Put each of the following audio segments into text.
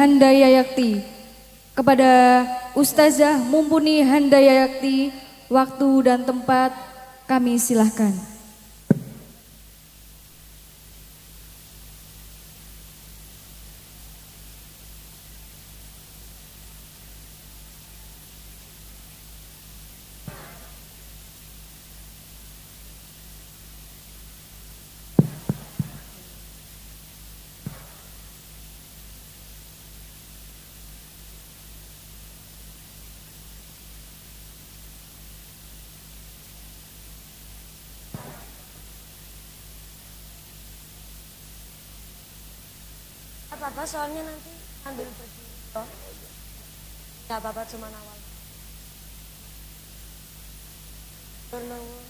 Handayayakti kepada Ustazah Mumpuni Handayayakti waktu dan tempat kami silahkan. apa-apa soalnya nanti ambil pergi toh iya. nggak apa-apa cuma awal Berlalu.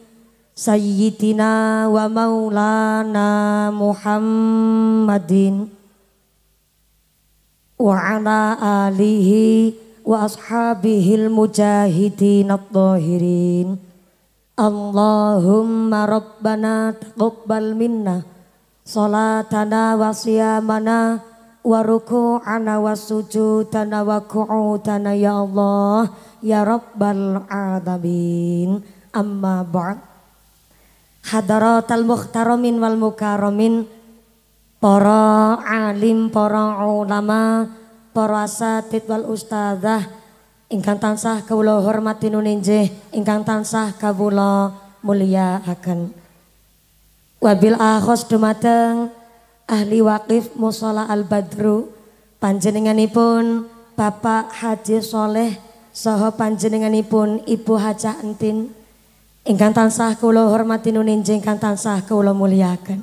Sayyidina wa maulana Muhammadin Wa ala alihi wa ashabihi al-mujahidin al-tahirin Allahumma rabbana taqbal minna Salatana wa siyamana Wa ruku'ana wa sujudana wa ku'udana ya Allah Ya Rabbal Adamin Amma ba'd hadaratal muhtaramin wal mukaromin para alim para ulama para asatid wal ustadzah ingkang tansah kawula hormati nuninje, ingkang tansah mulia akan. wabil akhos dumateng ahli wakif musola al badru panjenenganipun Bapak Haji Soleh Soho panjenenganipun Ibu Haja Entin Ingkang tansah kula hormati nuninjing ingkang tansah kula muliaken.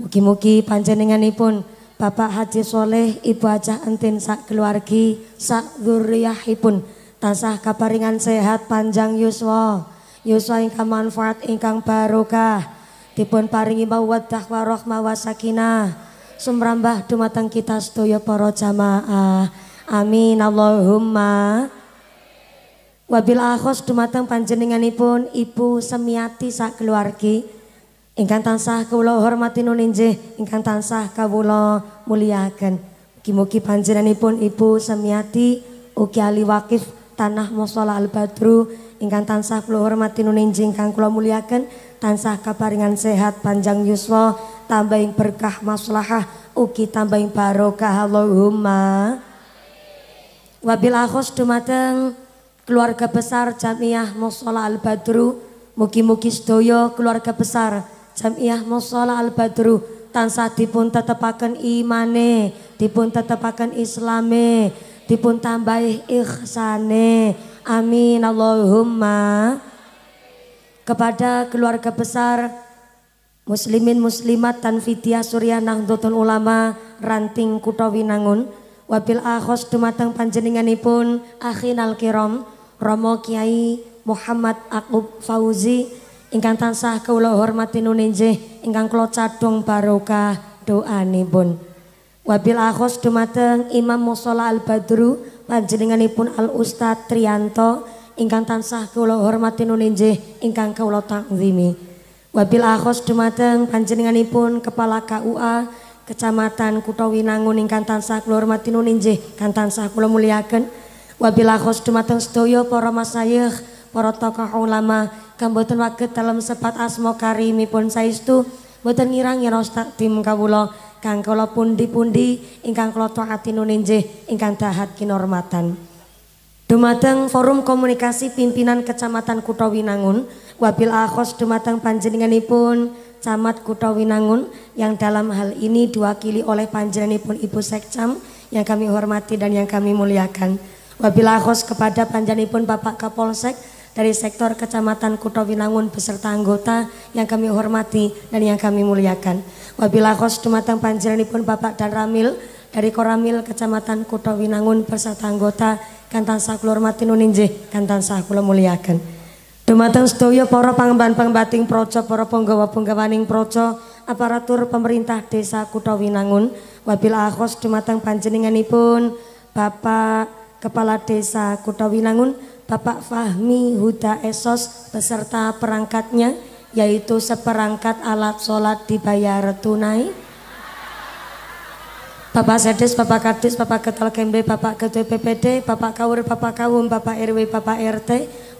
Mugi-mugi panjenenganipun Bapak Haji Soleh, Ibu Hajah Entin sak keluargi, sak dzurriyyahipun tansah kaparingan sehat panjang yuswa. Yuswa ingkang manfaat ingkang barokah. Dipun paringi mawaddah warahmah wasakinah. Sumrambah dumateng kita sedaya para jamaah. Amin Allahumma Wabil akhos dumateng panjenenganipun Ibu Semiati sak keluargi ingkang tansah kula hormati nuninjih ingkang tansah kawula mulyakaken. Mugi-mugi panjenenganipun Ibu Semiati ugi ahli wakif tanah Musala Al Badru ingkang tansah kula hormati nuninjih ingkang kula mulyakaken tansah kabaringan sehat panjang yuswa tambahin berkah maslahah ugi tambahin barokah Allahumma. Wabil akhos dumateng keluarga besar Jamiah Musola Al Badru, mugi-mugi sedoyo keluarga besar Jamiah Musola Al Badru tansah dipun tetepaken imane, dipun tetepaken islame, dipun tambahi ikhsane. Amin Allahumma. Kepada keluarga besar Muslimin muslimat dan tanfidia surya nahdlatul ulama ranting kutawinangun nangun wabil akhos dumateng panjenenganipun akhinal kiram Romo Kiai Muhammad Akub Fauzi ingkang tansah kula hormati nunjih ingkang kula cadhong barokah doanipun. Wabil akhos dumateng Imam Musala Al Badru panjenenganipun Al ustad Trianto ingkang tansah kula hormati nunjih ingkang kula takzimi. Wabil akhos dumateng panjenenganipun Kepala KUA Kecamatan Kutawinangun ingkang tansah kula hormati nunjih kan tansah kula muliaken. Wabila dumateng sedoyo para masayih, para tokoh ulama, kamboten waget dalam sepat asmo karimipun saistu, boten ngirang yen tim kawula kang kala pundi-pundi ingkang kula taati nuninjih ingkang dahat kinormatan. Dumateng Forum Komunikasi Pimpinan Kecamatan Kutha wabil akhos dumateng panjenenganipun Camat Kutha Winangun yang dalam hal ini diwakili oleh panjenenganipun Ibu Sekcam yang kami hormati dan yang kami muliakan. Wabilahos kepada panjanipun Bapak Kapolsek dari sektor Kecamatan Kuto Winangun beserta anggota yang kami hormati dan yang kami muliakan. Wabilahos dumateng panjanipun Bapak dan Ramil dari Koramil Kecamatan Kuto Winangun beserta anggota kantan sakula hormati nuninjih kantan kula muliakan. Dumateng sedaya poro pangemban-pangembating projo poro penggawa-penggawaning projo aparatur pemerintah Desa Kuto Winangun, wabil dumateng panjenenganipun Bapak Kepala Desa Kutawinangun Bapak Fahmi Huda Esos beserta perangkatnya yaitu seperangkat alat sholat dibayar tunai Bapak Sedes, Bapak Kadis, Bapak Ketel Kembe, Bapak Ketua PPD, Bapak Kaur, Bapak Kawum, Bapak RW, Bapak RT,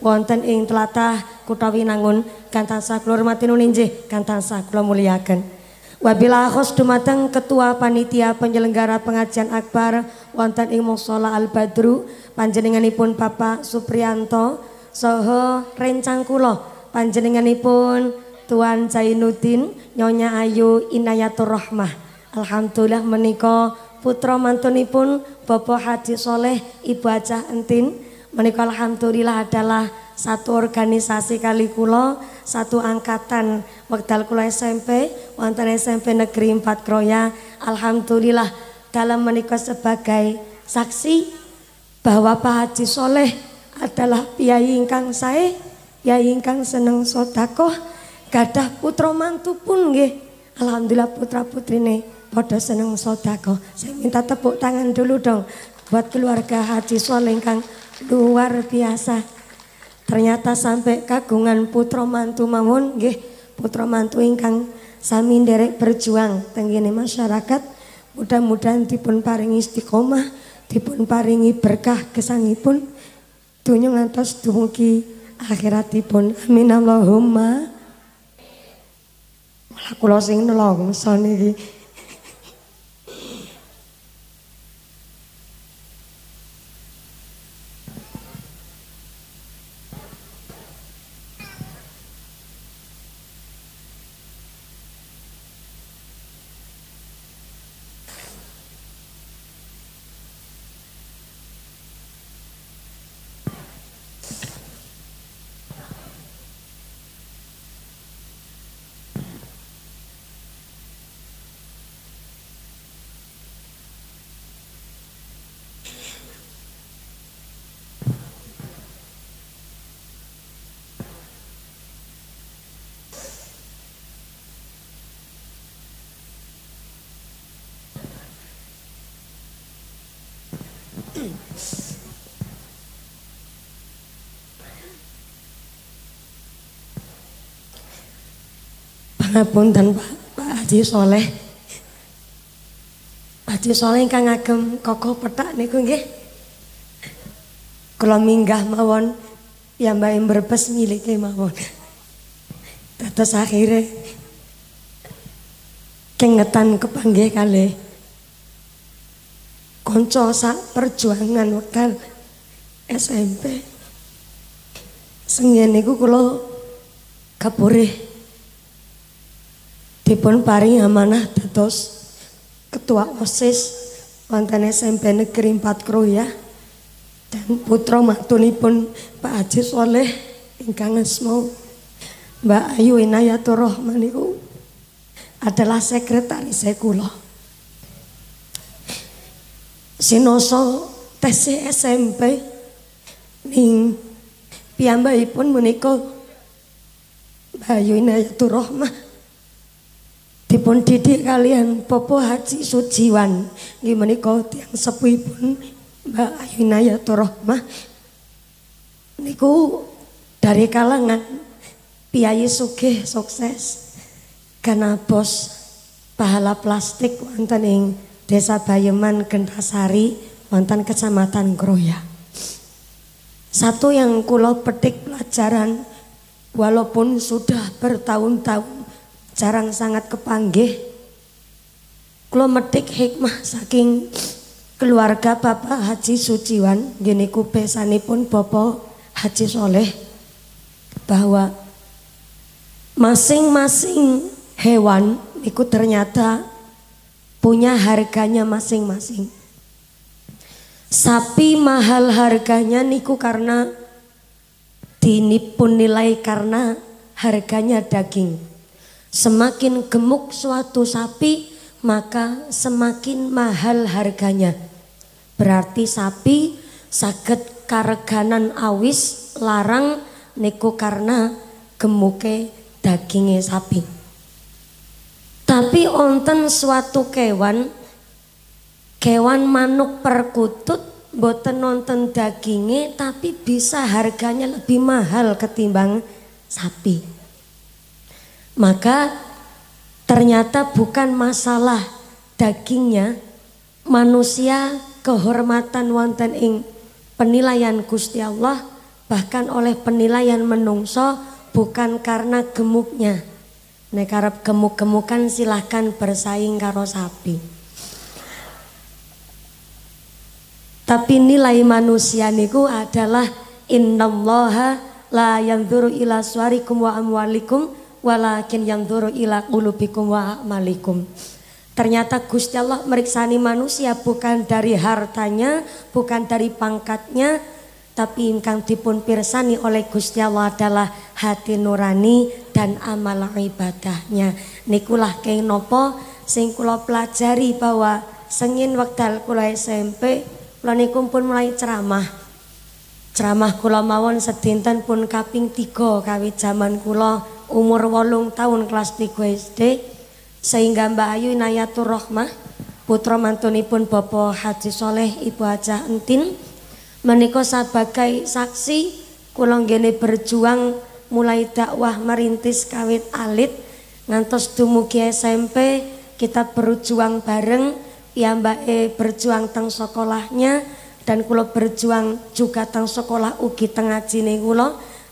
wonten ing Kutawi Kutawinangun, kantan sakula hormati nuninjih, kantan sakula mulyaken. Wabila akhos dumateng Ketua Panitia Penyelenggara Pengajian Akbar wonten ing Musala Al Badru panjenenganipun Bapak Suprianto, Soho rencang kula panjenenganipun Tuan Zainuddin Nyonya Ayu Inayatur Rahmah Alhamdulillah menika putra mantunipun Bapak Haji Soleh Ibu Acah Entin menika alhamdulillah adalah satu organisasi kali kula satu angkatan Wekdal kula SMP wonten SMP Negeri 4 Kroya alhamdulillah dalam menikah sebagai saksi bahwa Pak Haji Soleh adalah piyai ingkang sae piyai ingkang seneng sodakoh gadah putra mantu pun nggih alhamdulillah putra putrine padha seneng sodakoh saya minta tepuk tangan dulu dong buat keluarga Haji Soleh ingkang luar biasa ternyata sampai kagungan putra mantu mamun nggih putra mantu ingkang sami nderek berjuang tenggene masyarakat mudah-mudahan dipun paringi istiqomah dipun paringi berkah gesangipun dunya ngantos dumugi akhiratipun amin Allahumma kula sing nelongso niki Pun dan Pak, Pak Haji Soleh. Pak Haji Soleh yang ingkang ngagem kokoh petak niku nggih. kalau minggah mawon piyambaking Brebes miliknya mawon. Dados akhirnya kengetan kepanggih kali, konco sak perjuangan wakal SMP. Sengene niku kalau kapurih dipun paring amanah dados ketua OSIS wonten SMP Negeri 4 Kroya dan putra maktunipun Pak Haji Soleh ingkang asma Mbak Ayu Inayatul Rahman adalah sekretaris saya e kula. Sinoso tes SMP ning piyambakipun menika Mbak Ayu Inayatul Rahman dipun didik kalian Popo Haji Sujiwan nggih tiang tiyang pun Mbak ayunaya torohmah niku dari kalangan piayi sugih sukses karena bos pahala plastik wonten ing Desa Bayeman Gentasari wonten Kecamatan Groya. Satu yang kulo petik pelajaran walaupun sudah bertahun-tahun jarang sangat kepanggih kalau metik hikmah saking keluarga Bapak Haji Suciwan geniku pun Bapak Haji Soleh bahwa masing-masing hewan itu ternyata punya harganya masing-masing sapi mahal harganya niku karena dinipun nilai karena harganya daging Semakin gemuk suatu sapi, maka semakin mahal harganya. Berarti sapi sakit kareganan awis larang niku karena gemuke daginge sapi. Tapi onten suatu kewan kewan manuk perkutut boten nonton dagingnya tapi bisa harganya lebih mahal ketimbang sapi. Maka ternyata bukan masalah dagingnya manusia kehormatan wonten ing penilaian Gusti Allah bahkan oleh penilaian menungso bukan karena gemuknya nek arep gemuk-gemukan silahkan bersaing karo sapi tapi nilai manusia niku adalah innallaha la yanzuru ila suarikum wa amwalikum walakin yang doro ila qulubikum wa malikum. Ternyata Gusti Allah meriksani manusia bukan dari hartanya, bukan dari pangkatnya, tapi ingkang dipun pirsani oleh Gusti Allah adalah hati nurani dan amal ibadahnya. Nikulah keng nopo sing kula pelajari bahwa sengin wekdal kula SMP kula niku pun mulai ceramah. Ceramah kula mawon sedinten pun kaping tiga kawit zaman kula umur wolung tahun kelas 3 SD sehingga Mbak Ayu Inayatur Rohmah putra mantunipun Bapak Haji Soleh Ibu aca Entin menika sebagai saksi kulong gene berjuang mulai dakwah merintis kawit alit ngantos dumugi SMP kita berjuang bareng ya Mbak E berjuang teng sekolahnya dan kula berjuang juga teng sekolah ugi tengah ngajine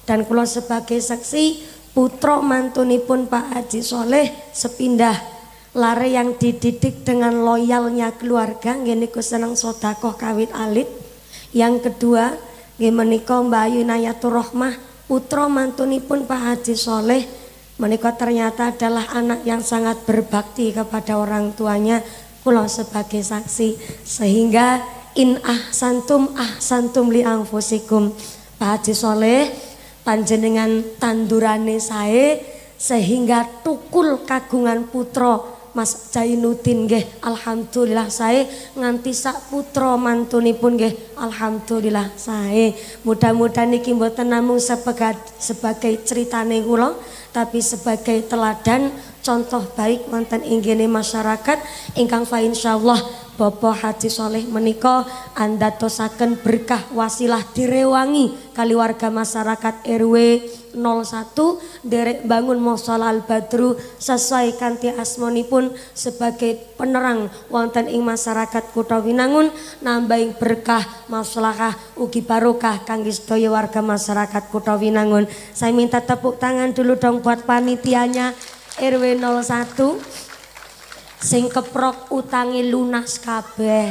dan kula sebagai saksi putra mantunipun Pak Haji Soleh sepindah lare yang dididik dengan loyalnya keluarga ngene seneng sodakoh kawit alit yang kedua nggih menika Mbak Ayu Nayatur Rohmah putra mantunipun Pak Haji Soleh menika ternyata adalah anak yang sangat berbakti kepada orang tuanya kula sebagai saksi sehingga in ahsantum santum li anfusikum Pak Haji Soleh panjenengan tandurane sae sehingga tukul kagungan putra Mas Jainuddin nggih alhamdulillah sae nganti sak putra mantunipun nggih alhamdulillah sae mudah-mudahan iki mboten namung sebagai, sebagai ceritane kula tapi sebagai teladan contoh baik wonten inggene masyarakat ingkang fa insyaallah Bapak Haji Soleh menika anda tosaken berkah wasilah direwangi kali warga masyarakat RW 01 derek bangun musola al badru sesuai asmoni pun sebagai penerang wonten ing masyarakat kota Winangun nambahing berkah maslahah ugi barokah kangge sedaya warga masyarakat kota Winangun saya minta tepuk tangan dulu dong buat panitianya RW 01 sing keprok utangi lunas kabeh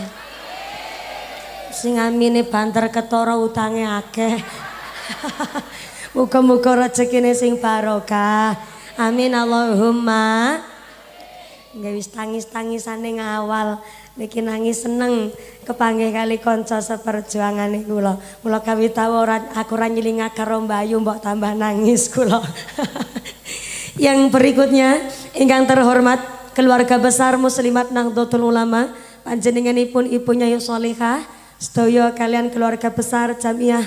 sing amine banter ketara utange akeh muga-muga rezekine sing barokah amin Allahumma nggak wis tangis tangisane awal niki nangis seneng kepanggih kali konco seperjuangan ini kula kula kawi tau aku ranyiling agar mbak ayu mbak tambah nangis kula Yang berikutnya ingkang terhormat keluarga besar Muslimat Nahdlatul Ulama panjenenganipun ibunya yang Solihah sedaya kalian keluarga besar Jamiah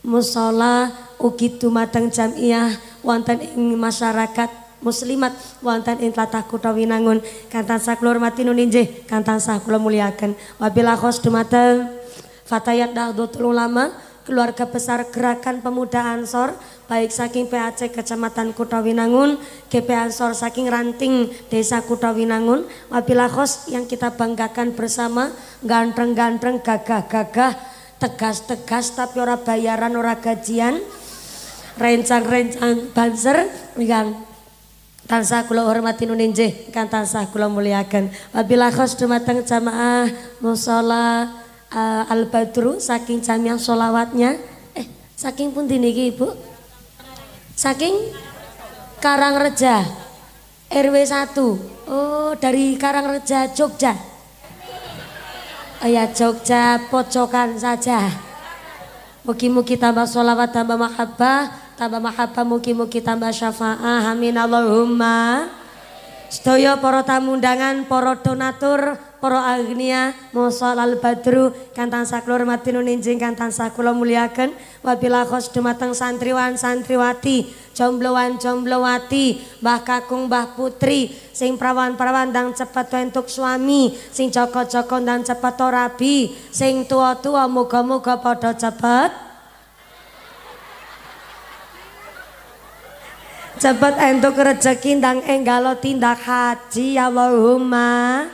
Musola ugi dumateng Jamiah wonten ing masyarakat muslimat wonten ing tlatah kutha Winangun kang tansah mati hormati nun injih kang tansah wabillahi khos dumateng Fatayat Nahdlatul Ulama keluarga besar Gerakan Pemuda Ansor baik saking PAC Kecamatan Kutawinangun, GP Ansor saking ranting Desa Kutawinangun, wabilah kos yang kita banggakan bersama ganteng-ganteng gagah-gagah tegas-tegas tapi ora bayaran ora gajian rencang-rencang banser yang tansah kula hormati nuninjih kan tansah kula muliakan wabilah khos dumateng jamaah musola uh, eh, Al Badru saking jamiah solawatnya eh saking pun niki Ibu saking Karangreja RW 1 oh dari Karangreja Jogja ayah oh Jogja pojokan saja Mugi-mugi tambah solawat, tambah mahabbah, tambah mahabbah, mugi-mugi tambah syafa'ah. Amin Allahumma. Sedaya para tamu undangan, para donatur, para agnia, masa al badru, kan tansah kula hormati nunjing kan tansah kula mulyaken, wabila khos dumateng santriwan santriwati, jomblowan jomblowati, mbah kakung mbah putri, sing prawan-prawan dang cepet entuk suami, sing joko-joko dan cepet rabi, sing tua-tua muga-muga padha cepet. Cepet entuk rezeki ndang enggalo tindak haji ya Allahumma.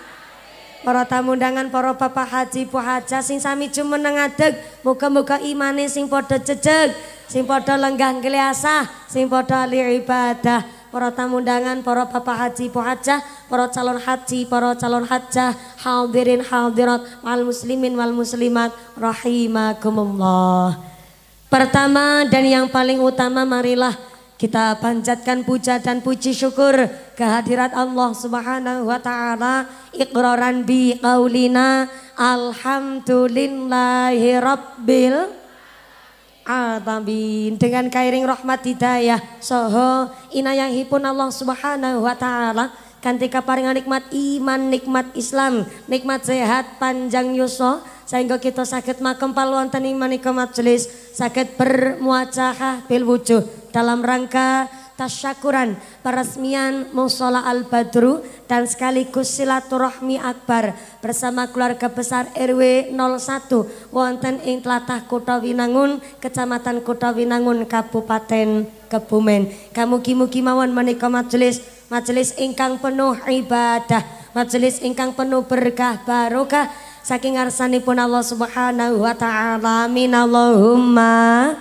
Para tamu undangan para bapak haji bu haja sing sami jumeneng adeg, muga-muga imane sing padha jejeg, sing padha lenggah ngeliasah, sing padha li ibadah. Para tamu undangan para bapak haji bu haja, para calon haji, para calon haja. hadirin hadirat, wal muslimin wal muslimat rahimakumullah. Pertama dan yang paling utama marilah kita panjatkan puja dan puji syukur kehadirat Allah Subhanahu wa taala iqraran bi qaulina alhamdulillahi rabbil alamin dengan kairing rahmat hidayah soho inayahipun Allah Subhanahu wa taala kanthi paringan nikmat iman nikmat Islam nikmat sehat panjang yuso sehingga kita sakit makem paluan tening manika majelis sakit bermuacahah bil wujuh dalam rangka tasyakuran peresmian musola Al Badru dan sekaligus silaturahmi akbar bersama keluarga besar RW 01 wonten ing tlatah Kota Winangun, Kecamatan Kota Winangun, Kabupaten Kebumen. kimu kimu kimawan menika majelis majelis ingkang penuh ibadah, majelis ingkang penuh berkah barokah saking ngarsanipun Allah Subhanahu wa taala amin Allahumma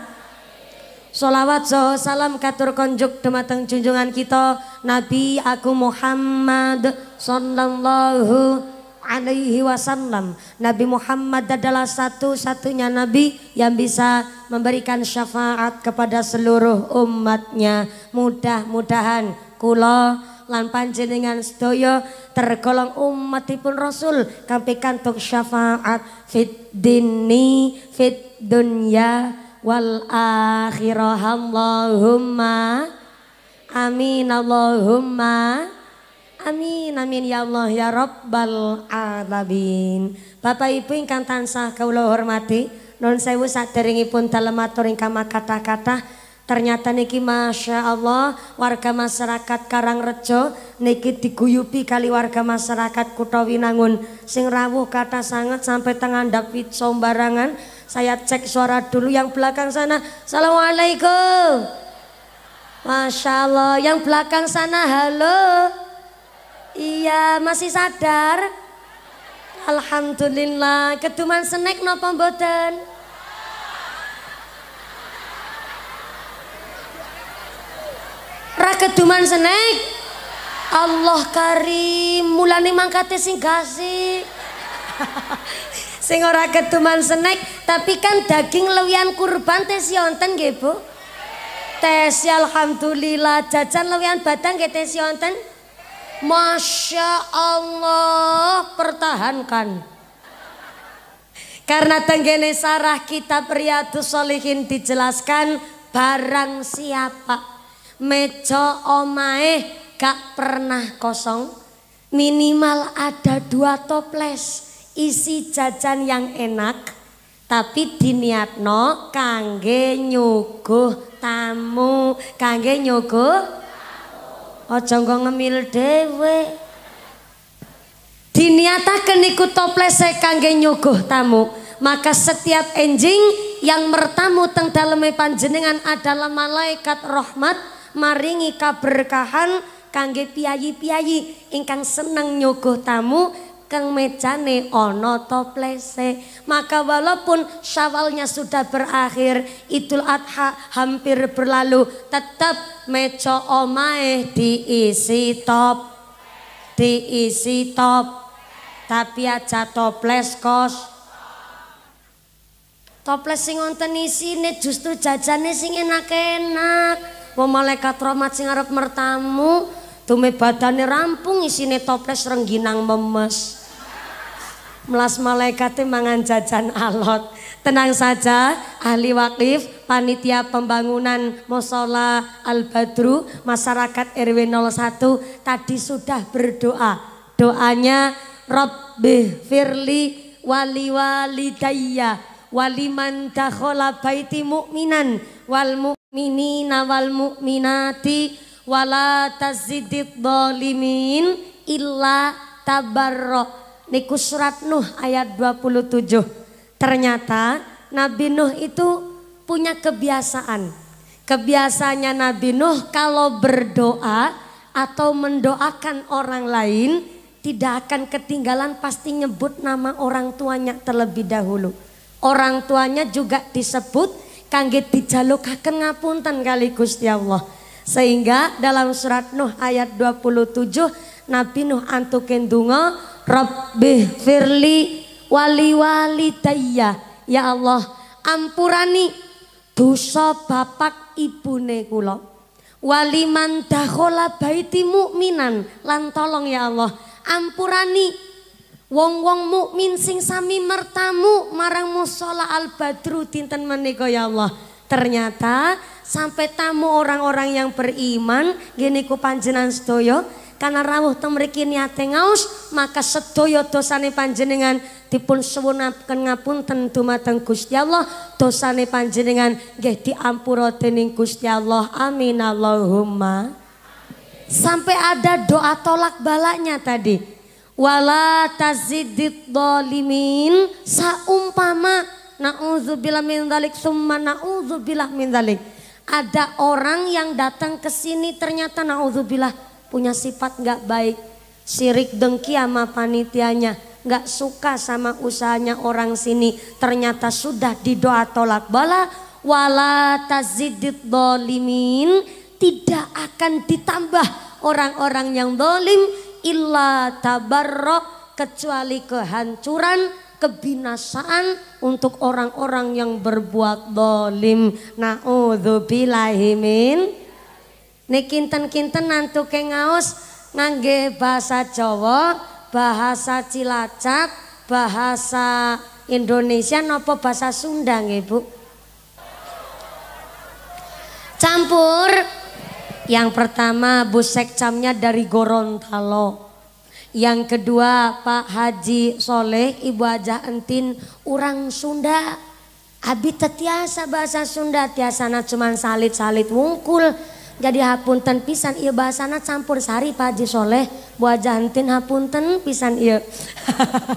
Salawat so salam katur konjuk dumateng junjungan kita Nabi aku Muhammad sallallahu alaihi wasallam Nabi Muhammad adalah satu-satunya Nabi yang bisa memberikan syafaat kepada seluruh umatnya mudah-mudahan kulau lan panjenengan sedaya tergolong umatipun Rasul kampi kantuk syafaat fit dini fit dunya wal akhirah Allahumma amin Allahumma Amin, amin ya Allah ya Rabbal Alamin. Bapak Ibu ingkang tansah kula hormati, non sewu saderengipun dalem atur ingkang kata-kata Ternyata niki Masya Allah warga masyarakat Karangrejo niki diguyupi kali warga masyarakat Kuto Winangun sing rawuh kata sangat sampai tangan David sombarangan saya cek suara dulu yang belakang sana Assalamualaikum Masya Allah yang belakang sana halo Iya masih sadar Alhamdulillah keduman senek no pemboten Rakeduman senek. Allah karim, mulane mangkate sing kasih, sing ora keduman senek, tapi kan daging lewian kurban tesionten, yonten nggih, Bu. Tes alhamdulillah jajan lewian badang nggih tesionten. Masya Allah pertahankan Karena tenggene sarah kitab Riyadus Solihin dijelaskan Barang siapa meja omae gak pernah kosong minimal ada dua toples isi jajan yang enak tapi diniatno kangge nyuguh tamu kangge nyuguh ojo nggo ngemil dhewe diniataken toples toplese kangge nyuguh tamu maka setiap enjing yang bertamu teng daleme panjenengan adalah malaikat rahmat maringi kaberkahan kangge piyayi-piyayi ingkang seneng nyuguh tamu keng mejane ana toplese maka walaupun syawalnya sudah berakhir idul adha hampir berlalu tetap meja omae diisi top diisi top tapi aja toples kos toples sing wonten isine justru jajane sing enak-enak wong malaikat rahmat sing arep mertamu tume badane rampung isine toples rengginang memes melas malaikat mangan jajan alot tenang saja ahli wakif panitia pembangunan Mosola al badru masyarakat rw 01 tadi sudah berdoa doanya Robbi firli wali walidayya waliman dakhala baiti mu'minan wal mini nawal mukminati wala tazidid dolimin illa tabarro niku surat Nuh ayat 27 ternyata Nabi Nuh itu punya kebiasaan kebiasaannya Nabi Nuh kalau berdoa atau mendoakan orang lain tidak akan ketinggalan pasti nyebut nama orang tuanya terlebih dahulu orang tuanya juga disebut kangge dijalukaken ngapunten kali Gusti Allah. Sehingga dalam surat Nuh ayat 27 Nabi Nuh antukin donga Rabbih firli wali wali daya ya Allah ampurani dosa bapak ibu kula wali man dakhala baiti mukminan lan tolong ya Allah ampurani Wong-wong mukmin sing sami mertamu marang musola al-badru tinten menika ya Allah. Ternyata sampai tamu orang-orang yang beriman gini ku panjenan sedoyo karena rawuh temriki niate ngaus maka sedoyo dosane panjenengan dipun ngapun tentu dumateng Gusti Allah dosane panjenengan gih diampura dening Gusti Allah amin Allahumma sampai ada doa tolak balaknya tadi wala tazidid dolimin saumpama na'udzubillah min dalik summa na'udzubillah min dalik ada orang yang datang ke sini ternyata na'udzubillah punya sifat nggak baik sirik dengki sama panitianya nggak suka sama usahanya orang sini ternyata sudah didoa tolak bala wala tazidid dolimin tidak akan ditambah orang-orang yang dolim illa tabarrok kecuali kehancuran kebinasaan untuk orang-orang yang berbuat dolim naudzubillahimin ini kinten-kinten nantu ke ngaus ngangge bahasa Jawa bahasa Cilacap bahasa Indonesia nopo bahasa Sunda ibu Bu campur yang pertama Bu Sekcamnya dari Gorontalo. Yang kedua Pak Haji Soleh, Ibu Aja Entin, orang Sunda. Abi tetiasa bahasa Sunda, tiasana cuman salit-salit wungkul. Jadi hapunten pisan iya bahasana campur sari Pak Haji Soleh. Bu jantin Entin hapunten pisan iya.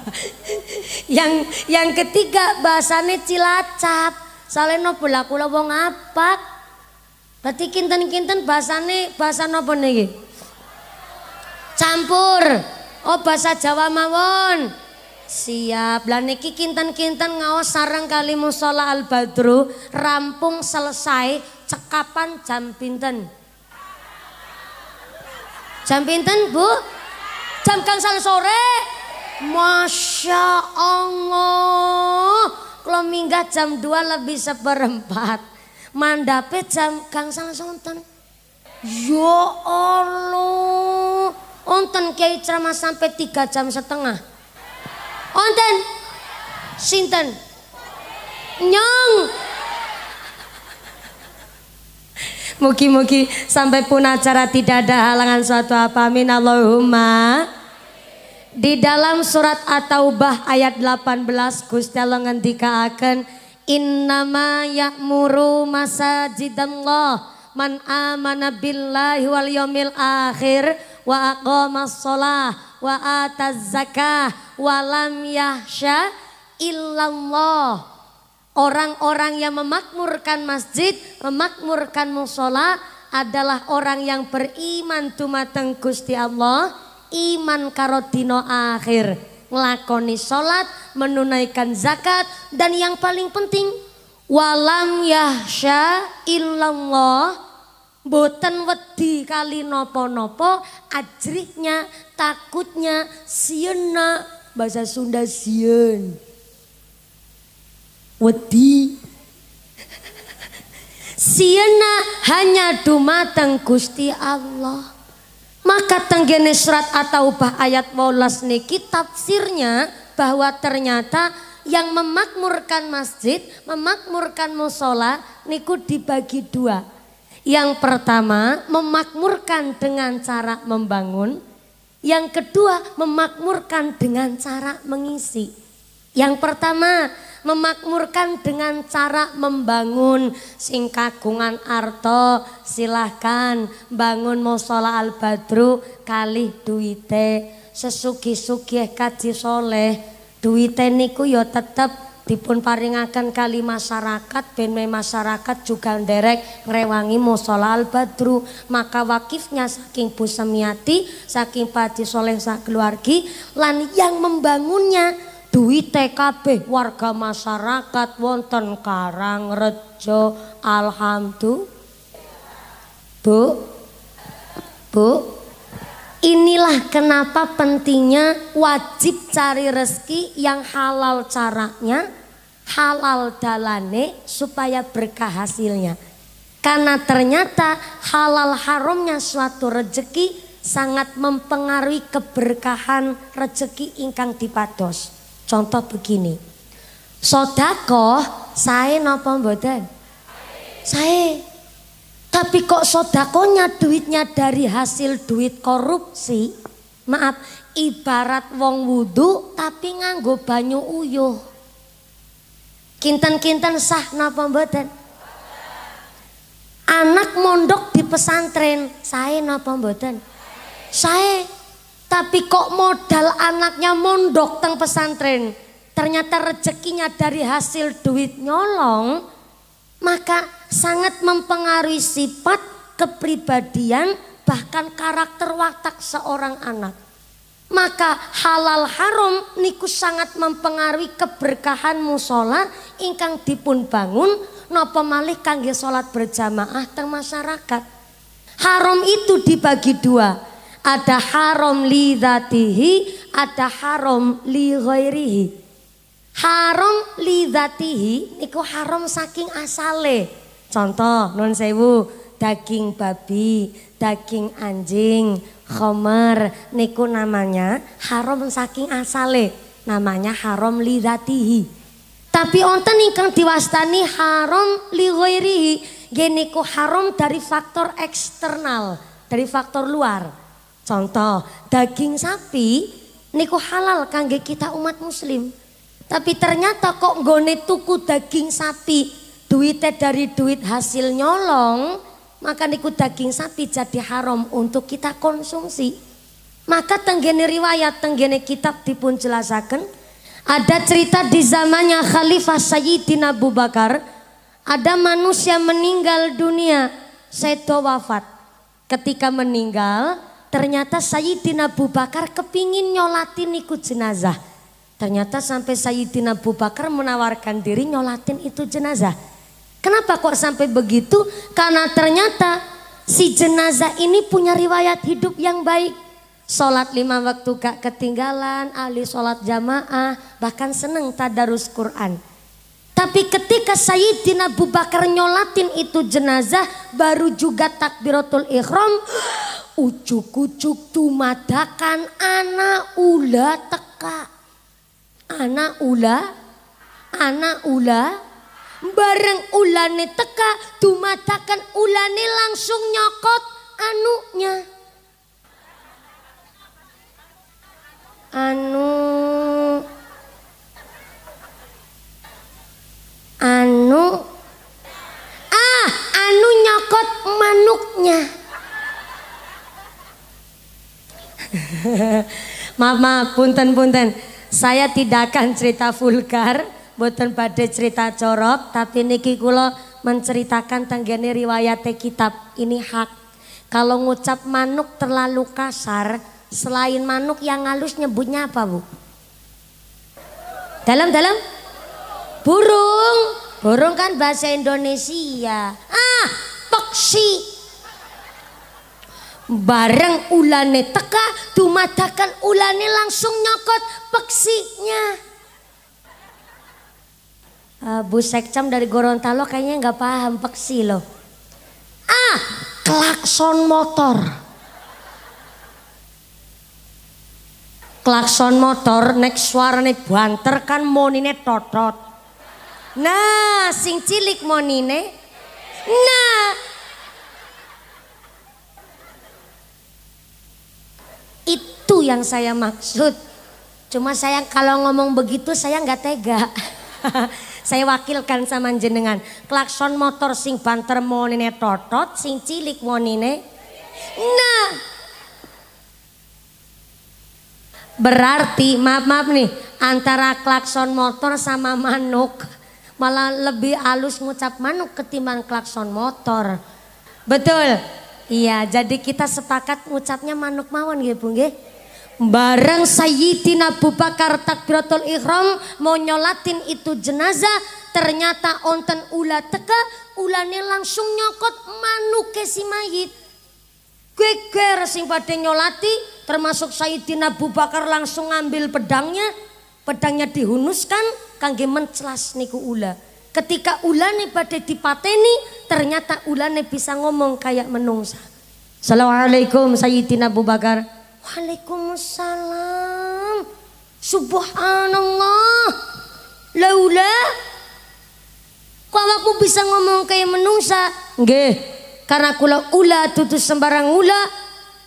yang yang ketiga bahasane cilacap. Saleno pula kula wong apak Berarti kinten-kinten bahasane bahasa napa niki? Campur. Oh bahasa Jawa mawon. Siap. Lah niki kinten-kinten ngaos sareng kali musala Al Badru rampung selesai cekapan jam pinten? Jam pinten, Bu? Jam gangsal sore. Masya Allah. Kalau minggah jam 2 lebih seperempat mandape jam gangsal sonten. yo ya Allah. Onten kiai ceramah sampai tiga jam setengah. Onten. Sinten. Nyong. Mugi-mugi sampai pun acara tidak ada halangan suatu apa. Amin Allahumma. Di dalam surat At-Taubah ayat 18 Gusti Allah akan innama ya'muru masajidallah man amana billahi wal yawmil akhir wa aqamas sholah wa ataz zakah wa lam yahsya illallah orang-orang yang memakmurkan masjid memakmurkan musola adalah orang yang beriman tumateng Gusti Allah iman Karotino akhir melakoni sholat, menunaikan zakat, dan yang paling penting walam yahsya illallah boten wedi kali nopo-nopo ajriknya takutnya siena bahasa Sunda sien wedi siena hanya dumateng Gusti Allah maka tenggene surat atau taubah ayat maulas niki tafsirnya bahwa ternyata yang memakmurkan masjid, memakmurkan musola niku dibagi dua. Yang pertama memakmurkan dengan cara membangun, yang kedua memakmurkan dengan cara mengisi. Yang pertama memakmurkan dengan cara membangun sing arto silahkan bangun musola al badru kali duite sesugi sugih kaji soleh duite niku yo ya tetep dipun paringakan kali masyarakat ben masyarakat juga nderek ngrewangi musola al badru maka wakifnya saking Bu Semiati saking Pak Soleh sakeluargi lan yang membangunnya duit TKB warga masyarakat wonten Rejo alhamdulillah Bu Bu Inilah kenapa pentingnya wajib cari rezeki yang halal caranya, halal dalane supaya berkah hasilnya. Karena ternyata halal haramnya suatu rezeki sangat mempengaruhi keberkahan rezeki ingkang dipados. Contoh begini. Sodako saya napa mboten? Saya. Tapi kok sodakonya duitnya dari hasil duit korupsi? Maaf, ibarat wong wudhu tapi nganggo banyu uyuh. Kinten-kinten sah napa mboten? Anak mondok di pesantren, saya napa mboten? Saya tapi kok modal anaknya mondok teng pesantren. Ternyata rezekinya dari hasil duit nyolong. Maka sangat mempengaruhi sifat, kepribadian, bahkan karakter watak seorang anak. Maka halal haram niku sangat mempengaruhi keberkahan musola ingkang dipun bangun nopo malih kangge salat berjamaah teng masyarakat. Haram itu dibagi dua, ada haram li dhatihi, ada haram li ghairihi. Haram li dhatihi niku haram saking asale. Contoh nun sewu, daging babi, daging anjing, khomer niku namanya haram saking asale. Namanya haram li dhatihi. Tapi onten ingkang diwastani haram li ghairihi. Geniku haram dari faktor eksternal, dari faktor luar. Contoh, daging sapi niku halal kangge kita umat muslim. Tapi ternyata kok nggone tuku daging sapi duitnya dari duit hasil nyolong, maka niku daging sapi jadi haram untuk kita konsumsi. Maka tenggene riwayat tenggene kitab dipun jelasaken ada cerita di zamannya Khalifah Sayyidina Abu Bakar ada manusia meninggal dunia seto wafat ketika meninggal ternyata Sayyidina Abu Bakar kepingin nyolatin ikut jenazah. Ternyata sampai Sayyidina Abu Bakar menawarkan diri nyolatin itu jenazah. Kenapa kok sampai begitu? Karena ternyata si jenazah ini punya riwayat hidup yang baik. Sholat lima waktu gak ketinggalan, ahli sholat jamaah, bahkan seneng tadarus Quran. Tapi ketika Sayyidina Abu Bakar nyolatin itu jenazah baru juga takbiratul ikhram ucuk-ucuk tumadakan anak ula teka. Anak ula, anak ula, bareng ulane teka tumadakan ulane langsung nyokot anunya. Anu anu ah anu nyokot manuknya maaf maaf punten punten saya tidak akan cerita vulgar boten pada cerita corok tapi niki kulo menceritakan tenggene riwayat kitab ini hak kalau ngucap manuk terlalu kasar selain manuk yang halus nyebutnya apa bu dalam dalam Burung. Burung kan bahasa Indonesia. Ah, peksi. Bareng ulane teka, dumadakan ulane langsung nyokot peksinya. Uh, Bu Sekcam dari Gorontalo kayaknya nggak paham peksi loh. Ah, klakson motor. klakson motor next suarane banter kan monine totot Nah, sing cilik monine. Nah. Itu yang saya maksud. Cuma saya kalau ngomong begitu saya nggak tega. saya wakilkan sama jenengan. Klakson motor sing banter monine totot, sing cilik monine. Nah. Berarti maaf maaf nih antara klakson motor sama manuk malah lebih halus ngucap manuk ketimbang klakson motor. Betul. Iya, jadi kita sepakat ngucapnya manuk mawon nggih, Bu nggih. Bareng Sayyidina Abu Bakar takbiratul ihram mau nyolatin itu jenazah ternyata onten ula teke ulane langsung nyokot manuk ke si mayit. Geger sing pada nyolati termasuk Sayyidina Abu Bakar langsung ngambil pedangnya, pedangnya dihunuskan kangge mencelas niku ula. Ketika ulane pada dipateni, ternyata nih bisa ngomong kayak menungsa. Assalamualaikum Sayyidina Abu Bakar. Waalaikumsalam. Subhanallah. Laula kok aku bisa ngomong kayak menungsa? Nggih, karena kula ula tutus sembarang ula.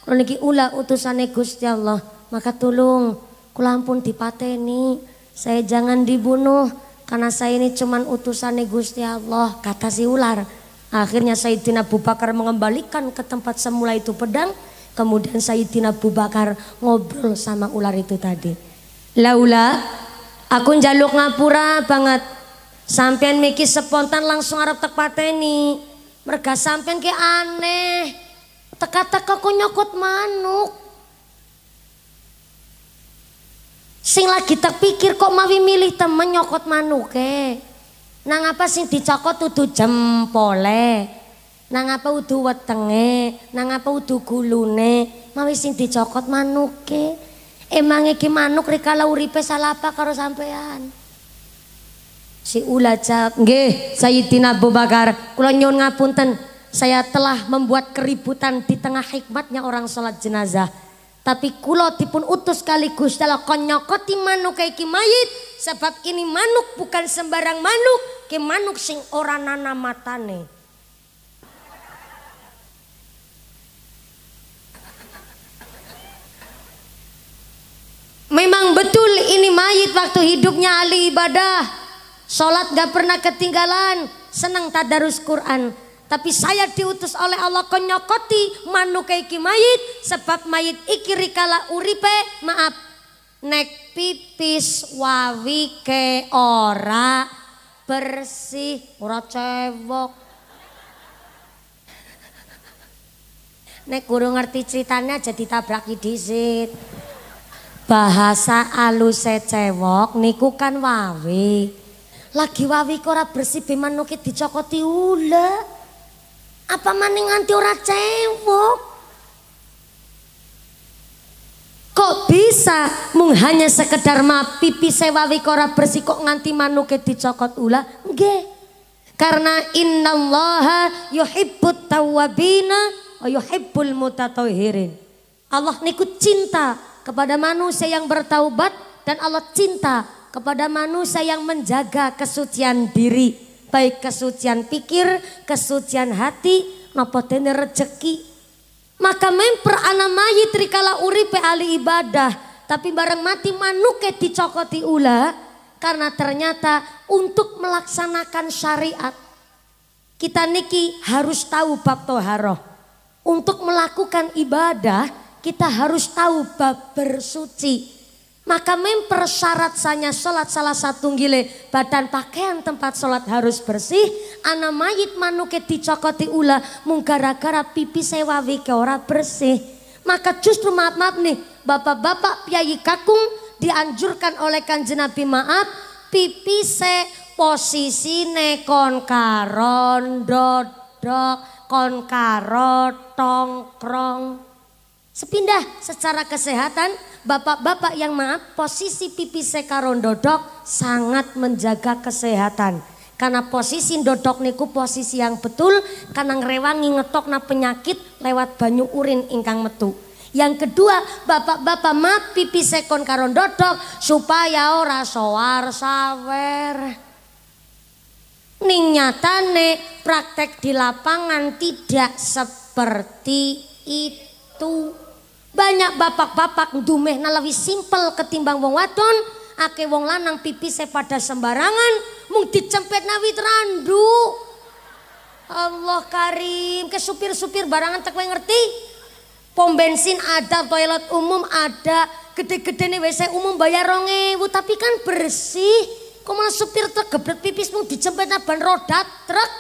Kalau niki ula utusane Gusti Allah. Maka tolong kula ampun dipateni saya jangan dibunuh karena saya ini cuman utusan Gusti Allah kata si ular akhirnya Sayyidina Abu Bakar mengembalikan ke tempat semula itu pedang kemudian Sayyidina Abu Bakar ngobrol sama ular itu tadi laula aku njaluk ngapura banget sampean miki spontan langsung Arab pateni mereka sampean ke aneh teka-teka kok nyokot manuk Sing lagi tak pikir kok mawi milih temen nyokot manuke. Nang apa sing dicokot udu jempole. Nang apa udu wetenge, nang apa udu gulune, mawi sing dicokot manuke. Emang iki manuk rikala uripe salah apa karo sampean? Si Ula jawab, "Nggih, Sayyidina Abu Bakar, kula nyuwun ngapunten, saya telah membuat keributan di tengah hikmatnya orang sholat jenazah. Tapi kulo dipun utus kaligus dalam konyokoti manuk kayak mayit sebab ini manuk bukan sembarang manuk ke manuk sing ora nana matane. Memang betul ini mayit waktu hidupnya ali ibadah. Sholat gak pernah ketinggalan, senang tadarus Quran. Tapi saya diutus oleh Allah konyokoti manuke iki mayit sebab mayit iki rikala uripe maaf nek pipis wawi ke ora bersih ora cewok Nek guru ngerti ceritanya jadi tabrak disit. Bahasa aluse cewok niku kan wawi. Lagi wawi kok ora bersih be dicokoti ulek. Apa maning nganti ora cewek? Kok bisa mung hanya sekedar mapipi sewawi wikora bersih kok nganti manuke dicokot ula? Nggih. Karena innallaha yuhibbut tawabina wa yuhibbul mutatahhirin. Allah niku cinta kepada manusia yang bertaubat dan Allah cinta kepada manusia yang menjaga kesucian diri baik kesucian pikir, kesucian hati, nopo dene rejeki. Maka memper anak mayit trikala uripe ali ibadah, tapi bareng mati manuke dicokoti ula karena ternyata untuk melaksanakan syariat kita niki harus tahu bab toharoh. Untuk melakukan ibadah kita harus tahu bab bersuci. Maka mempersyarat sanya sholat salah satu gile badan pakaian tempat sholat harus bersih. anak mayit manuke dicokoti ula munggara gara pipi sewawi ke ora bersih. Maka justru maaf maaf nih bapak-bapak piyai kakung dianjurkan oleh kanjeng Nabi maaf pipi se posisi ne kon karon dodok kon karo tongkrong. Sepindah secara kesehatan Bapak-bapak yang maaf, posisi pipi sekarondodok dodok sangat menjaga kesehatan. Karena posisi dodok niku posisi yang betul, karena ngrewangi na penyakit lewat banyu urin ingkang metu. Yang kedua, bapak-bapak maaf pipi sekon karon dodok supaya ora soar sawer. Ning nyatane praktek di lapangan tidak seperti itu. Banyak bapak-bapak dumeh nalawi simpel ketimbang wong waton, ake wong lanang pipis pada sembarangan, mung dicempet nawi terandu. Allah karim, ke supir-supir barangan tak ngerti. Pom bensin ada, toilet umum ada, gede-gede nih WC umum bayar rongewu, tapi kan bersih. Kok malah supir truk pipis mung dicempet ban roda truk?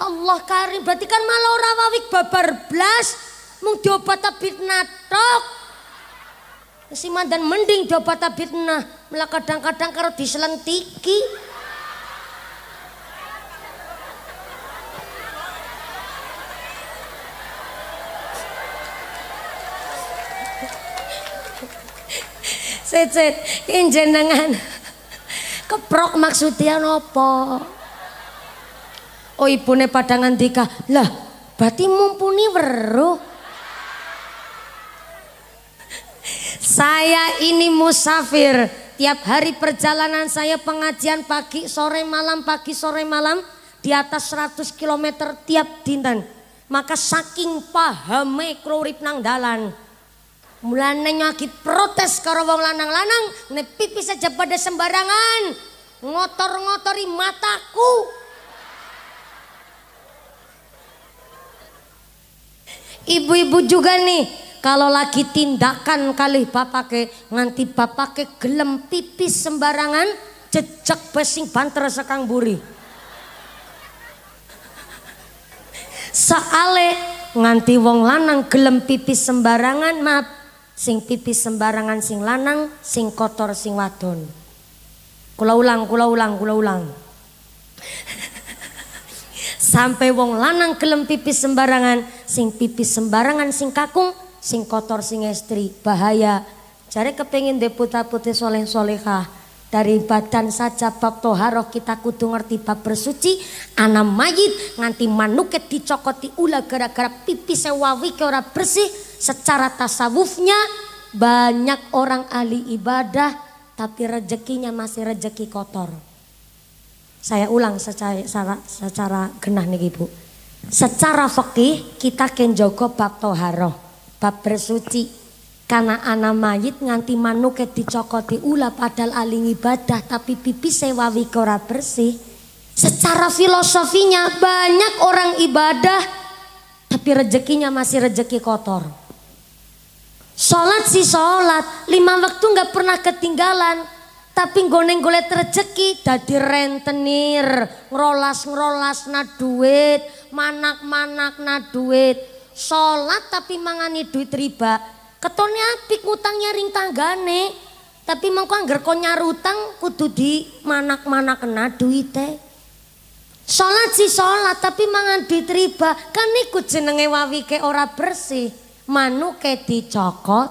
Allah karim, berarti kan malah ora wawik babar blas, mung diobat tabib natok si mandan mending diobat tabib nah malah kadang-kadang karo diselentiki Cet, injen dengan keprok maksudnya nopo. Oh ibu ne padangan tika, lah, berarti mumpuni weruh. Saya ini musafir. Tiap hari perjalanan saya pengajian pagi, sore, malam, pagi, sore, malam. Di atas 100 km tiap dinten. Maka saking paham krurip nang dalan. Mulanya nyakit protes karo wong lanang-lanang, Ini pipi saja pada sembarangan. Ngotor-ngotori mataku. Ibu-ibu juga nih kalau lagi tindakan kali bapak nganti ke gelem pipis sembarangan jejak pesing banter sekang buri. Saale nganti wong lanang gelem pipis sembarangan maaf sing pipis sembarangan sing lanang sing kotor sing wadon. Kula ulang, kula ulang, kula ulang. Sampai wong lanang gelem pipis sembarangan, sing pipis sembarangan sing kakung sing kotor sing estri bahaya Cari kepingin deputa putih soleh solehah dari badan saja bab toharoh kita kudu ngerti bab bersuci Anak mayit nganti manuket dicokoti ula gara-gara pipi sewawi ke ora bersih secara tasawufnya banyak orang ahli ibadah tapi rezekinya masih rezeki kotor saya ulang secara, secara, secara genah nih ibu secara fakih kita kenjogo bab toharoh bab bersuci karena anak mayit nganti manuket dicokoti ula padahal aling ibadah tapi pipi sewawi wikora bersih secara filosofinya banyak orang ibadah tapi rezekinya masih rezeki kotor sholat si sholat lima waktu nggak pernah ketinggalan tapi goneng golet rezeki dadi rentenir ngerolas ngerolas na duit manak manak na duit Sholat tapi mangani duit riba. Ketone apik utangnya ring tanggane. Tapi mau angger kon rutang kudu di manak-manak kena duite. Sholat si sholat tapi mangan duit riba. Kan ikut jenenge ke ora bersih. manu ke dicokot.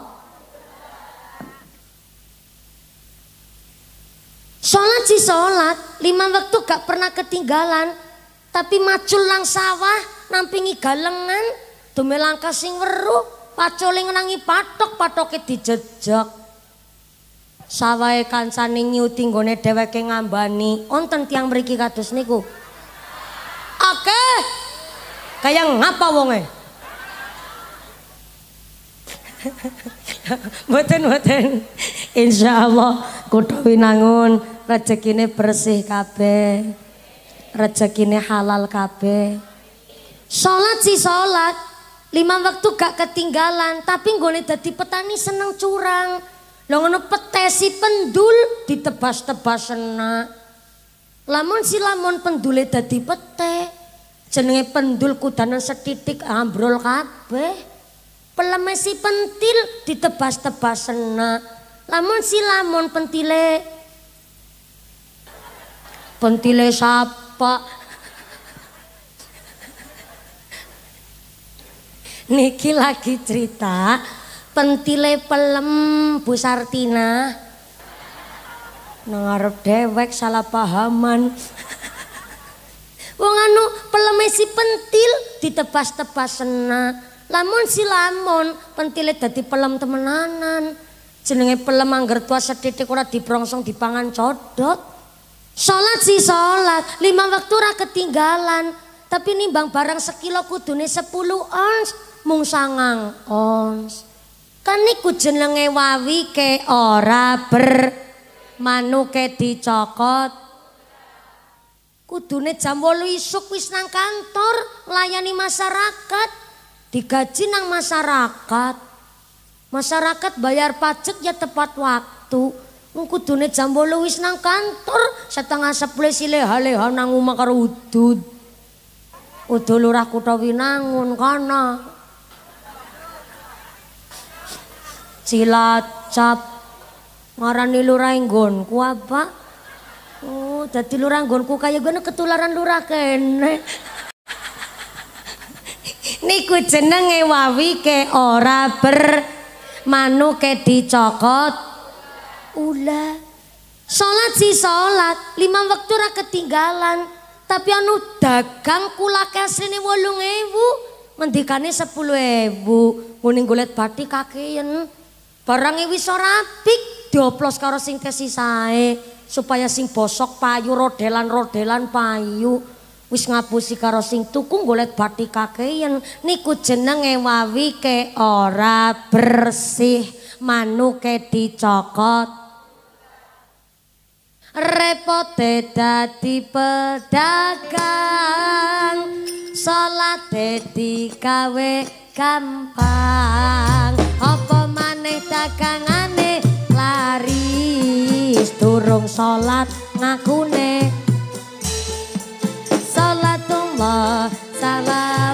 Sholat si sholat, lima waktu gak pernah ketinggalan. Tapi macul lang sawah, nampingi galengan, Dume langkah sing weruh, pacule ngenangi patok, patoke dijejeg. Sawahe kancane nyuti nggone dheweke ngambani. Onten tiang mriki kados niku. Oke. Kaya ngapa wonge? Mboten mboten. Insyaallah kudu winangun rezekine bersih kabeh. Rezekine halal kabeh. Salat si salat. lima waktu gak ketinggalan tapi gue jadi petani seneng curang lo ngono petesi pendul ditebas-tebas senak lamun si lamun pendule dadi pete jenenge pendul kudanan setitik ambrol kabeh pelemesi pentil ditebas-tebas senak lamun si lamun pentile pentile sapa Niki lagi cerita pentile pelem Bu Sartina. Nang arep dewek salah pahaman. Wong anu peleme si pentil ditebas-tebas sena. Lamun si lamun pentile dadi pelem temenanan. Jenenge pelem angger tua sethithik ora diprongsong dipangan codot. Salat si salat, lima waktu ora ketinggalan. Tapi nimbang barang sekilo kudune sepuluh ons. mung sangang ons. Kan niku jenenge wawi ke ora ber manuke dicokot. Kudune jam 8 isuk wis nang kantor layani masyarakat, digaji nang masyarakat. Masyarakat bayar pajak ya tepat waktu. Kudune jam 8 wis nang kantor, setengah 10 sile haleha nang omah karo udud. Udul lurah Kutawinangun kana. Cilacap. Marani lurah nggonku apa? Oh, dadi lurah nggonku kaya gue ketularan lurah kene. Niku jenenge wawi ke ora ber manu ke dicokot. Ula. Salat sih, salat, lima waktu ra ketinggalan. Tapi anu dagang kula kasrene 8000, mendikane 10000. Muni golet bathi kakeyen. Ya, Barang wis ora apik dioplos karo sing kesisae supaya sing bosok payu rodelan-rodelan payu wis ngapusi karo sing tuku golek bathi kakeyen niku jenenge wawi ke ora bersih manuke dicokot repot dadi pedagang salat dadi gawe gampang apa aneh takang aneh laris turung salat ngakune salatullah salat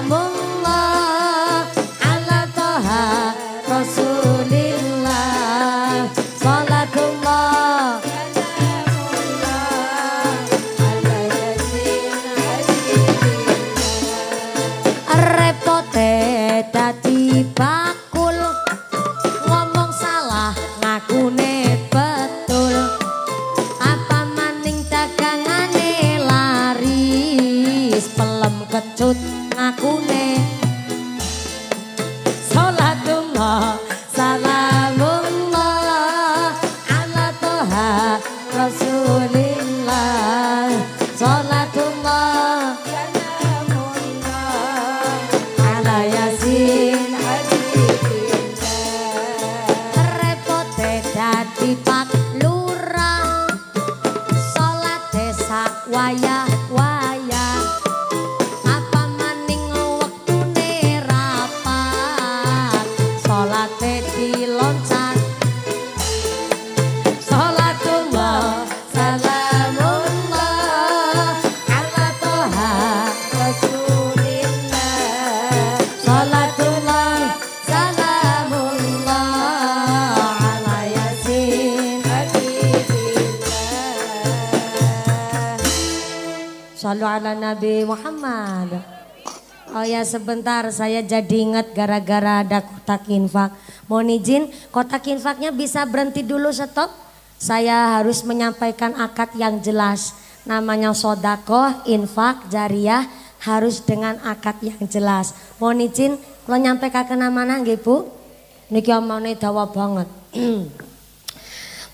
ala Nabi Muhammad. Oh ya sebentar saya jadi ingat gara-gara ada kotak infak. Mohon izin kotak infaknya bisa berhenti dulu stop. Saya harus menyampaikan akad yang jelas. Namanya sodako infak, jariah harus dengan akad yang jelas. Mohon izin kalau nyampe ke mana nggih Bu. Niki omongnya dawa banget.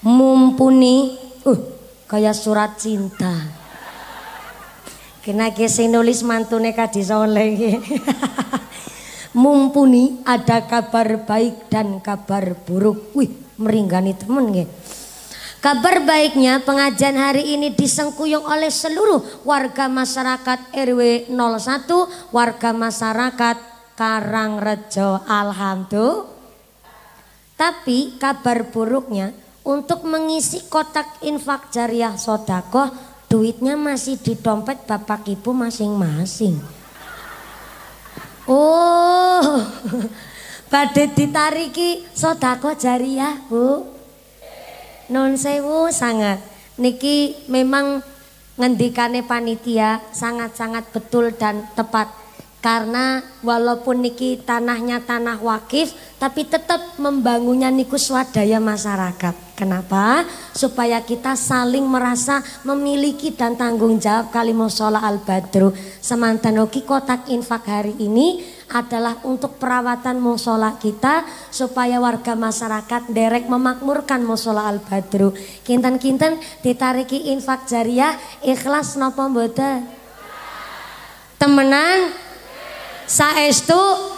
Mumpuni uh, kayak surat cinta. Kena sing nulis mantune Kadi Soleh Mumpuni ada kabar baik dan kabar buruk. Wih, meringani temen nge. Kabar baiknya pengajian hari ini disengkuyung oleh seluruh warga masyarakat RW 01, warga masyarakat Karangrejo. Alhamdulillah. Tapi kabar buruknya untuk mengisi kotak infak jariah sodakoh duitnya masih di dompet bapak ibu masing-masing. Oh, pada ditariki sodako jariah, ya, Bu. Non sewu sangat. Niki memang ngendikane panitia sangat-sangat betul dan tepat karena walaupun niki tanahnya tanah wakif tapi tetap membangunnya niku swadaya masyarakat. Kenapa? Supaya kita saling merasa memiliki dan tanggung jawab kalimusola sholat al-badru. Semantan oki kotak infak hari ini adalah untuk perawatan musola kita supaya warga masyarakat derek memakmurkan musola al-badru. Kinten-kinten ditariki infak jariah ikhlas nopo mboten. Temenan saestu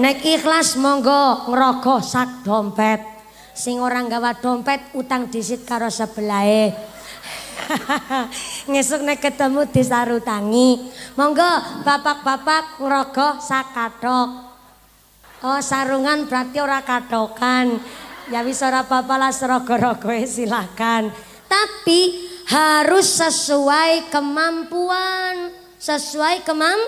nek ikhlas monggo ngrogoh sak dompet. sing ora nggawa dompet utang disit karo sebelahe. Ngesuk nek ketemu disarutangi. Monggo bapak-bapak ngrogoh sakathok. Oh sarungan berarti ora kadokan. Ya wis ora apa-apa lah serogo-rogoe silakan. Tapi harus sesuai kemampuan, sesuai kemam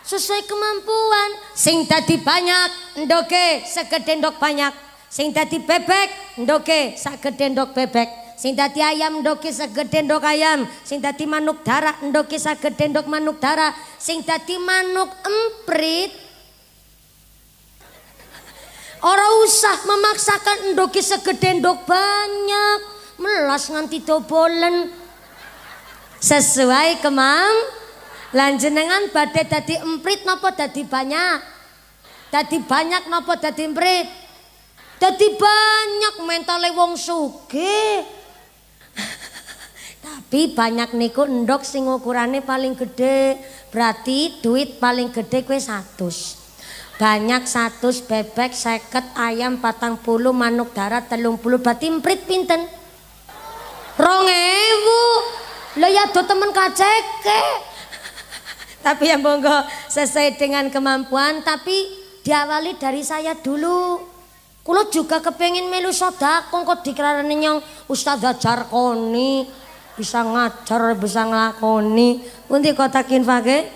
sesuai kemampuan sing dadi banyak ndoke segede ndok banyak Sing dadi bebek ndoke gedhe ndok bebek. Sing dadi ayam ndoke gedhe ndok ayam. Sing dadi manuk darah, ndoke gedhe ndok manuk darah. Sing dadi manuk emprit Ora usah memaksakan ndoke segede ndok banyak. Melas nganti dobolen. Sesuai kemam. Lanjenengan badai dadi emprit nopo dadi banyak. Dadi banyak nopo dadi emprit. Jadi banyak mental wong suge, Tapi banyak niku endok sing ukurannya paling gede. Berarti duit paling gede kue satu. Banyak satu bebek, seket, ayam, patang puluh, manuk darat, telung puluh. Berarti mprit pinten. Rong ewu. Lo ya do temen kacek. Tapi yang monggo sesuai dengan kemampuan. Tapi diawali dari saya dulu. Kulo juga kepengin melu sodako kok dikarenin nyong Ustazah Jarkoni bisa ngajar bisa ngelakoni Nanti kotak infake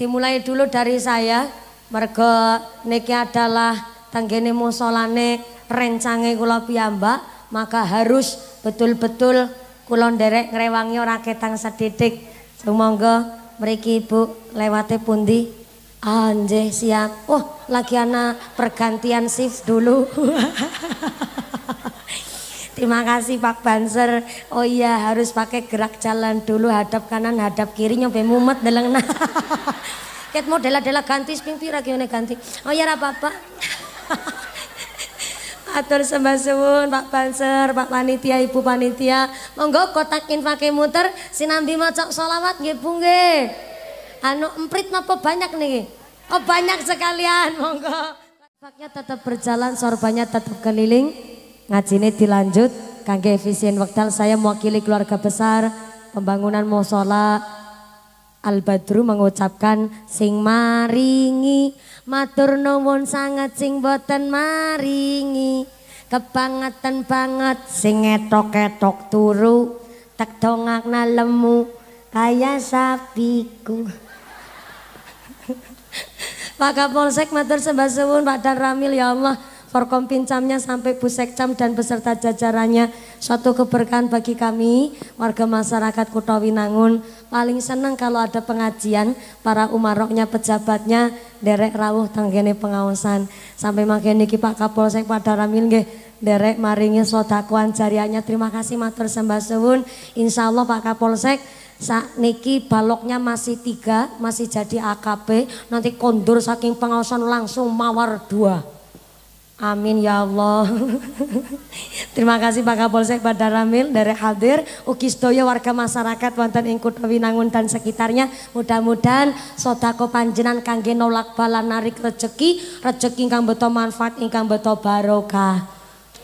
dimulai dulu dari saya merga niki adalah tanggene musolane rencange kulo piyambak maka harus betul-betul kulo nderek ngrewangi ora ketang sedidik Semoga mereka ibu lewati pundi Anjay ah, siap. oh, lagi anak pergantian shift dulu. Terima kasih Pak Banser. Oh iya harus pakai gerak jalan dulu hadap kanan hadap kiri nyampe mumet deleng nah. Ket model adalah ganti sping pira ganti. Oh iya apa-apa. Atur sembah suwun Pak Banser, Pak Panitia, Ibu Panitia. Monggo kotak infake muter sinambi mocok solawat nggih Bu Anu emprit napa banyak nih? Oh banyak sekalian, monggo. Baknya tetap berjalan, sorbannya tetap keliling. Ngaji Ngajine dilanjut, kangge efisien waktal saya mewakili keluarga besar pembangunan musola Al Badru mengucapkan sing maringi matur nuwun sangat sing boten maringi kebangetan banget sing etok-etok turu tek tongak lemu kaya sapiku Pak Kapolsek matur sembah suwun Pak Dan Ramil ya Allah pincamnya sampai Bu Sekcam dan beserta jajarannya suatu keberkahan bagi kami warga masyarakat Kota Winangun paling senang kalau ada pengajian para umaroknya pejabatnya derek rawuh tanggene pengawasan sampai makin niki Pak Kapolsek Pak Daramil nggih derek maringi sodakuan jariahnya terima kasih matur sembah insya Allah Pak Kapolsek Sak niki baloknya masih tiga, masih jadi AKP. Nanti kondur saking pengawasan langsung mawar dua. Amin ya Allah. Terima kasih Pak Kapolsek Badar Ramil dari hadir Uki Stoyo warga masyarakat wonten Ingkut Winangun dan sekitarnya. Mudah-mudahan sodako panjenan kangge nolak bala narik rejeki, rejeki kang beto manfaat ingkang beto barokah.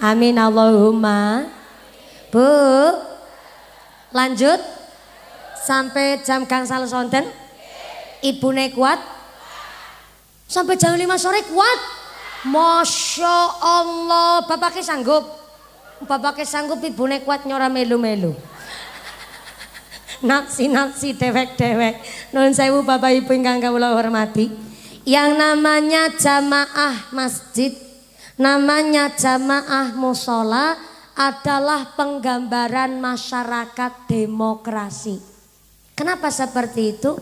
Amin Allahumma. Bu, lanjut sampai jam gangsal sonten ibu naik kuat sampai jam lima sore kuat Masya Allah bapaknya sanggup bapaknya sanggup ibu naik kuat nyora melu-melu nasi nasi dewek-dewek saya sewu bapak ibu ingkang kawula hormati yang namanya jamaah masjid namanya jamaah musola adalah penggambaran masyarakat demokrasi. Kenapa seperti itu?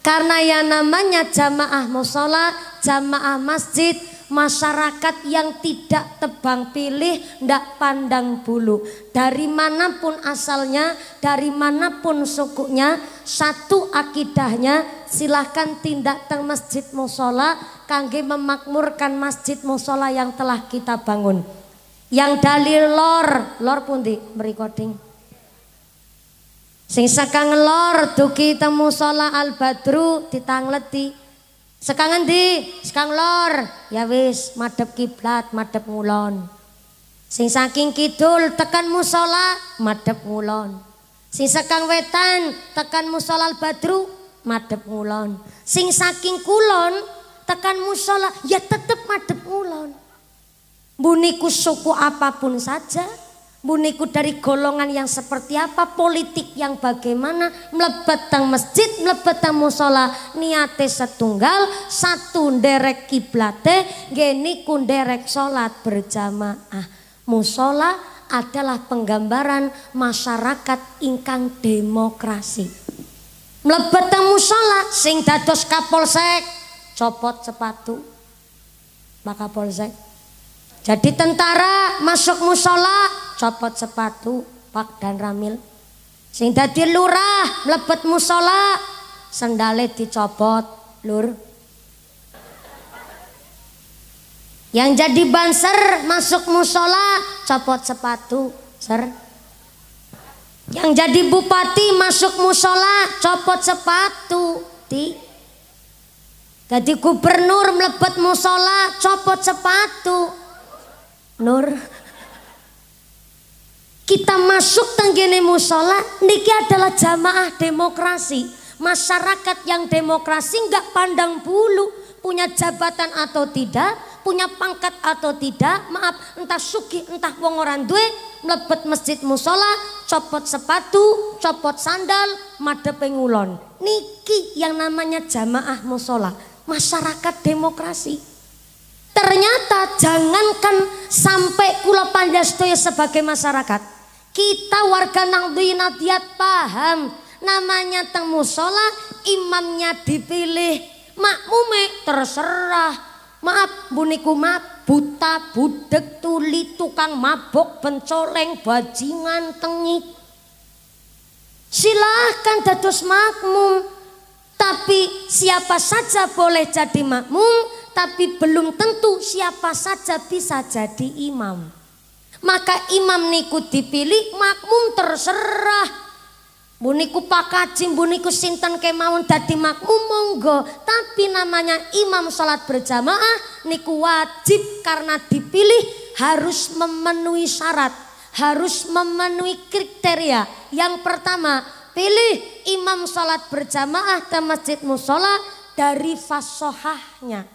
Karena yang namanya jamaah musola, jamaah masjid, masyarakat yang tidak tebang pilih, tidak pandang bulu. Dari manapun asalnya, dari manapun sukunya, satu akidahnya silahkan tindak teng masjid musola, kangge memakmurkan masjid musola yang telah kita bangun. Yang dalil lor, lor pun di recording. Sing sekang ngelor duki temu sholat al badru ditangleti. Sekang ngendi? Sekang lor. Ya wis, madep kiblat, madep ngulon. Sing saking kidul tekan musola, madep ngulon. Sing sekang wetan tekan musola al badru, madep ngulon. Sing saking kulon tekan musola, ya tetep madep ngulon. Buniku suku apapun saja, Buniku dari golongan yang seperti apa, politik yang bagaimana, mlebet teng masjid, mlebet teng musola, niate setunggal, satu derek kiblate, geni derek sholat berjamaah. Musola adalah penggambaran masyarakat ingkang demokrasi. Mlebet teng musola, sing dados kapolsek, copot sepatu, maka polsek jadi tentara masuk musola copot sepatu pak dan ramil. Sing dadi lurah mlebet musola sendale dicopot lur. Yang jadi banser masuk musola copot sepatu ser. Yang jadi bupati masuk musola copot sepatu ti. Jadi gubernur mlebet musola copot sepatu Nur kita masuk tenggene musola niki adalah jamaah demokrasi masyarakat yang demokrasi nggak pandang bulu punya jabatan atau tidak punya pangkat atau tidak maaf entah suki entah wong orang duwe mlebet masjid musola copot sepatu copot sandal made pengulon niki yang namanya jamaah musola masyarakat demokrasi Ternyata jangankan sampai kula ya sebagai masyarakat, kita warga Nangdui Nadiat paham namanya teng musola imamnya dipilih makmume terserah Maaf buniku maaf buta budek tuli tukang mabok pencoleng bajingan tengik. Silahkan dados makmum. Tapi siapa saja boleh jadi makmum tapi belum tentu siapa saja bisa jadi imam. Maka imam niku dipilih makmum terserah. Buniku pakajim, buniku sinten kemauan dadi makmum monggo. Tapi namanya imam sholat berjamaah niku wajib karena dipilih harus memenuhi syarat. Harus memenuhi kriteria. Yang pertama, pilih imam sholat berjamaah ke masjid musola dari fasohahnya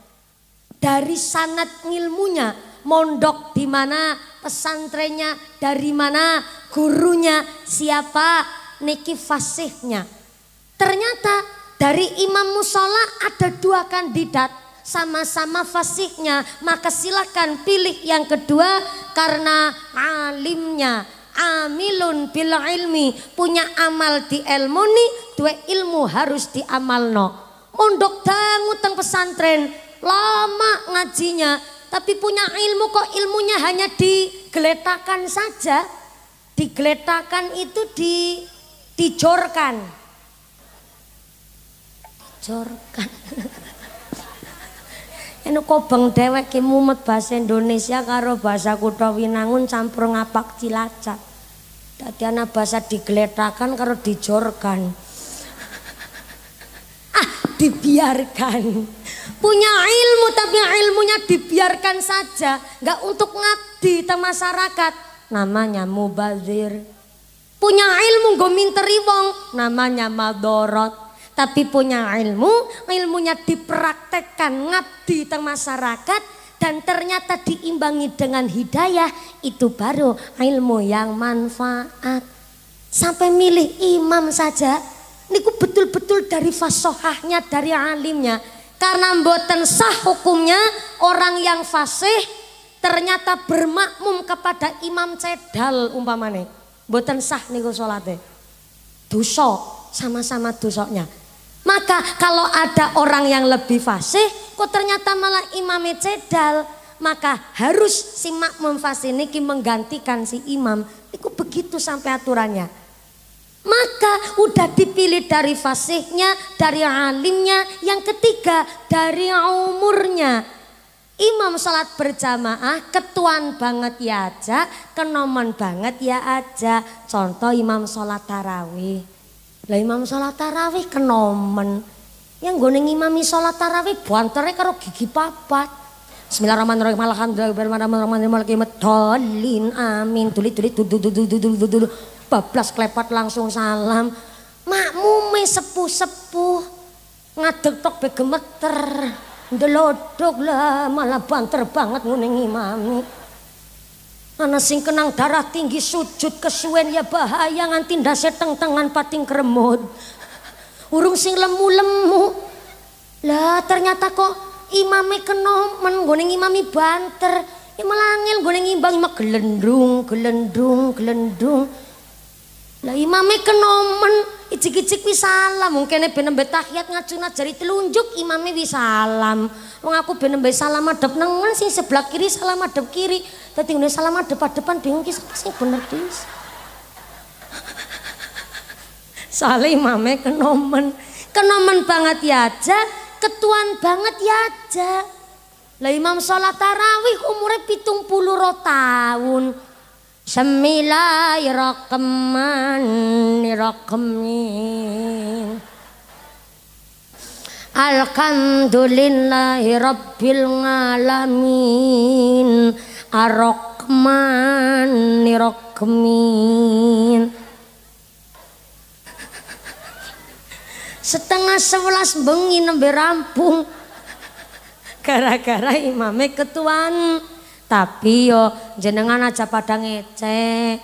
dari sanat ilmunya, mondok di mana, pesantrennya dari mana, gurunya siapa, niki fasihnya. Ternyata dari imam musola ada dua kandidat sama-sama fasihnya maka silahkan pilih yang kedua karena alimnya amilun bila ilmi punya amal di ilmu dua ilmu harus di amalno, mondok dangu pesantren lama ngajinya, tapi punya ilmu kok ilmunya hanya digeletakan saja. Digeletakan itu di dijorkan. Dijorkan. Ini kobang dewek mumet bahasa Indonesia karo bahasa kutha Winangun campur ngapak Cilacap. tadi anak bahasa digeletakan karo dijorkan. ah, dibiarkan punya ilmu tapi ilmunya dibiarkan saja nggak untuk ngabdi ke masyarakat namanya mubazir punya ilmu gue minteri wong namanya madorot tapi punya ilmu ilmunya dipraktekkan ngabdi ke masyarakat dan ternyata diimbangi dengan hidayah itu baru ilmu yang manfaat sampai milih imam saja niku betul-betul dari fasohahnya dari alimnya karena mboten sah hukumnya orang yang fasih ternyata bermakmum kepada imam cedal umpamane. Mboten sah niku salate. Dosa, sama-sama dosoknya. Maka kalau ada orang yang lebih fasih kok ternyata malah Imam cedal, maka harus si makmum fasih niki menggantikan si imam. Itu begitu sampai aturannya. Maka udah dipilih dari fasihnya, dari alimnya, yang ketiga dari umurnya. Imam salat berjamaah ketuan banget ya aja, kenoman banget ya aja. Contoh imam salat tarawih. Lah imam salat tarawih kenoman. Yang gue nengi mami sholat tarawih teri karo gigi papat. Bismillahirrahmanirrahim. Alhamdulillahirrahmanirrahim. Alhamdulillahirrahmanirrahim. Amin. ramadhan, ramadhan, ramadhan, ramadhan, ramadhan, ramadhan, ramad bablas klepot langsung salam. makmu me sepuh-sepuh ngadeg tok be gemeter. Ndelodok lah malah banter banget nguning imami. Ana sing kenang darah tinggi sujud kesuwen ya bahaya nganti ndase teng-tengan pating kremut. Urung sing lemu-lemu. Lah ternyata kok imame kenomen goning imami banter. Ya melangil goning imbang ima gelendung gelendung gelendung lah imame kenomen icik icik wis salam mungkin ben nembe tahiyat jari telunjuk imame wis salam. Wong aku ben nembe salam adep nengen sing sebelah kiri salam adep kiri. Dadi ngene salam adep depan bingung ki sapa sing bener tuh? Sale imame kenomen. Kenomen banget ya aja, ketuan banget ya aja. Lah imam salat tarawih umure 70 tahun. Semilai Bismillahirrahmanirrahim Alhamdulillahi Rabbil Alamin arokman nirokmin. Setengah sebelas bengi nembe rampung Gara-gara imame ketuan tapi yo jenengan aja pada ngecek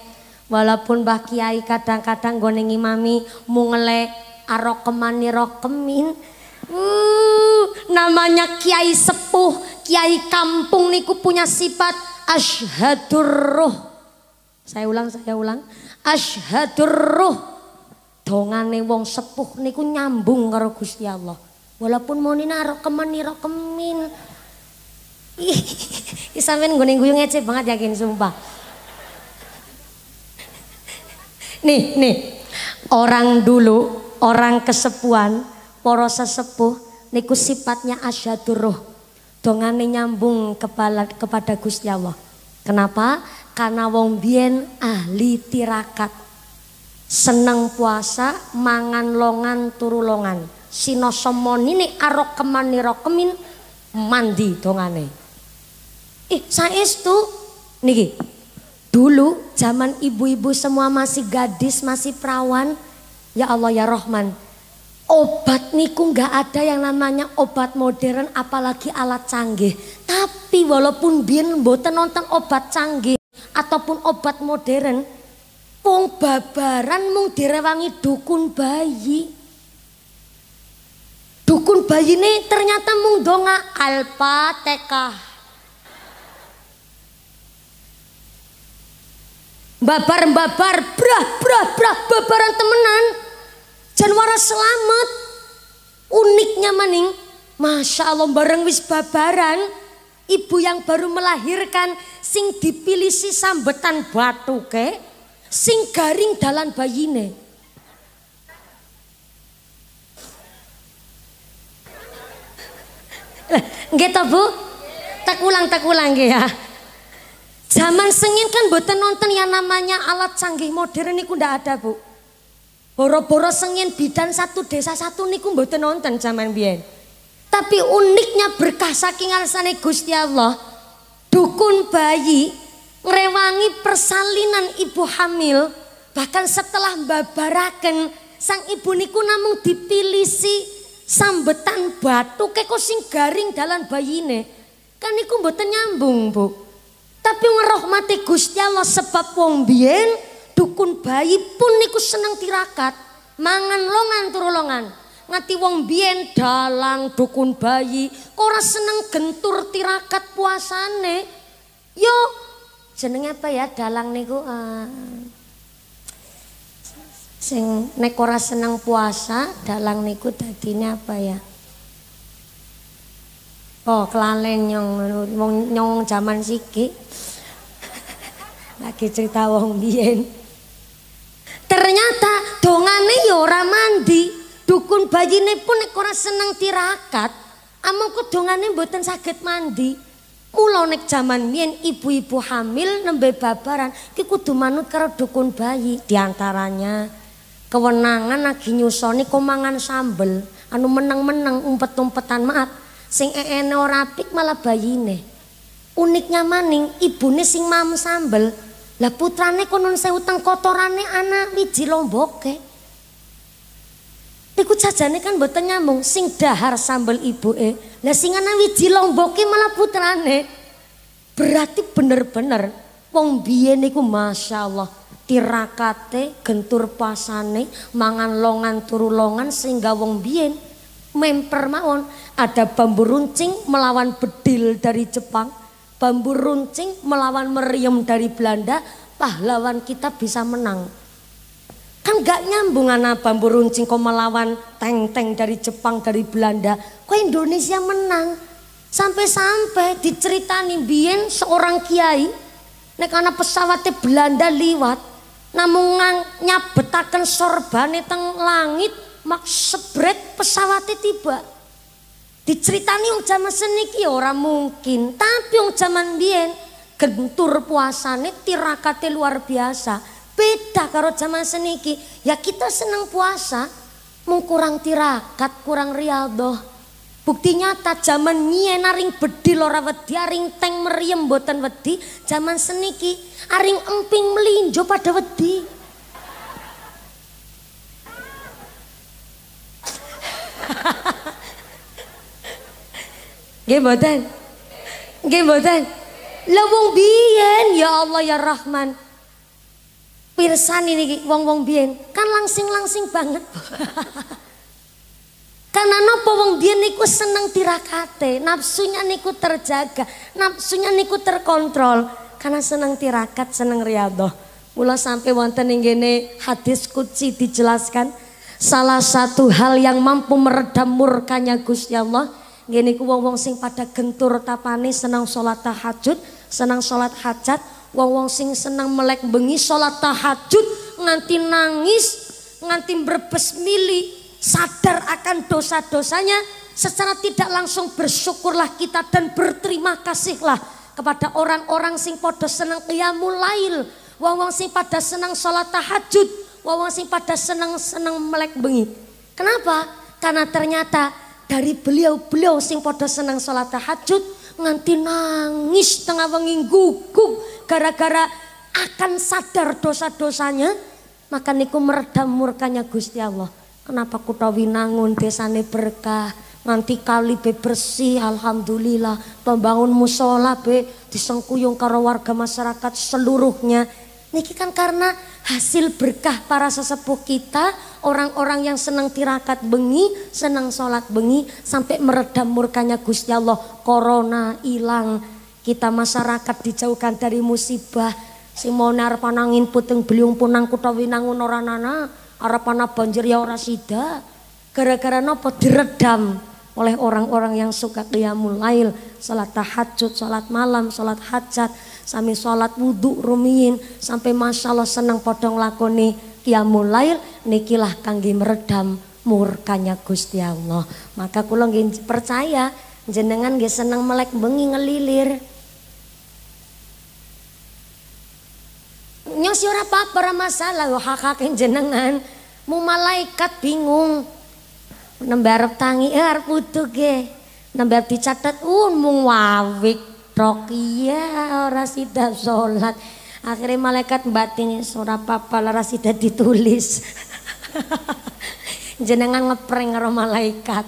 walaupun Mbah Kiai kadang-kadang gonengi mami kemani arokemani kemin. uh, namanya Kiai sepuh Kiai kampung niku punya sifat ashadur saya ulang saya ulang ashadur ruh dongane wong sepuh niku nyambung karo Gusti Allah walaupun kemani rokeman kemin. Ih, sampean nggone guyu ngece banget yakin sumpah. Nih, nih. Orang dulu, orang kesepuan, para sesepuh niku sifatnya asyadur roh. Dongane nyambung kepala, kepada Gusti Allah. Kenapa? Karena wong biyen ahli tirakat. Seneng puasa, mangan longan, turu longan. ini arok kemani rokemin mandi dongane. Ih, saya itu niki. Dulu zaman ibu-ibu semua masih gadis, masih perawan, ya Allah ya Rahman. Obat niku nggak ada yang namanya obat modern apalagi alat canggih. Tapi walaupun biyen mboten nonton obat canggih ataupun obat modern, Wong babaran mung direwangi dukun bayi. Dukun bayi ini ternyata mung donga alpa tekah. babar-babar brah brah brah babaran temenan januara selamat uniknya maning Masya Allah bareng wis babaran ibu yang baru melahirkan sing dipilih si sambetan batu ke sing garing dalan bayine Gitu Bu? Tak ulang tak ulang ya. Zaman sengin kan buatan nonton yang namanya alat canggih modern niku ndak ada, Bu. Boro-boro sengin bidan satu desa satu niku buatan nonton zaman biyen. Tapi uniknya berkah saking alasane Gusti Allah, dukun bayi rewangi persalinan ibu hamil bahkan setelah babaraken sang ibu niku namung dipilisi sambetan batu keko sing garing bayi bayine kan niku mboten nyambung bu tapi ngerohmati Gusti Allah sebab wong biyen dukun bayi pun niku seneng tirakat, mangan longan turu longan. Ngati wong biyen dalang dukun bayi ora seneng gentur tirakat puasane. Yo jenenge apa ya dalang niku uh, sing nek ora seneng puasa dalang niku dadine apa ya? Oh, kelalen nyong wong nyong zaman siki. lagi cerita wong biyen ternyata dongane ya ora mandi dukun bayine pun nek ora seneng tirakat amung ku dongane mboten saged mandi kula nek jaman biyen ibu-ibu hamil nembe babaran iki kudu manut karo dukun bayi diantaranya kewenangan lagi nyusoni komangan sambel anu menang-menang umpet-umpetan maaf sing eene ora apik malah bayine uniknya maning ibune sing mam sambel lah putrane konon saya utang kotorane anak wiji lomboke Iku jajane kan boten nyambung sing dahar sambel ibu e lah sing ana wiji lomboke malah putrane berarti bener-bener wong biyen niku masyaallah tirakate gentur pasane mangan longan turu longan sehingga wong biyen memper ada bambu runcing melawan bedil dari Jepang bambu runcing melawan meriam dari Belanda, pahlawan kita bisa menang. Kan gak nyambung anak bambu runcing kok melawan tank-tank dari Jepang, dari Belanda. Kok Indonesia menang? Sampai-sampai diceritani Bien seorang kiai. Nek karena pesawatnya Belanda liwat. Namun nyabetakan sorbane teng langit. Mak sebret pesawatnya tiba Diceritani wong zaman seniki ya orang mungkin, tapi wong zaman biyen gentur puasane tirakate luar biasa. Beda karo zaman seniki. Ya kita senang puasa, mung kurang tirakat, kurang riado. Bukti nyata zaman nyen aring bedil ora wedi, aring teng meriem boten wedi, zaman seniki aring emping melinjo pada wedi. Nggih mboten? Nggih mboten? Lah wong biyen ya Allah ya Rahman. Pirsan ini wong-wong biyen kan langsing-langsing banget. Karena nopo wong biyen niku seneng tirakate, nafsunya niku terjaga, nafsunya niku terkontrol karena seneng tirakat, seneng riyadhah. Mula sampai wonten ing kene hadis kuci dijelaskan salah satu hal yang mampu meredam murkanya Gusti Allah Gini ku wong-wong sing pada gentur tapane senang sholat tahajud, senang sholat hajat, wong-wong sing senang melek bengi sholat tahajud nganti nangis, nganti berbes mili, sadar akan dosa-dosanya, secara tidak langsung bersyukurlah kita dan berterima kasihlah kepada orang-orang sing podo senang qiyamul lail, wong-wong sing pada senang sholat tahajud, wong-wong sing pada senang-senang melek bengi. Kenapa? Karena ternyata dari beliau-beliau sing podo senang sholat tahajud nganti nangis tengah wengi gugup gara-gara akan sadar dosa-dosanya maka niku meredam murkanya Gusti Allah kenapa kutawi nangun desane berkah nganti kali be bersih alhamdulillah pembangun musola be disengkuyung karo warga masyarakat seluruhnya niki kan karena hasil berkah para sesepuh kita orang-orang yang senang tirakat bengi, senang sholat bengi, sampai meredam murkanya Gusti Allah. Corona hilang, kita masyarakat dijauhkan dari musibah. Simona monar puteng puting beliung punang kutha winangun orang nana, arep banjir ya orang sida. Gara-gara nopo diredam oleh orang-orang yang suka qiyamul lail, salat tahajud, salat malam, salat hajat, sami salat wudhu rumiin sampai masya Allah senang podong lakoni mulai nikilah kangge meredam murkanya Gusti Allah. Maka kula nggih percaya jenengan nggih seneng melek bengi ngelilir. Nyos ora apa-apa masalah yo hak jenengan. Mu malaikat bingung. Nembarep tangi er arep wudu ge. Nembar dicatet umum wawik tok iya ora sidap salat. Akhirnya malaikat batin surah papa laras tidak ditulis. Jenengan ngepreng roh malaikat.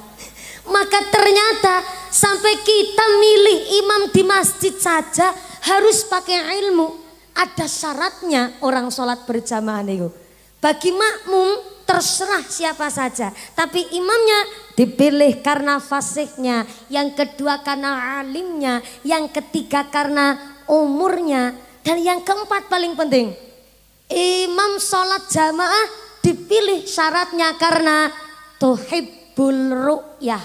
Maka ternyata sampai kita milih imam di masjid saja harus pakai ilmu. Ada syaratnya orang sholat berjamaah nih. Bagi makmum terserah siapa saja. Tapi imamnya dipilih karena fasihnya, yang kedua karena alimnya, yang ketiga karena umurnya, dan yang keempat paling penting, imam sholat jamaah dipilih syaratnya karena tuhibbul ru'yah.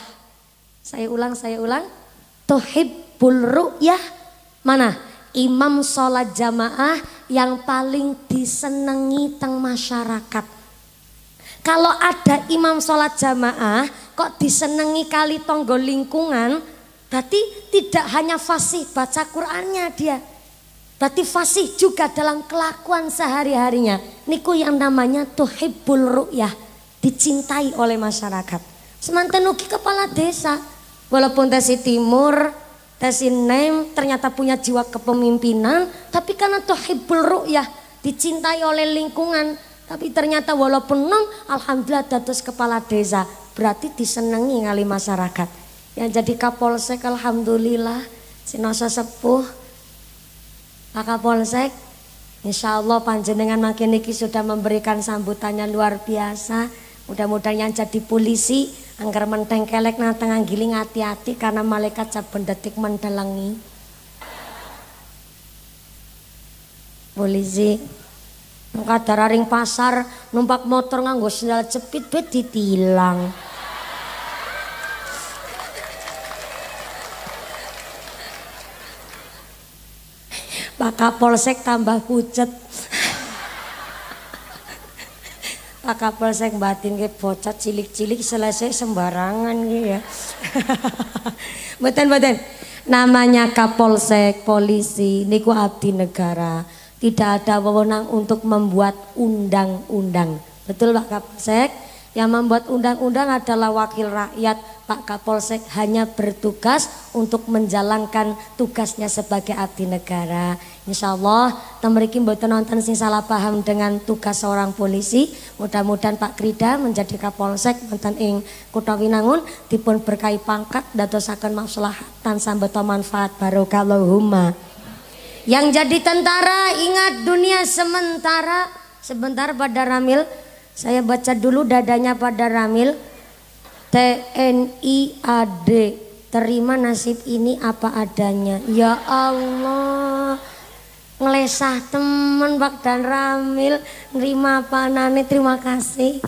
Saya ulang, saya ulang. Tuhibbul ru'yah mana? Imam sholat jamaah yang paling disenangi teng masyarakat. Kalau ada imam sholat jamaah kok disenangi kali tonggol lingkungan berarti tidak hanya fasih baca Qurannya dia Berarti fasih juga dalam kelakuan sehari-harinya. Niku yang namanya tuhibbul Rukyah Dicintai oleh masyarakat. Semantan ugi kepala desa. Walaupun tesi timur, tesi nem ternyata punya jiwa kepemimpinan. Tapi karena tuhibbul Rukyah Dicintai oleh lingkungan. Tapi ternyata walaupun nom, alhamdulillah datus kepala desa. Berarti disenangi oleh masyarakat. Yang jadi kapolsek alhamdulillah. sinosa sepuh Pak Kapolsek, insya Allah panjenengan makin niki sudah memberikan sambutannya luar biasa. Mudah-mudahan yang jadi polisi, angker menteng kelek tengah giling hati-hati karena malaikat saben detik mendelengi. Polisi, engkau ring pasar, numpak motor nganggo sendal jepit, bet ditilang. Pak Kapolsek tambah pucet. Pak Kapolsek batin ke bocat cilik-cilik selesai sembarangan gitu ya. beten beten. Namanya Kapolsek polisi niku abdi negara. Tidak ada wewenang untuk membuat undang-undang. Betul Pak Kapolsek? Yang membuat undang-undang adalah wakil rakyat Pak Kapolsek hanya bertugas untuk menjalankan tugasnya sebagai abdi negara. Insya Allah temeriki mboten nonton sing salah paham dengan tugas seorang polisi mudah-mudahan Pak Krida menjadi Kapolsek Mantan ing Kutha Winangun dipun berkahi pangkat dadosaken maslahat tansah beto manfaat huma yang jadi tentara ingat dunia sementara sebentar pada Ramil saya baca dulu dadanya pada Ramil TNI AD terima nasib ini apa adanya ya Allah ngelesah temen Pak dan Ramil nerima panane terima kasih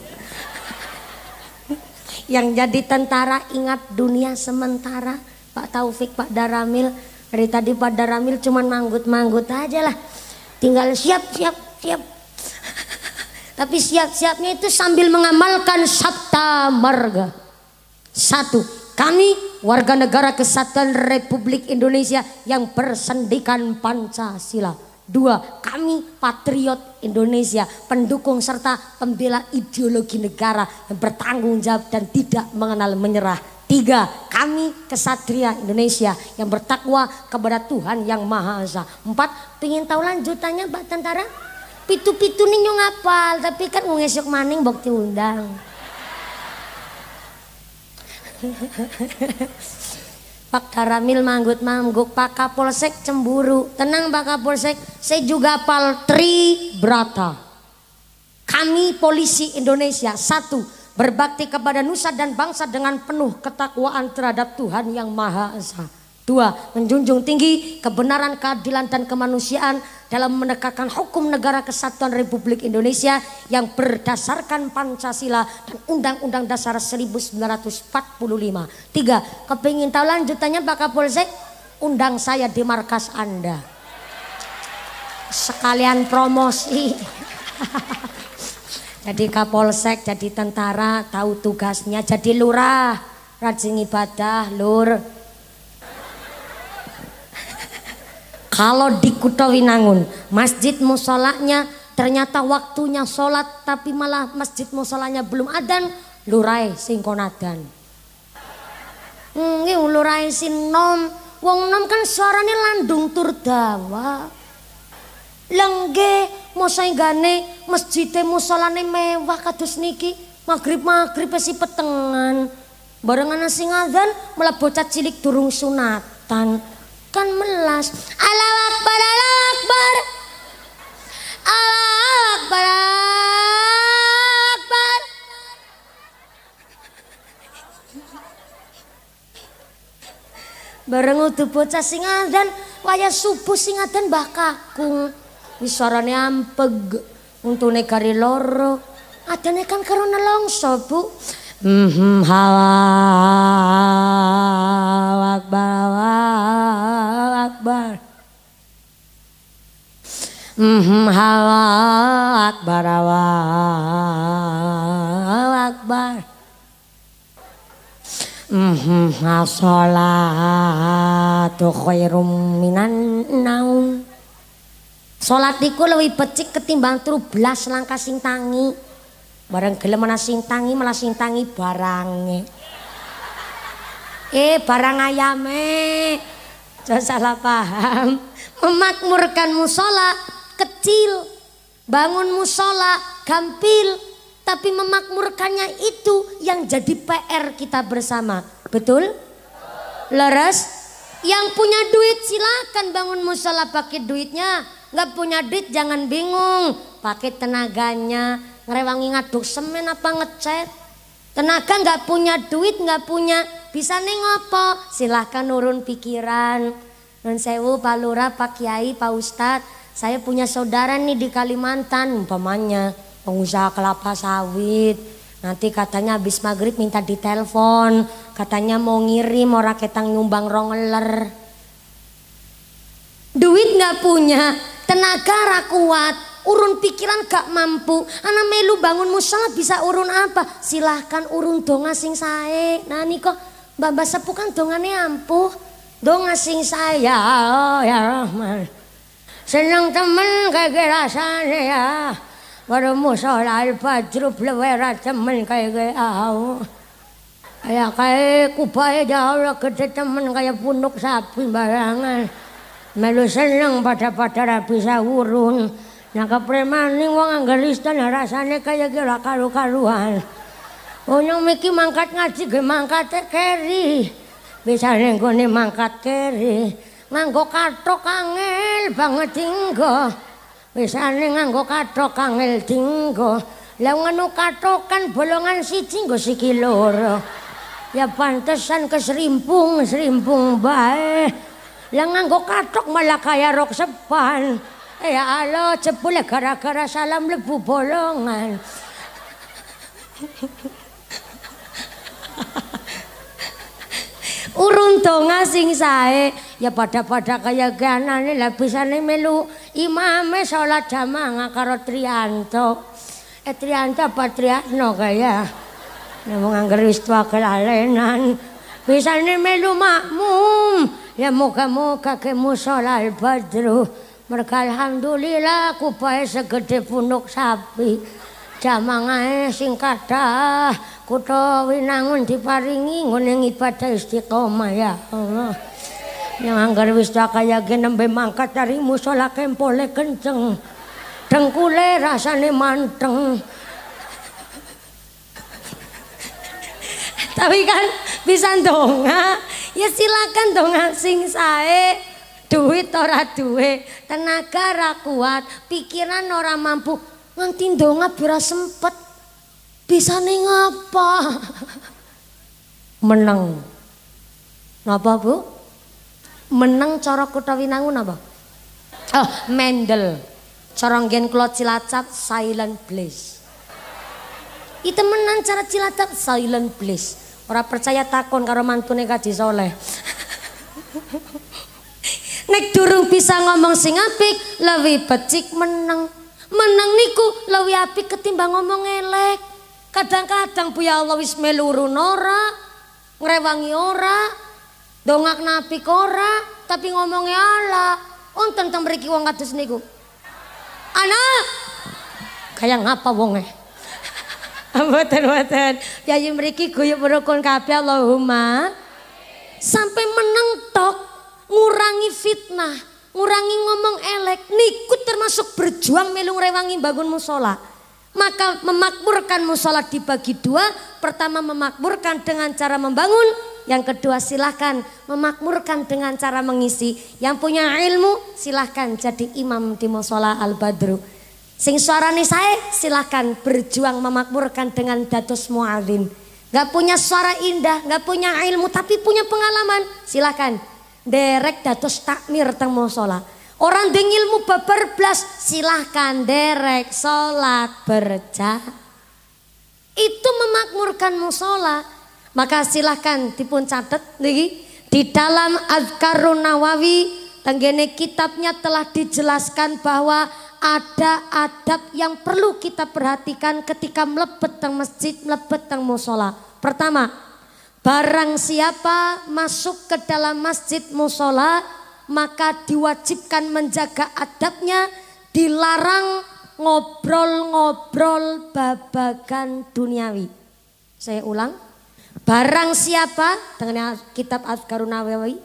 yang jadi tentara ingat dunia sementara Pak Taufik Pak Daramil dari tadi Pak Daramil cuman manggut-manggut aja lah tinggal siap siap siap tapi siap-siapnya itu sambil mengamalkan sabta marga satu kami warga negara kesatuan Republik Indonesia yang bersendikan Pancasila. Dua, kami patriot Indonesia, pendukung serta pembela ideologi negara yang bertanggung jawab dan tidak mengenal menyerah. Tiga, kami kesatria Indonesia yang bertakwa kepada Tuhan yang Maha Esa. Empat, pengen tahu lanjutannya Pak Tentara? Pitu-pitu ninyo ngapal, tapi kan ngesok maning bukti undang. Pak Daramil manggut mangguk Pak Kapolsek cemburu tenang Pak Kapolsek saya juga paltri brata kami polisi Indonesia satu berbakti kepada nusa dan bangsa dengan penuh ketakwaan terhadap Tuhan yang Maha Esa Dua, menjunjung tinggi kebenaran, keadilan, dan kemanusiaan dalam menegakkan hukum negara kesatuan Republik Indonesia yang berdasarkan Pancasila dan Undang-Undang Dasar 1945. Tiga, kepingin tahu lanjutannya Pak Kapolsek? Undang saya di markas Anda. Sekalian promosi. jadi Kapolsek, jadi tentara, tahu tugasnya, jadi lurah, rajin ibadah, lur. Kalau di Kuto Winangun, masjid musolanya ternyata waktunya sholat tapi malah masjid musolanya belum adan, lurai singkonadan. Nggih hmm, lurai sin wong nom kan suaranya landung tur mau Lengge gane masjide musolane mewah kados niki, magrib-magrib pasti petengan. Barengan sing adan malah bocah cilik durung sunatan. kan melas Allahu Akbar Allahu Akbar Allahu Akbar Akbar Bareng udu bocah sing dan waya subuh sing adan Mbah Kakung wisorane ampeg untune gari loro adane kan karo nelongso Bu Mm-hmm, Akbar, Allah Akbar. Mm-hmm, Akbar, Allah Akbar. Mm-hmm, As-salatu khairum minan naum. Salat iku luwih becik ketimbang 13 langkah sing tangi. Barang gelem ana sing tangi malah sing tangi barange. Eh barang ayame. Jangan salah paham. Memakmurkan musola kecil, bangun musola gampil, tapi memakmurkannya itu yang jadi PR kita bersama. Betul? Leres? Yang punya duit silakan bangun musola pakai duitnya. Gak punya duit jangan bingung, pakai tenaganya, ngerewangi ngaduk semen apa ngecat tenaga nggak punya duit nggak punya bisa nih ngopo silahkan nurun pikiran non sewu pak lurah pak kiai pak ustad saya punya saudara nih di Kalimantan umpamanya pengusaha kelapa sawit nanti katanya habis maghrib minta ditelepon katanya mau ngirim mau raketang nyumbang rongeler duit nggak punya tenaga rakuat urun pikiran gak mampu anak melu bangun musola bisa urun apa silahkan urun donga sing sae nah niko mbak mbak sepu kan dongane ampuh donga sing saya oh ya rahman seneng temen kayak rasanya ya baru musola alpa jeruk lewera temen kayak au Kayak kayak kubai jauh ke temen kayak punuk sapi barangan melu seneng pada pada bisa urun nyangka preman ning wong anggar Kristen rasane kaya kira karu-karuan Onyong miki mangkat ngaji ge mangkat e keri bisa nenggone mangkat keri nganggo kathok kangel banget inggo bisa nganggo kathok kangel tinggo lah ngono kathok bolongan siji nggo siki loro ya pantesan keserimpung srimpung bae lah nganggo kathok malah kaya rok sepan Ya Allah, jebule gara-gara salam lebu bolongan. Urun donga sing sae, ya pada-pada kaya ganane lah bisane melu imame salat jamaah karo Trianto. Eh Trianto Patriano kaya. Namung anggar wis tua kelalenan. Bisane melu makmum. Ya moga-moga kemu musala al Merga alhamdulillah kubahe segede punuk sapi. Jamangane sing kathah kutha winangun diparingi ngene ibadah istiqomah ya Allah. Yang anggar wis kaya nembe mangkat dari musola kempole kenceng. Dengkule rasane manteng. Tapi kan bisa dong Ya silakan dong sing sae. duit ora duwe, tenaga ora kuat, pikiran ora mampu, nganti ndonga ora sempet. Bisane ngapa? Meneng. Napa, Bu? Meneng cara kutha winangu napa? Oh, Mendel. Cara ngen kula Cilacap Silent bliss, Itu menang cara Cilacap Silent bliss, Ora percaya takon karo mantune Kak Disoleh. Nek durung bisa ngomong sing apik, lebih becik meneng. Meneng niku lebih apik ketimbang ngomong elek. Kadang-kadang bu ya Allah wis meluru nora, ngrewangi ora, dongak napi ora, tapi ngomongnya Allah. Unten teng mriki wong kados niku. Anak kayak ngapa wonge? Mboten mboten. Yayi mriki guyub rukun kabeh Allahumma. Sampai meneng tok ngurangi fitnah, ngurangi ngomong elek, nikut termasuk berjuang melung rewangi bangun musola. Maka memakmurkan musola dibagi dua, pertama memakmurkan dengan cara membangun, yang kedua silahkan memakmurkan dengan cara mengisi. Yang punya ilmu silahkan jadi imam di musola al badru. Sing suarane saya silahkan berjuang memakmurkan dengan datus muadzin. Gak punya suara indah, gak punya ilmu tapi punya pengalaman silahkan derek dados takmir teng musola. Orang ding ilmu beber blas silahkan derek sholat berja. Itu memakmurkan musola. Maka silahkan dipun catat lagi di dalam Azkarun Nawawi Tenggene kitabnya telah dijelaskan bahwa ada adab yang perlu kita perhatikan ketika melebet teng masjid, melebet teng musola. Pertama, Barang siapa masuk ke dalam masjid musola, maka diwajibkan menjaga adabnya, dilarang ngobrol-ngobrol babagan duniawi. Saya ulang, barang siapa dengan kitab Al-Karunawawi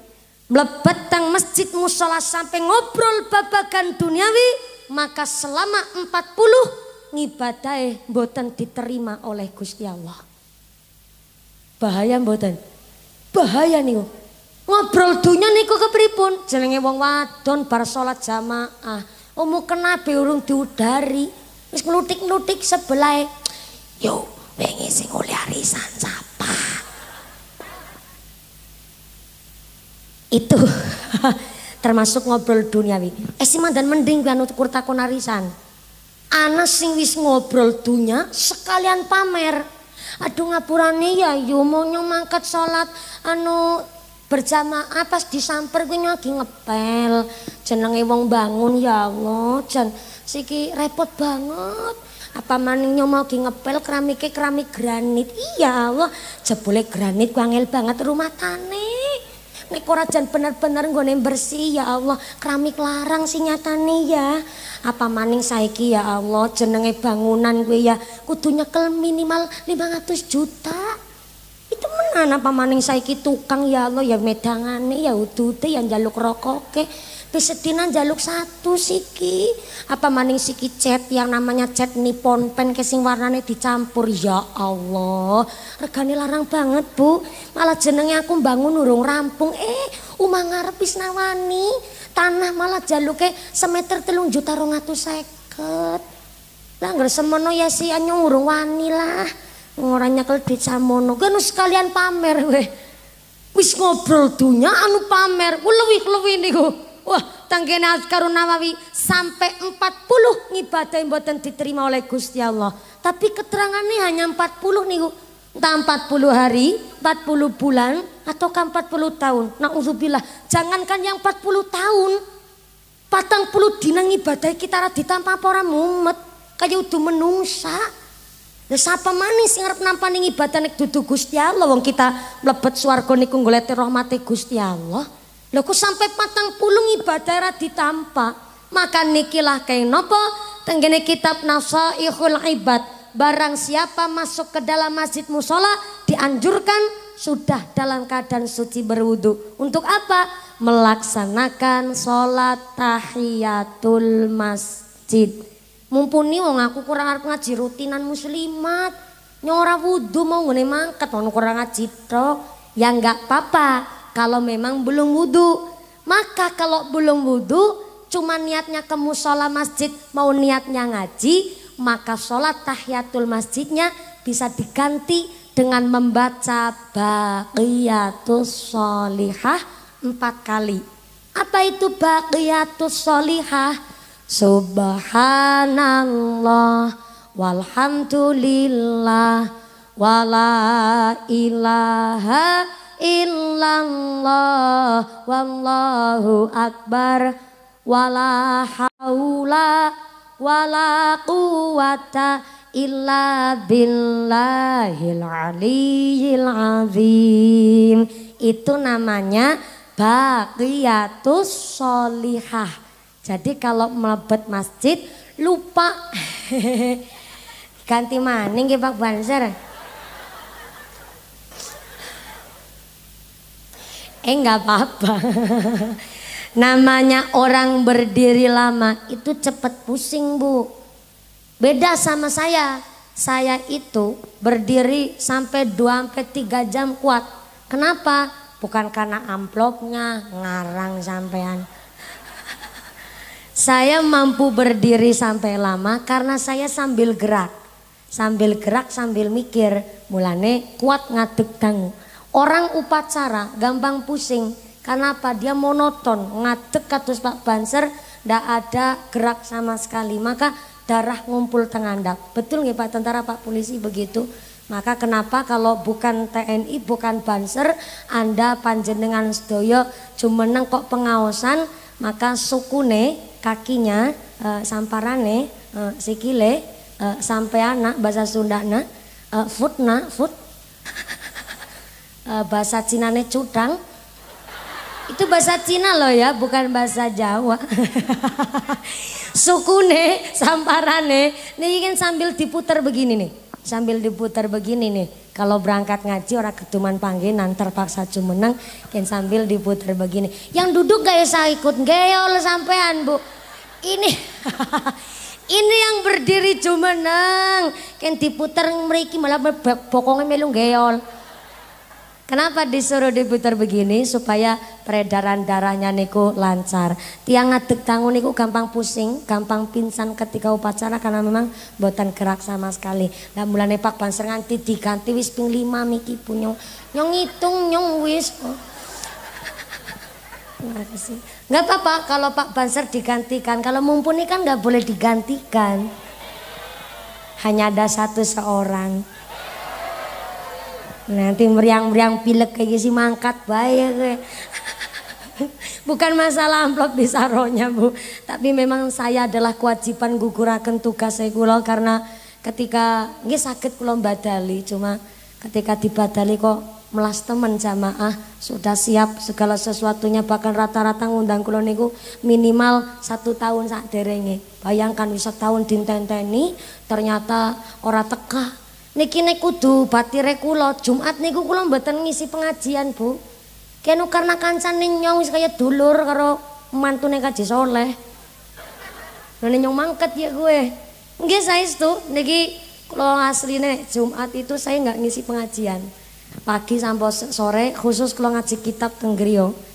melebet tang masjid musola sampai ngobrol babagan duniawi, maka selama 40 ngibadai boten diterima oleh Gusti Allah. Bahaya mboten? Bahaya niku. Ngobrol dunya niku kepripun? Jenenge wong wadon bar salat jamaah. Omu kena be urung diudari. Wis nglutik-nglutik sebelah. Yo, wingi sing oleh arisan sapa? Itu termasuk ngobrol duniawi. Eh si mandan mending kan untuk kurta konarisan. Anas sing wis ngobrol dunia sekalian pamer. aduh ngapurane ya yu mau mangkat salat anu berjamaah pas disamper gue lagi ngepel jenenge wong bangun ya Allah jan siki repot banget apa maning nyoma lagi ngepel keramiknya keramik granit iya Allah jebule granit gue angel banget rumah tanah nek ora jan bener-bener nggone bersih ya Allah keramik larang sih nyatane ya apa maning saiki ya Allah jenenge bangunan gue ya kudunya kel minimal 500 juta mangan apa maning saiki tukang ya Allah ya medangane ya udute yang jaluk rokoke tapi sedina jaluk satu siki apa maning siki cet yang namanya cet nipon pen kesing warnane dicampur ya Allah regane larang banget bu malah jenenge aku bangun urung rampung eh umah ngarep nawani tanah malah jaluke semeter telung juta rong atus seket lah semono ya si anyung urung wani lah Orangnya nyekel di Kuwi kan sekalian pamer weh, Wis ngobrol dunia anu pamer. Ku luwih nih niku. Wah, tangkene Azkarun Nawawi sampai 40 ngibadah buatan diterima oleh Gusti Allah. Tapi keterangan keterangannya hanya empat 40 niku. Entah 40 hari, 40 bulan, ataukah puluh tahun. Nauzubillah, jangankan yang empat puluh tahun. Patang puluh dinang ibadah kita radita tanpa para mumet. Kayak udah menungsa. Ya siapa manis sing nampak ini ibadah nek duduk Gusti Allah wong kita mlebet swarga niku golek rahmate Gusti Allah. Loh kok sampe patang pulung ibadah ra ditampa. Maka nikilah kain. Nopo, tenggene kitab Nasaihul Ibad. Barang siapa masuk ke dalam masjid musola dianjurkan sudah dalam keadaan suci berwudu. Untuk apa? Melaksanakan sholat tahiyatul masjid. Mumpuni mau ngaku kurang arep ngaji rutinan muslimat. Nyora wudhu mau ngene mangkat ono kurang ngaji tok. Ya enggak apa kalau memang belum wudhu. Maka kalau belum wudhu cuma niatnya ke musola masjid mau niatnya ngaji maka sholat tahiyatul masjidnya bisa diganti dengan membaca baqiyatus solihah empat kali. Apa itu baqiyatus solihah? Subhanallah walhamdulillah wala ilaha illallah wallahu akbar wala haula wala quwata illa billahil aliyil azim itu namanya baqiyatus solihah jadi kalau melebet masjid lupa ganti maning ya Pak Banser. Eh nggak apa-apa. Namanya orang berdiri lama itu cepet pusing bu. Beda sama saya. Saya itu berdiri sampai 2 sampai 3 jam kuat. Kenapa? Bukan karena amplopnya, ngarang sampean. Saya mampu berdiri sampai lama karena saya sambil gerak. Sambil gerak sambil mikir, mulane kuat ngadeg dangu. Orang upacara gampang pusing, karena apa? Dia monoton, ngadeg katus Pak Banser, ndak ada gerak sama sekali. Maka darah ngumpul tengandak. Betul nggak Pak Tentara, Pak Polisi begitu. Maka kenapa kalau bukan TNI, bukan Banser, Anda panjenengan sedoyo cuma kok pengawasan, maka sukune kakinya uh, eh, samparane uh, sikile eh, sampai anak bahasa Sunda Sundana eh, uh, na foot uh, bahasa Cina ne cudang itu bahasa Cina loh ya bukan bahasa Jawa sukune samparane nih ingin sambil diputar begini nih sambil diputar begini nih. Kalau berangkat ngaji orang ketuman panggilan terpaksa cumeneng kan sambil diputar begini. Yang duduk gak usah ikut geol sampean bu. Ini ini yang berdiri cumeneng. Kan diputar mereka malah bokongnya melung geol. Kenapa disuruh diputar begini supaya peredaran darahnya niku lancar. Tiang adek tangun niku gampang pusing, gampang pingsan ketika upacara karena memang buatan gerak sama sekali. Lah mulane Pak Banser nganti diganti wis ping lima miki punyong. Nyong ngitung nyong wis. Oh. Nggak apa-apa kalau Pak Banser digantikan. Kalau mumpuni kan nggak boleh digantikan. Hanya ada satu seorang. Nanti meriang-meriang pilek kayak gini mangkat bahaya Bukan masalah amplop di saronya bu, tapi memang saya adalah kewajiban gugurakan tugas saya kulo karena ketika ini sakit kulo badali cuma ketika dibadali kok melas temen jamaah sudah siap segala sesuatunya bahkan rata-rata ngundang kulo niku minimal satu tahun saat derenge bayangkan bisa tahun dintenteni ternyata ora teka niki nek kudu batire kula Jumat niku kula mboten ngisi pengajian Bu kenu karena kancane nyong wis kaya dulur karo mantune kaji soleh Nene nyong mangkat ya gue nggih saestu niki kula asline Jumat itu saya enggak ngisi pengajian pagi sampai sore khusus kula ngaji kitab teng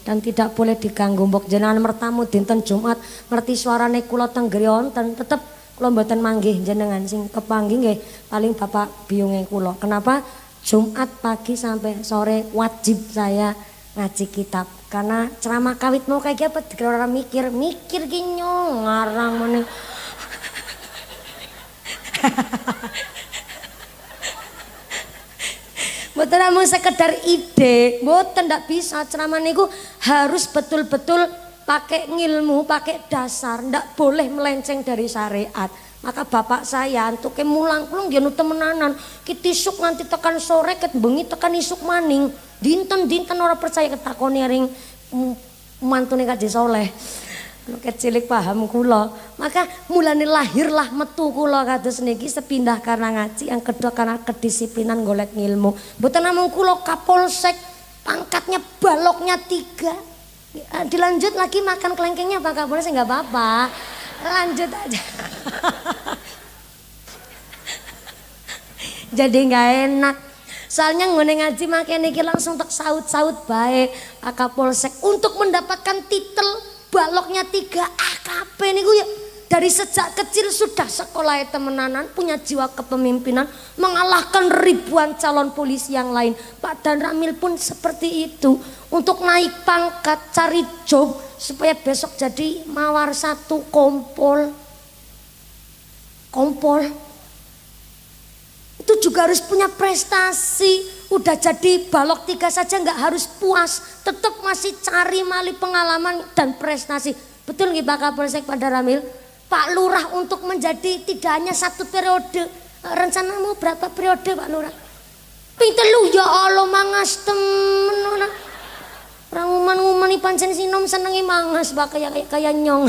dan tidak boleh diganggu mbok jenengan mertamu dinten Jumat ngerti suarane kula teng wonten tetep kula mboten manggih jenengan sing kepanggih nggih paling bapak biyunge kula. Kenapa Jumat pagi sampai sore wajib saya ngaji kitab karena ceramah kawit mau kayak apa dikira orang mikir mikir gini ngarang mana Mboten mau sekedar ide, mboten ndak bisa ceramah niku harus betul-betul pakai ngilmu, pakai dasar, ndak boleh melenceng dari syariat. Maka bapak saya untuk mulang kulung ya kita isuk nanti tekan sore ket bengi tekan isuk maning. Dinten dinten orang percaya ketakoni ring mm, mantune kaji soleh. Nek anu cilik paham kulo maka mulane lahirlah metu kulo kados niki sepindah karena ngaji yang kedua karena kedisiplinan golek ngilmu. Mboten namun kulo kapolsek, pangkatnya baloknya tiga Eh, dilanjut lagi makan kelengkengnya Pak kak boleh nggak apa-apa lanjut aja jadi nggak enak soalnya ngone ngaji makin niki langsung tak saut-saut baik Pak Kapolsek untuk mendapatkan titel baloknya tiga AKP gue ya dari sejak kecil sudah sekolah ya, temenanan punya jiwa kepemimpinan mengalahkan ribuan calon polisi yang lain Pak Dan Ramil pun seperti itu untuk naik pangkat cari job supaya besok jadi mawar satu kompol kompol itu juga harus punya prestasi udah jadi balok tiga saja nggak harus puas tetap masih cari mali pengalaman dan prestasi betul nggih Pak Kapolsek pada Ramil Pak Lurah untuk menjadi tidak hanya satu periode Rencanamu berapa periode Pak Lurah pinter lu ya Allah mangas temen Orang nguman-nguman pancen sinom senengi mangas bak kaya kaya, kaya nyong.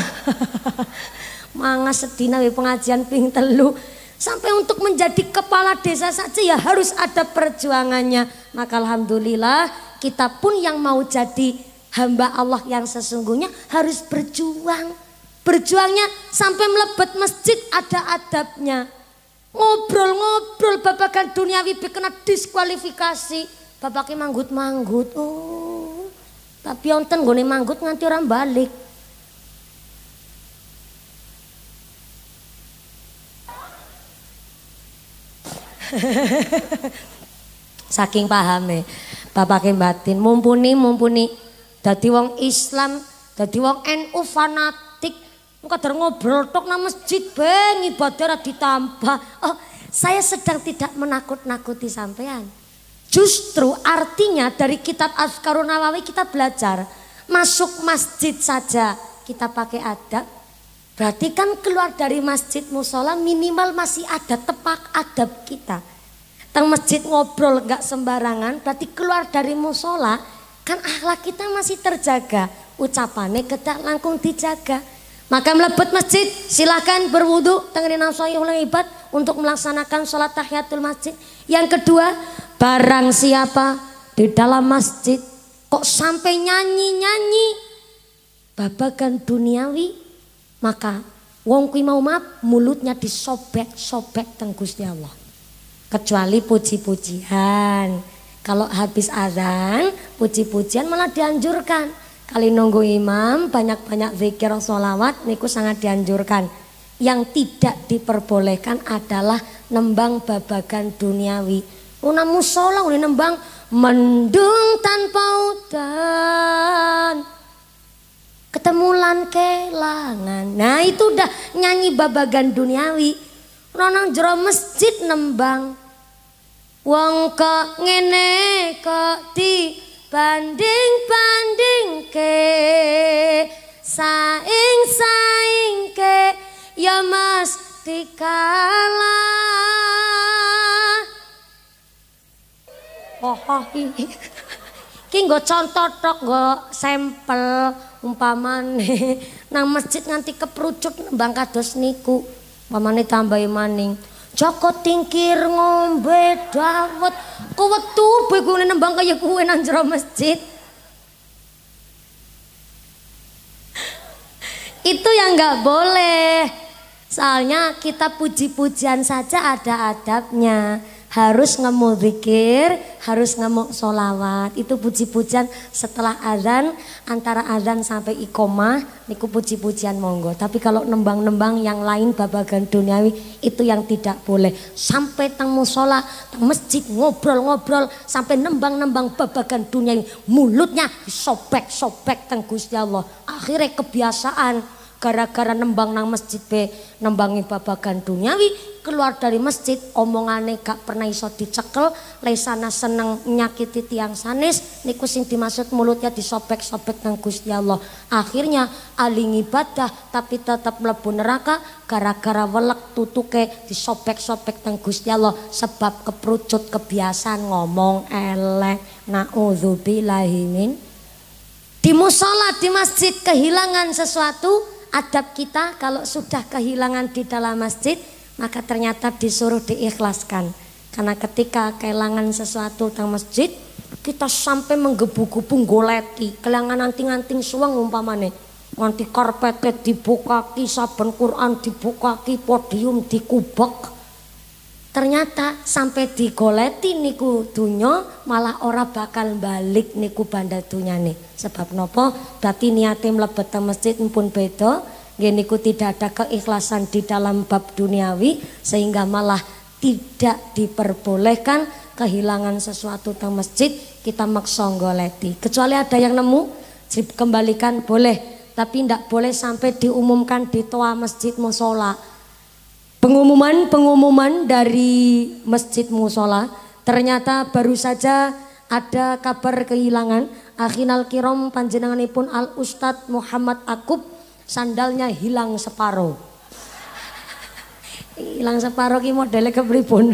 mangas sedih nabi pengajian ping telu. Sampai untuk menjadi kepala desa saja ya harus ada perjuangannya. Maka alhamdulillah kita pun yang mau jadi hamba Allah yang sesungguhnya harus berjuang. Berjuangnya sampai melebet masjid ada adabnya. Ngobrol-ngobrol babakan duniawi kena diskualifikasi. Bapaknya manggut-manggut. Oh, tapi onten gue manggut nganti orang balik. Saking pahame bapake batin mumpuni mumpuni jadi wong Islam, jadi wong NU fanatik kadar ngobrol tok nang masjid beng ibadah ditambah. Oh, saya sedang tidak menakut-nakuti sampean. Justru artinya dari kitab Azkarun Nawawi kita belajar masuk masjid saja kita pakai adab, Berarti kan keluar dari masjid musola minimal masih ada tepak adab kita. Teng masjid ngobrol nggak sembarangan, berarti keluar dari musola kan akhlak kita masih terjaga. Ucapannya kedak langkung dijaga. Maka melebet masjid, silahkan berwudu, tengerin nafsu ibad untuk melaksanakan sholat tahiyatul masjid. Yang kedua, Barang siapa di dalam masjid kok sampai nyanyi-nyanyi babagan duniawi maka wong kui mau maaf mulutnya disobek-sobek teng Allah. Kecuali puji-pujian. Kalau habis azan, puji-pujian malah dianjurkan. Kali nunggu imam, banyak-banyak zikir sholawat, niku sangat dianjurkan. Yang tidak diperbolehkan adalah nembang babagan duniawi Una musola uli nembang mendung tanpa udan ketemulan kelangan. Nah itu udah nyanyi babagan duniawi. Ronang jero masjid nembang. Wong kok ngene kok di banding banding ke saing saing ke ya mesti kalah hohohi ki nggo contoh tok nggo sampel umpamane nang masjid nganti keprucut nembang kados niku umpamane tambah maning Joko tingkir ngombe dawet tuh begone nembang kaya kuwe nang jero masjid itu yang nggak boleh. Soalnya kita puji-pujian saja ada adabnya harus ngemu zikir, harus ngemuk solawat. Itu puji-pujian setelah azan, antara azan sampai ikomah, niku puji-pujian monggo. Tapi kalau nembang-nembang yang lain babagan duniawi itu yang tidak boleh. Sampai teng musola, teng masjid ngobrol-ngobrol, sampai nembang-nembang babagan duniawi, mulutnya sobek-sobek teng Gusti Allah. Akhirnya kebiasaan gara-gara nembang nang masjid be nembangi babagan duniawi keluar dari masjid omongane gak pernah iso dicekel lesana seneng nyakiti tiang sanes niku sing dimaksud mulutnya disobek-sobek nang Gusti Allah akhirnya aling ibadah tapi tetap mlebu neraka gara-gara welek tutuke disobek-sobek nang Gusti Allah sebab keprucut kebiasaan ngomong elek naudzubillahi min di musola di masjid kehilangan sesuatu Adab kita kalau sudah kehilangan di dalam masjid, maka ternyata disuruh diikhlaskan. Karena ketika kehilangan sesuatu tentang masjid, kita sampai menggebu-gebu goleti, kehilangan anting-anting suang umpamane. nanti karpetnya dibuka, kisah Quran dibuka, podium dikubek. Ternyata sampai digoleti niku dunya malah ora bakal balik niku bandar dunya nih Sebab nopo? Berarti niatnya melebet ke masjid pun beda. Gini ku tidak ada keikhlasan di dalam bab duniawi sehingga malah tidak diperbolehkan kehilangan sesuatu ke masjid kita maksong goleti. Kecuali ada yang nemu kembalikan boleh tapi tidak boleh sampai diumumkan di toa masjid musola Pengumuman-pengumuman dari Masjid Musola ternyata baru saja ada kabar kehilangan Akhinal Kirom panjenenganipun Al Ustadz Muhammad Akub sandalnya hilang separuh. hilang separuh ki modelnya kepripun.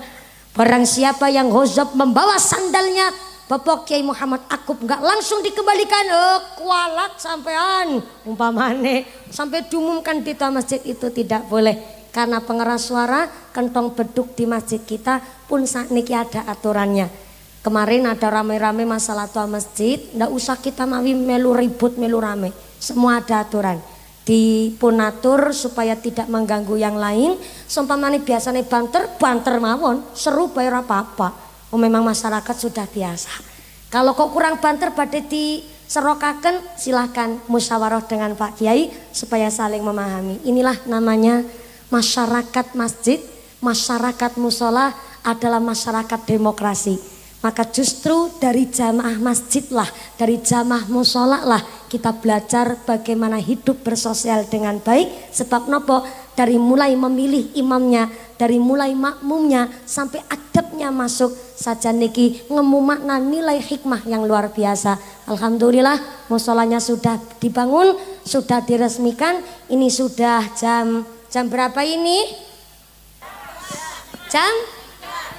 Barang siapa yang hozab membawa sandalnya Bapak Kiai Muhammad Akub nggak langsung dikembalikan oh, kualat sampean umpamane sampai diumumkan di masjid itu tidak boleh karena pengeras suara kentong beduk di masjid kita pun saat niki ada aturannya kemarin ada rame-rame masalah tua masjid ndak usah kita mawi melu ribut melu rame semua ada aturan dipunatur supaya tidak mengganggu yang lain sumpamane biasanya banter banter mawon seru bayar apa-apa oh, memang masyarakat sudah biasa kalau kok kurang banter pada di serokaken silahkan musyawarah dengan Pak Kiai supaya saling memahami. Inilah namanya masyarakat masjid, masyarakat musola adalah masyarakat demokrasi. Maka justru dari jamaah masjidlah, dari jamaah musola lah kita belajar bagaimana hidup bersosial dengan baik. Sebab nopo dari mulai memilih imamnya, dari mulai makmumnya sampai adabnya masuk saja niki ngemu makna nilai hikmah yang luar biasa. Alhamdulillah musolanya sudah dibangun, sudah diresmikan, ini sudah jam Jam berapa ini? Jam?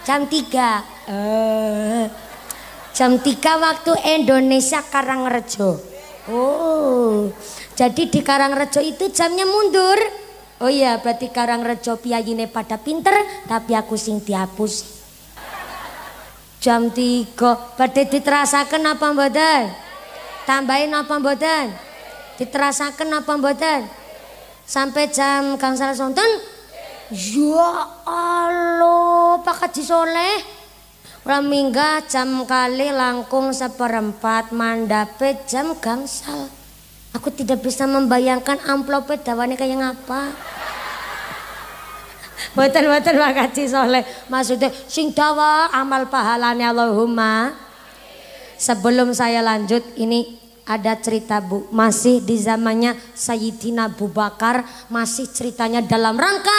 Jam tiga. Eh, jam tiga waktu Indonesia Karangrejo. Oh. Jadi di Karangrejo itu jamnya mundur. Oh iya, berarti Karangrejo piyayine pada pinter, tapi aku sing dihapus. Jam tiga. Berarti diterasakan apa mboten? Tambahin apa mboten? Diterasakan apa mboten? sampai jam Kang Salah Sonten ya Allah Pak Haji Soleh ora jam kali langkung seperempat mandape jam gangsal aku tidak bisa membayangkan amplop dawane kayak ngapa Boten boten Pak Haji Soleh maksudnya sing dawa amal pahalanya Allahumma sebelum saya lanjut ini ada cerita Bu, masih di zamannya Sayyidina Abu Bakar, masih ceritanya dalam rangka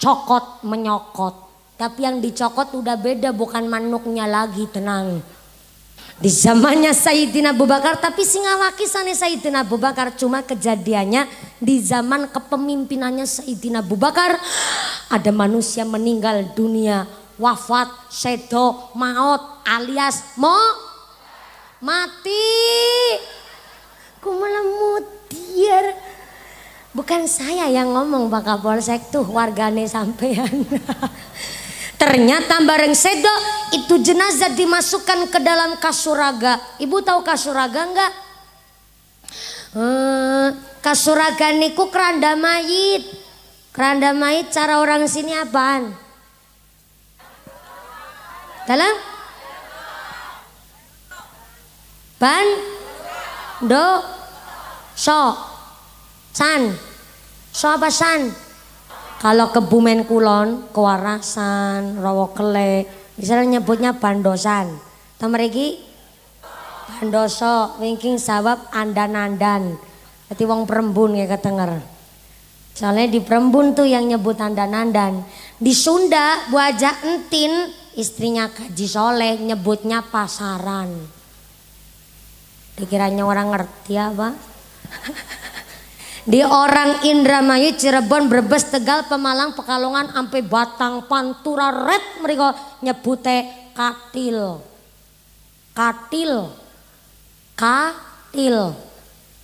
cokot menyokot. Tapi yang dicokot udah beda bukan manuknya lagi, tenang. Di zamannya Sayyidina Abu Bakar, tapi singa laki sana Sayyidina Abu Bakar. Cuma kejadiannya di zaman kepemimpinannya Sayyidina Abu Bakar, ada manusia meninggal dunia, wafat, sedo, maut alias mo mati. Aku melemutiar. Bukan saya yang ngomong Pak Kapolsek tuh wargane sampean. Ternyata bareng sedo itu jenazah dimasukkan ke dalam kasuraga. Ibu tahu kasuraga enggak? Hmm, eh, kasuraga niku keranda mayit. Keranda mayit cara orang sini apaan? Dalam? Ban? do so san so apa san kalau kebumen kulon kewarasan rawo kele misalnya nyebutnya bandosan temeriki bandoso wingking sawab andan-andan jadi wong perembun ya ketengar soalnya di perembun tuh yang nyebut andan-andan di Sunda buaja entin istrinya Kaji Soleh nyebutnya pasaran Dikiranya orang ngerti apa? Di orang Indramayu, Cirebon, Brebes, Tegal, Pemalang, Pekalongan, ampe Batang, Pantura, Red, mereka nyebute katil. Katil. Katil.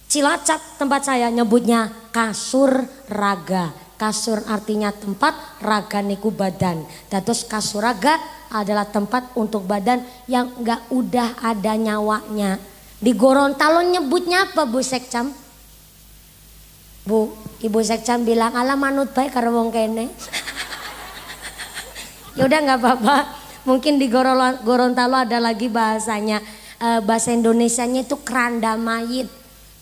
Cilacap tempat saya nyebutnya kasur raga. Kasur artinya tempat, raga niku badan. Dados kasur raga adalah tempat untuk badan yang nggak udah ada nyawanya. Di Gorontalo nyebutnya apa Bu Sekcam? Bu, Ibu Sekcam bilang ala manut baik karena wong kene. ya udah nggak apa-apa. Mungkin di Gorontalo ada lagi bahasanya e, bahasa Indonesianya itu keranda mayit.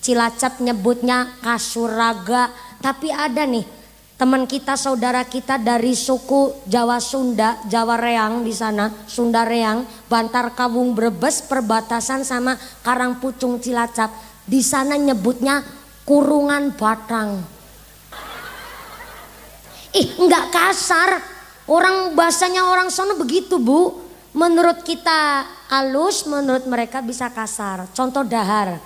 Cilacap nyebutnya kasuraga, tapi ada nih teman kita, saudara kita dari suku Jawa Sunda, Jawa Reang di sana, Sunda Reang, Bantar Kawung Brebes perbatasan sama Karang Pucung Cilacap. Di sana nyebutnya kurungan batang. Ih, enggak kasar. Orang bahasanya orang sono begitu, Bu. Menurut kita halus, menurut mereka bisa kasar. Contoh dahar.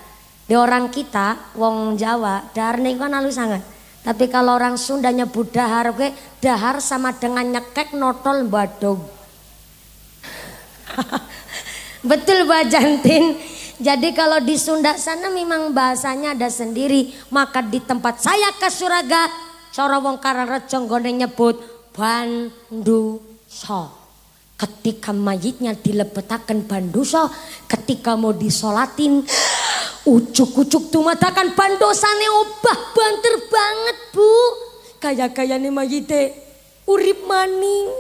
Di orang kita, wong Jawa, dahar ini kan halus sangat tapi kalau orang Sunda Sundanya dahar, gue dahar sama dengan nyekek notol badog. Betul Mbak Jantin. Jadi kalau di Sunda sana memang bahasanya ada sendiri. Maka di tempat saya ke Suraga, Sorowong Karangrejo nyebut Bandu So ketika mayitnya dilepetakan pandoso, ketika mau disolatin ujuk-ujuk matakan bandosane obah banter banget bu kayak kayak nih mayite urip maning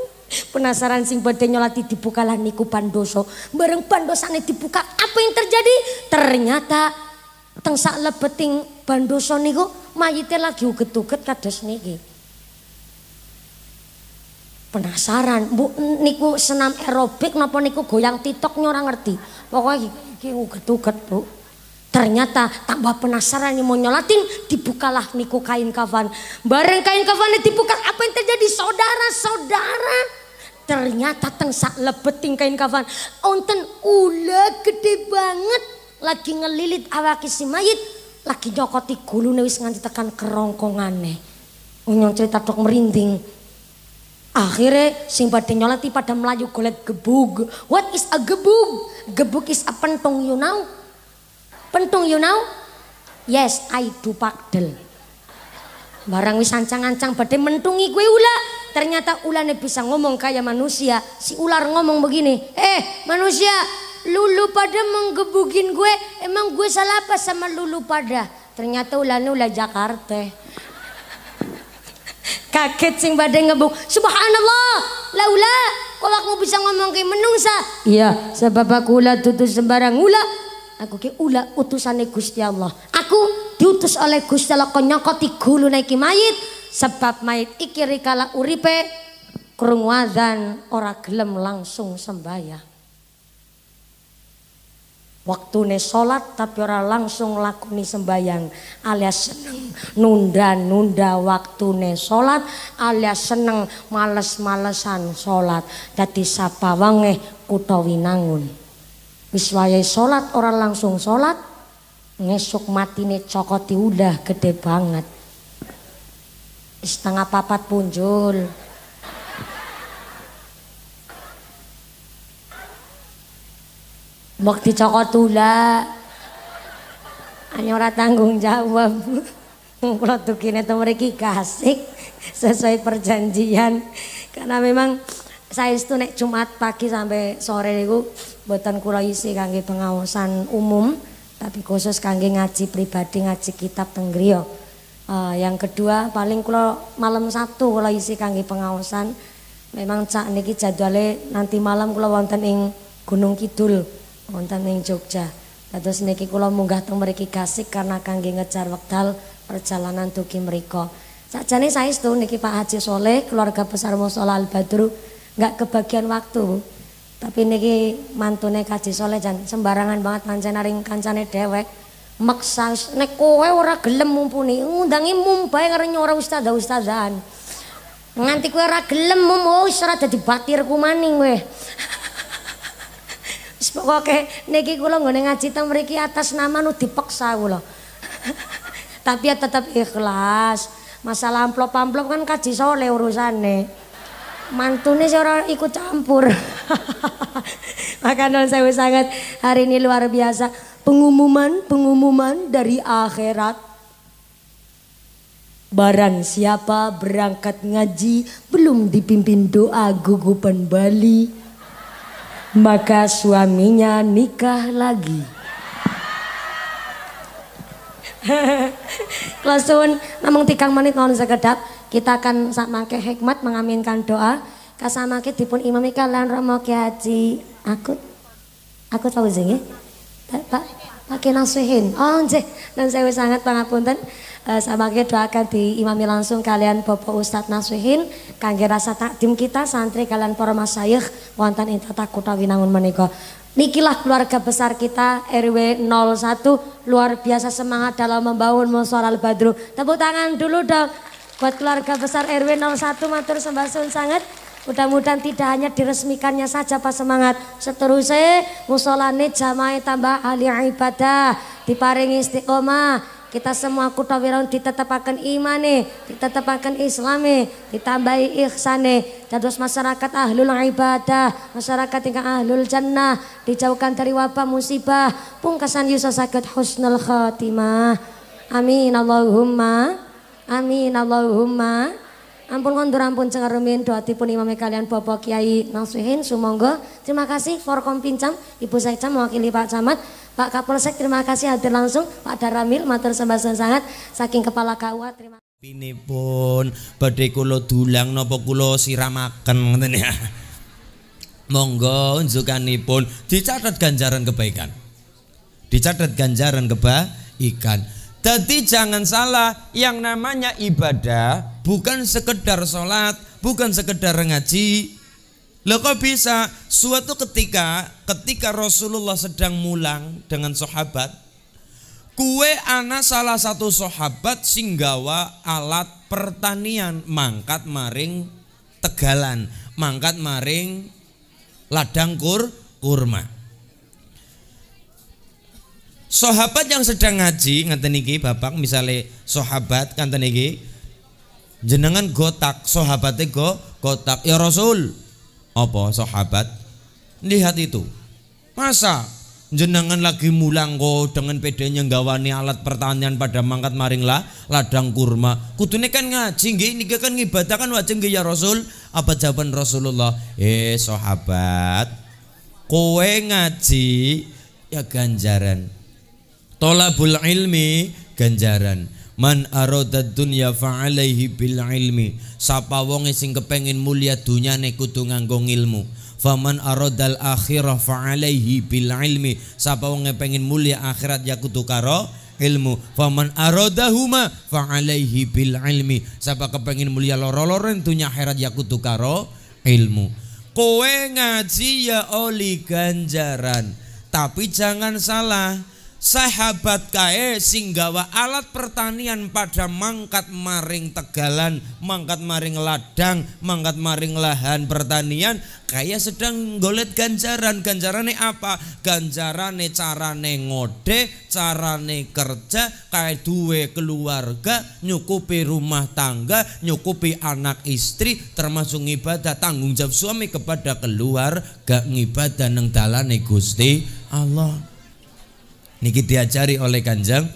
penasaran sing pada nyolati dibuka lah niku bandoso bareng bandosane dibuka apa yang terjadi ternyata tengsak lebeting bandoso niku mayite lagi uget-uget kados niki penasaran bu niku senam aerobik napa niku goyang titok nyora ngerti pokoknya ki uget-uget bu ternyata tambah penasaran yang mau nyolatin dibukalah niku kain kafan bareng kain kafan dibuka apa yang terjadi saudara-saudara ternyata teng sak lebeting kain kafan onten ula gede banget lagi ngelilit awaki si mayit lagi nyokoti gulune wis nganti tekan kerongkongane Unyong cerita dok merinding Akhirnya sing badhe nyolati pada melayu golek gebug. What is a gebug? Gebug is a pentung you know. Pentung you know? Yes, I do pakdel. Barang wis ancang-ancang badhe mentungi gue ula. Ternyata ulane bisa ngomong kayak manusia. Si ular ngomong begini, eh manusia lulu pada menggebugin gue. Emang gue salah apa sama lulu pada? Ternyata ulane ula Jakarta kaget sing badai ngebuk subhanallah laula Kalau aku bisa ngomong kayak menungsa iya sebab aku ula tutus sembarang ula aku ke ula utusane Gusti Allah aku diutus oleh Gusti Allah kau nyokoti gulu naiki mayit sebab mayit iki rikala uripe krungu ora gelem langsung sembayang waktune sholat tapi orang langsung laku nih sembayang alias seneng nunda-nunda waktu waktune sholat alias seneng males-malesan sholat jadi sapa wange kutawi nangun wayahe sholat orang langsung sholat ngesuk mati nih cokot udah gede banget setengah papat punjul Mbok dicokot tula. Hanya ora tanggung jawab. Kula dugine to mriki sesuai perjanjian. Karena memang saya itu nek Jumat pagi sampai sore niku mboten kula isi kangge pengawasan umum tapi khusus kangge ngaji pribadi ngaji kitab teng Uh, yang kedua paling kula malam satu kula isi kangge pengawasan memang cak niki jadwale nanti malam kula wonten ing Gunung Kidul. wonten ing Jogja. Dados niki kula munggah teng mriki gasik karena kangge ngejar wektal perjalanan dugi mriku. Sajane saestu niki Pak Haji Soleh keluarga besar Musola Al Badru enggak kebagian waktu. Tapi niki mantune Kaji Soleh jan sembarangan banget pancen aring kancane dhewek. Maksa nek kowe ora gelem mumpuni ngundangi mumbae ngareng ora ustaz-ustazan. Nganti kowe ora gelem mum wis ora dadi batirku maning weh. Pokoke niki kula nggone ngaji teng mriki atas nama nu dipaksa kula. Tapi ya tetap ikhlas. Masalah amplop-amplop kan kaji soleh urusane. mantune seorang ikut campur. Makanan saya sangat hari ini luar biasa. Pengumuman, pengumuman dari akhirat. Barang siapa berangkat ngaji belum dipimpin doa gugupan Bali. Maka suaminya nikah lagi. Klasun, namun tikang menit non sekedap, kita akan samake hikmat mengaminkan doa. kasama Kasamake dipun imami kalian Romo Kiai aku. aku tahu nggih. Ya. Pak, pakai Kinasuhin. Oh nggih, dan saya sangat pangapunten. Eh, sama kita doakan diimami langsung kalian Bapak Ustadz Nasuhin kangge rasa takdim kita santri kalian para masayikh wonten ing tata kota winangun menika Nikilah keluarga besar kita RW 01 luar biasa semangat dalam membangun musola Badru. Tepuk tangan dulu dong buat keluarga besar RW 01 matur sembah sangat. Mudah-mudahan tidak hanya diresmikannya saja pas semangat seterusnya musolane jamaah tambah ahli ibadah diparingi istiqomah kita semua kutha wiraun nih, imane, ditetapakan islame, ditambahi ihsane, terus masyarakat ahlul ibadah, masyarakat tinggal ahlul jannah, dijauhkan dari wabah musibah, pungkasan yusa sakit husnul khatimah. Amin Allahumma. Amin Allahumma. Ampun kondur ampun doa tipun imam kalian Bapak Kiai Nasuhin sumonggo. Terima kasih for kompincam, Ibu cam mewakili Pak Camat. Pak Kapolsek terima kasih hadir langsung Pak Daramil matur sembah sangat saking kepala KUA terima kasih. pun badhe kula dulang napa kula siramaken ngoten ya. Monggo unjukanipun dicatat ganjaran kebaikan. Dicatat ganjaran kebaikan. Jadi jangan salah yang namanya ibadah bukan sekedar sholat, bukan sekedar ngaji, Loh kok bisa? Suatu ketika ketika Rasulullah sedang mulang dengan sahabat, kue anak salah satu sahabat singgawa alat pertanian mangkat maring tegalan, mangkat maring ladang kur kurma. Sahabat yang sedang ngaji ngaten niki Bapak misalnya sahabat ngaten niki jenengan gotak sahabate go, kotak ya Rasul apa sahabat lihat itu masa jenengan lagi mulang kok dengan pedenya gawani alat pertanian pada mangkat maring lah ladang kurma kutune kan ngaji nggih ini kan kan wajib ya Rasul apa jawaban Rasulullah eh sahabat kowe ngaji ya ganjaran tolabul ilmi ganjaran Man arada dunia fa bil ilmi. Sapa wonge sing kepengin mulia dunyane kudu nganggo ilmu. Faman aradal akhirah fa bil ilmi. Sapa wonge pengin mulia akhirat ya kudu karo ilmu. Faman aradahuma fa alaihi bil ilmi. Sapa kepengin mulia loro-loren dunya akhirat ya kudu karo ilmu. Kowe ngaji ya oli ganjaran. Tapi jangan salah, sahabat kae singgawa alat pertanian pada mangkat maring tegalan, mangkat maring ladang, mangkat maring lahan pertanian, kaya sedang golet ganjaran. Ganjarane apa? Ganjarane carane ngode, carane kerja, kaya duwe keluarga, nyukupi rumah tangga, nyukupi anak istri, termasuk ibadah tanggung jawab suami kepada keluarga ngibadah neng dalane Gusti Allah niki diajari oleh Kanjeng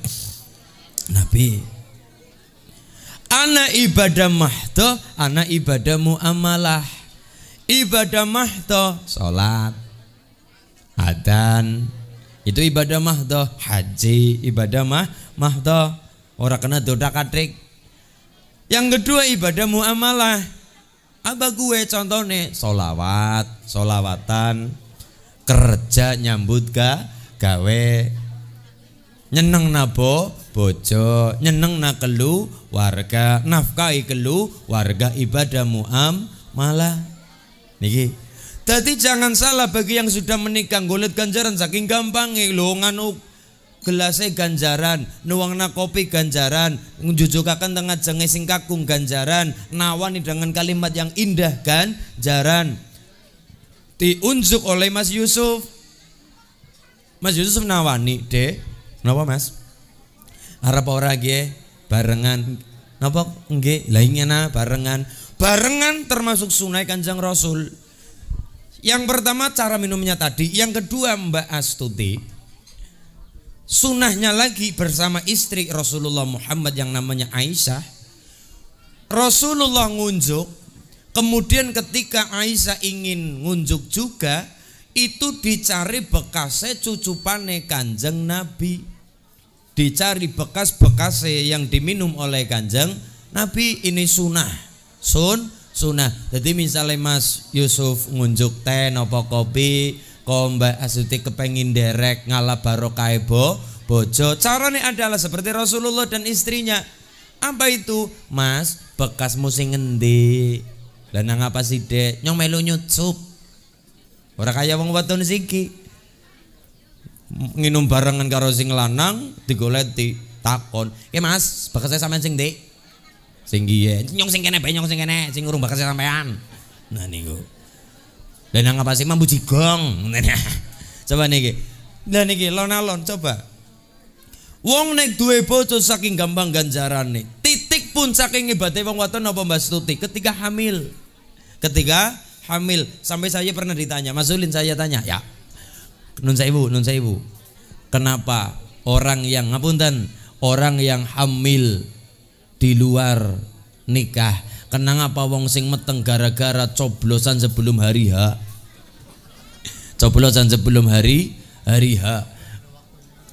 Nabi Anak ibadah mahto, anak ibadah muamalah. Ibadah mahto, sholat, adan, itu ibadah mahto. haji, ibadah mah, mahto. orang kena doda katrik. Yang kedua ibadah muamalah. Apa gue contohnya? sholawat, sholawatan, kerja nyambut ga, gawe, nyeneng nabo bojo nyeneng na kelu warga nafkai kelu warga ibadah muam malah niki jadi jangan salah bagi yang sudah menikah golet ganjaran saking gampang lo nganu gelasnya ganjaran nuangna kopi ganjaran njujukakan tengah jenge sing kakung ganjaran nawani dengan kalimat yang indah kan jaran diunjuk oleh Mas Yusuf Mas Yusuf nawani deh Napa Mas? Harap orangnya barengan. Napa Enggak lainnya na barengan. Barengan termasuk sunai Kanjeng Rasul. Yang pertama cara minumnya tadi, yang kedua Mbak Astuti sunahnya lagi bersama istri Rasulullah Muhammad yang namanya Aisyah. Rasulullah ngunjuk, kemudian ketika Aisyah ingin ngunjuk juga, itu dicari bekasnya cucupane kanjeng Nabi dicari bekas-bekas yang diminum oleh kanjeng Nabi ini sunnah sun sunnah jadi misalnya Mas Yusuf ngunjuk teh nopo kopi komba asuti kepengin derek ngalah barokah bo bojo caranya adalah seperti Rasulullah dan istrinya apa itu Mas bekas musim ngendi dan apa sih dek nyong nyucup orang kaya wong waton ziki nginum barengan karo sing lanang digoleti takon ya mas bakal saya sampean sing dek sing giye nyong sing kene penyong sing kene sing urung bakal saya sampean nah nih niku dan yang apa sih mambu jigong coba niki dan niki lon alon coba wong nek duwe bojo saking gampang ganjaran nih, titik pun saking ibadah wong waton apa mbak Stuti ketika hamil ketika hamil sampai saya pernah ditanya Mas saya tanya ya Nun ibu, nun ibu. Kenapa orang yang ngapunten, orang yang hamil di luar nikah, kenang apa wong sing meteng gara-gara coblosan sebelum hari ha? Coblosan sebelum hari hari ha?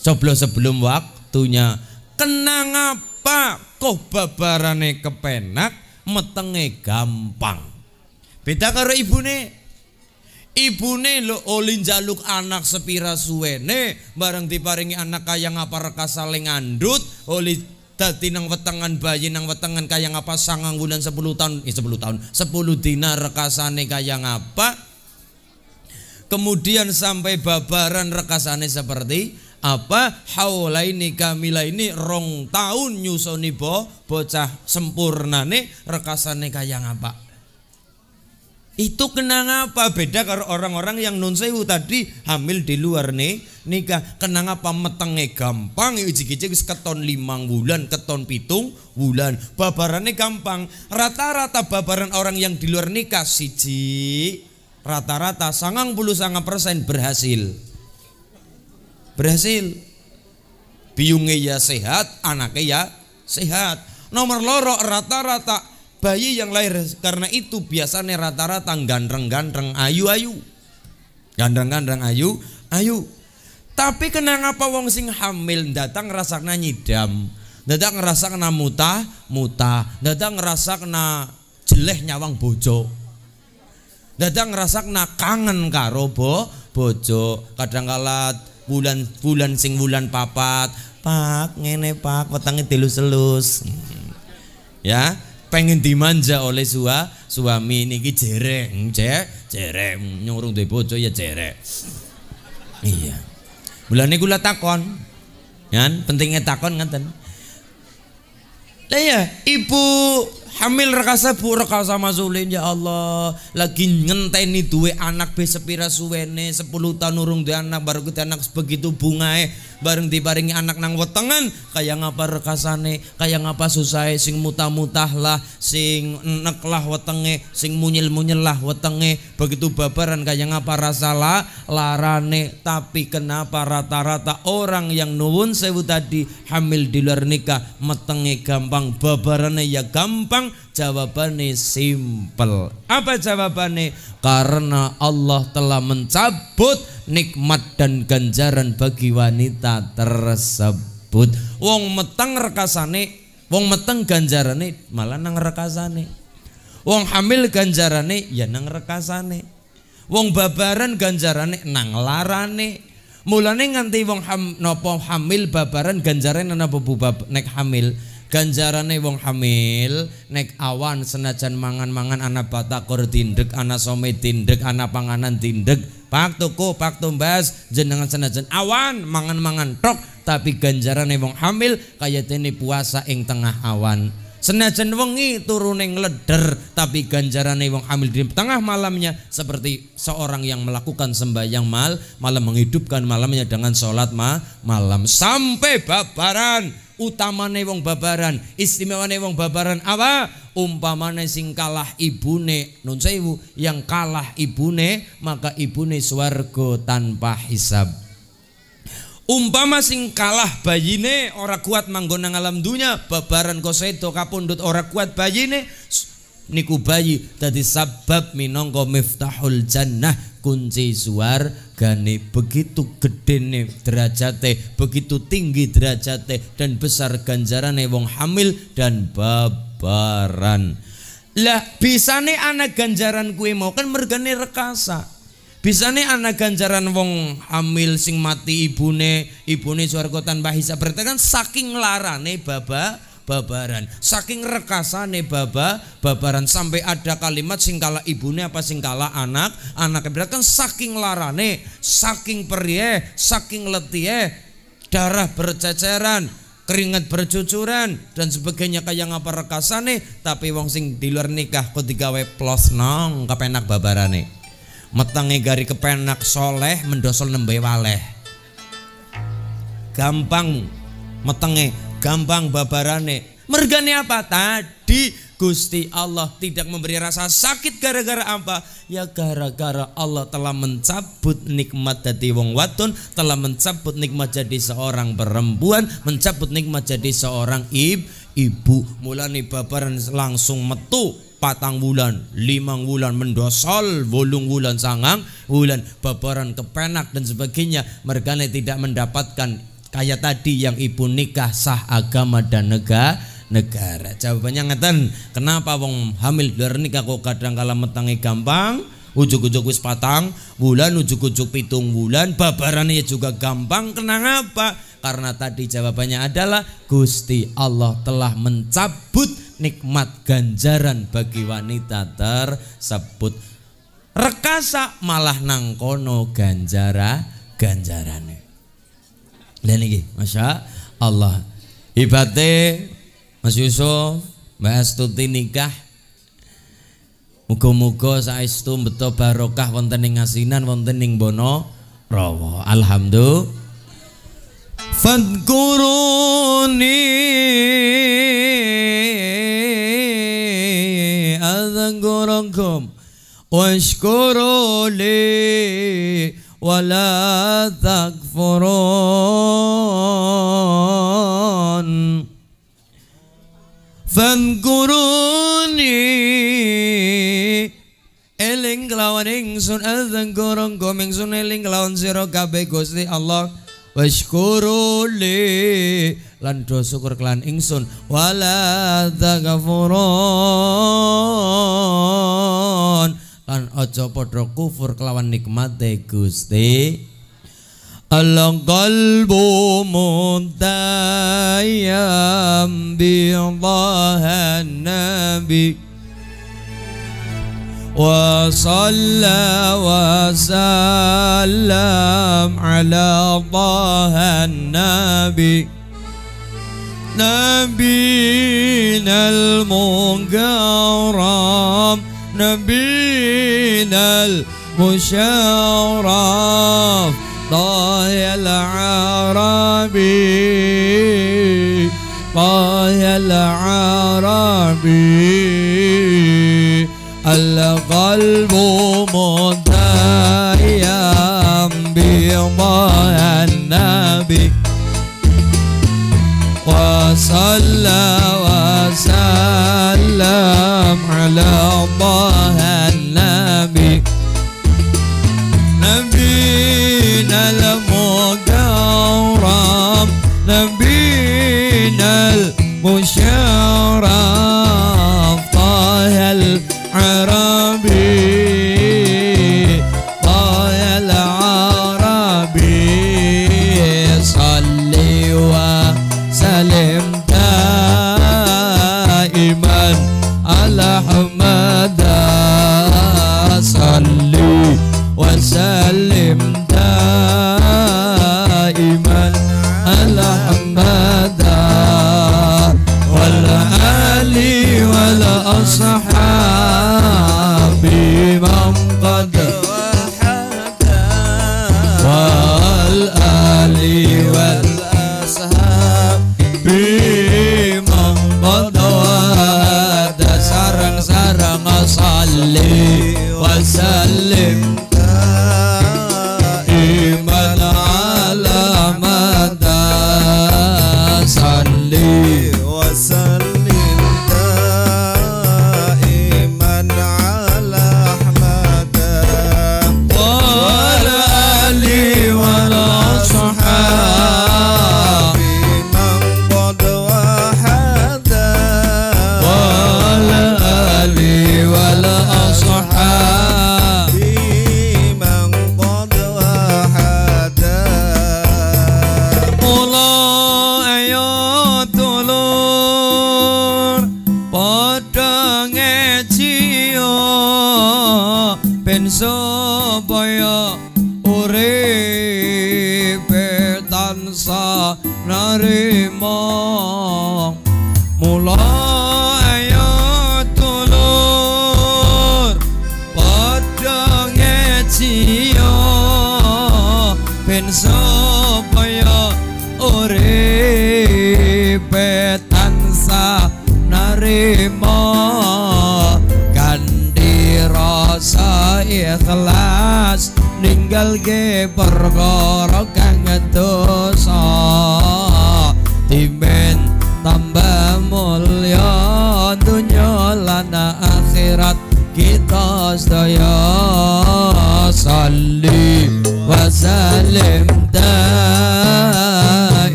Coblos sebelum waktunya. Kenang apa kok babarane kepenak metenge gampang. Beda karo ibune Ibune lo olin jaluk anak sepira suwene bareng diparingi anak kaya ngapa saling andut oli dati nang wetengan bayi nang wetengan kaya ngapa sangang bulan sepuluh tahun eh 10 tahun 10 dina rekasane kaya ngapa kemudian sampai babaran rekasane seperti apa ini haula kamila ini rong tahun nyusoni bo bocah sempurna rekasa rekasane kaya ngapa itu kenang apa? Beda kalau orang-orang yang non sewu tadi hamil di luar nih nikah. Kenang apa metenge gampang ijik-ijik keton limang bulan, keton pitung bulan. Babarannya gampang. Rata-rata babaran orang yang di luar nikah siji rata-rata sangang puluh sangang persen berhasil berhasil biungnya ya sehat anaknya ya sehat nomor loro rata-rata Bayi yang lahir karena itu biasanya rata-rata gandreng-gandreng ayu-ayu. Gandreng-gandreng ayu, ayu. Tapi kenapa wong sing hamil datang kena nyidam. Datang ngerasa kena muta, muta. Datang ngerasa kena jeleh nyawang bojo. Datang ngerasa kena kangen karo bo, bojo. kadang kalat bulan bulan sing bulan papat, pak ngene pak petangnya telus hmm, Ya, pengen dimanja oleh sua suami niki jerek cek hmm, jerek hmm, nyurung duwe bojo ya jerek iya bulan ini gula takon kan pentingnya takon ngeten lah ya ibu hamil rekasa bu rekasa masulin ya Allah lagi ngenteni duwe anak be sepira suwene 10 tahun urung di anak baru kita anak sebegitu bungae bareng dibarengi anak nang wetengan kayak ngapa rekasane kayak ngapa susai sing muta-mutah lah sing enek lah wetenge sing munyil-munyil lah wetenge begitu babaran kayak ngapa rasalah larane tapi kenapa rata-rata orang yang nuwun sewu tadi hamil di luar nikah metenge gampang babarane ya gampang Jawabannya simple. Apa jawabannya? Karena Allah telah mencabut nikmat dan ganjaran bagi wanita tersebut. Wong meteng rekasane, wong meteng ganjarane malah nang rekasane. Wong hamil ganjarane ya nang rekasane. Wong babaran ganjarane nang larane. Mulane nganti wong ham, nopo hamil babaran ganjarane nang apa bubab nek hamil ganjarane wong hamil nek awan senajan mangan-mangan anak batakor tindek anak some tindek anak panganan tindek pak tuku pak tumbas jenengan senajan awan mangan-mangan tok tapi ganjarane wong hamil kaya kayatene puasa ing tengah awan senajan wengi turune ngleder tapi ganjarane wong hamil di tengah malamnya seperti seorang yang melakukan sembahyang mal malam menghidupkan malamnya dengan sholat ma malam sampai babaran utamane wong babaran, istimewane wong babaran apa? Umpamane sing kalah ibune, nun sewu, yang kalah ibune maka ibune swargo tanpa hisab. Umpama sing kalah bayine ora kuat manggon nang alam dunya, babaran kosedo kapundut ora kuat bayine niku bayi tadi sabab minongko miftahul jannah kunci suar gani begitu gede nih derajate begitu tinggi derajate dan besar ganjaran nih wong hamil dan babaran lah bisa nih anak ganjaran kue mau kan mergane rekasa bisa nih anak ganjaran wong hamil sing mati ibune ibune swarga tanpa hisab berarti kan saking larane baba babaran saking rekasane baba babaran sampai ada kalimat singkala ibunya apa singkala anak anak berarti kan saking larane saking perie saking letie darah berceceran keringat bercucuran dan sebagainya kayak ngapa rekasane tapi wong sing di luar nikah kok digawe plus nong kepenak babarane metangi gari kepenak soleh mendosol nembe waleh gampang metenge gampang babarane mergane apa tadi Gusti Allah tidak memberi rasa sakit gara-gara apa? Ya gara-gara Allah telah mencabut nikmat dari wong watun, telah mencabut nikmat jadi seorang perempuan, mencabut nikmat jadi seorang ib, ibu. Mulane babaran langsung metu patang wulan, limang wulan mendosol, bolung wulan sangang, wulan babaran kepenak dan sebagainya. Mergane tidak mendapatkan kayak tadi yang ibu nikah sah agama dan negara negara jawabannya ngeten kenapa wong hamil luar nikah kok kadang kala metangi gampang ujuk-ujuk wis patang bulan ujuk-ujuk pitung bulan babarannya juga gampang Kenapa? apa karena tadi jawabannya adalah Gusti Allah telah mencabut nikmat ganjaran bagi wanita tersebut rekasa malah nangkono ganjara ganjarannya. Lain lagi, masya Allah. ibadah Mas Yusuf, Mbak Astuti nikah. Muga-muga saestu beto barokah wonten ing Ngasinan wonten ing Bonorowo. Alhamdulillah. Fadkuruni Adzkurkum washkuruli ولا تكفرون فانكروني eling kelawan ingsun azengkorong eh, ingsun sun eling kelawan sira kabeh Gusti Allah wasykuru li lan do syukur kelan ingsun wala dzagfurun lan aja padha kufur kelawan nikmate Gusti Alang kalbu muntayam bi nabi wa salla wa sallam ala dhahan nabi nabi nal mungaram نبينا المشرف طه العربي طه العربي القلب متيم برضا النبي وصلى وسلم على الله Bad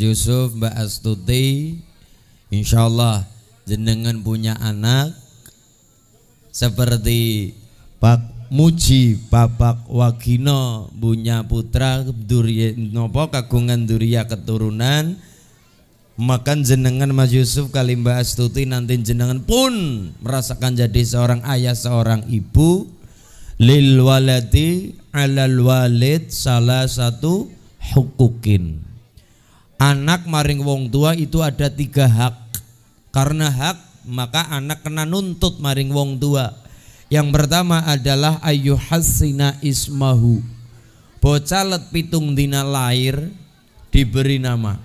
Yusuf, Mbak Astuti, insya Allah jenengan punya anak seperti Pak Muji Bapak Wagino punya putra Durya nopo kagungan Durya keturunan makan jenengan Mas Yusuf kali Mbak Astuti nanti jenengan pun merasakan jadi seorang ayah seorang ibu lil walati alal walid salah satu hukukin anak maring wong tua itu ada tiga hak karena hak maka anak kena nuntut maring wong tua yang pertama adalah hasina ismahu bocah let pitung dina lahir diberi nama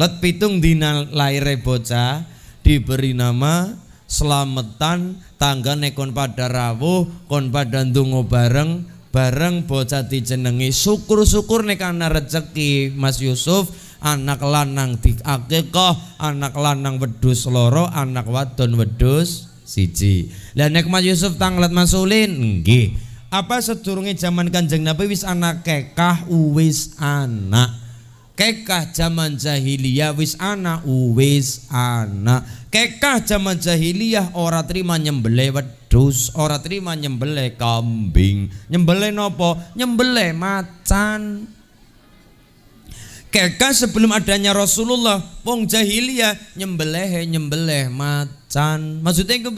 let pitung dina lahir bocah diberi nama selametan tangga nekon pada rawuh kon pada ndungo bareng bareng bocah dijenengi syukur-syukur nih karena rezeki Mas Yusuf anak lanang diakekah anak lanang wedus loro anak wadon wedus siji dan nek Mas Yusuf tanglet masulin nggih apa sedurunge zaman Kanjeng Nabi wis anak kekah uwis anak Kekah zaman jahiliyah wis anak uwis anak Kekah zaman jahiliyah ora terima nyembelih wedus ora terima nyembelih kambing. Nyembelih nopo? Nyembelih macan. Keka sebelum adanya Rasulullah, wong jahiliyah nyembelih nyembelih macan. Maksudnya ke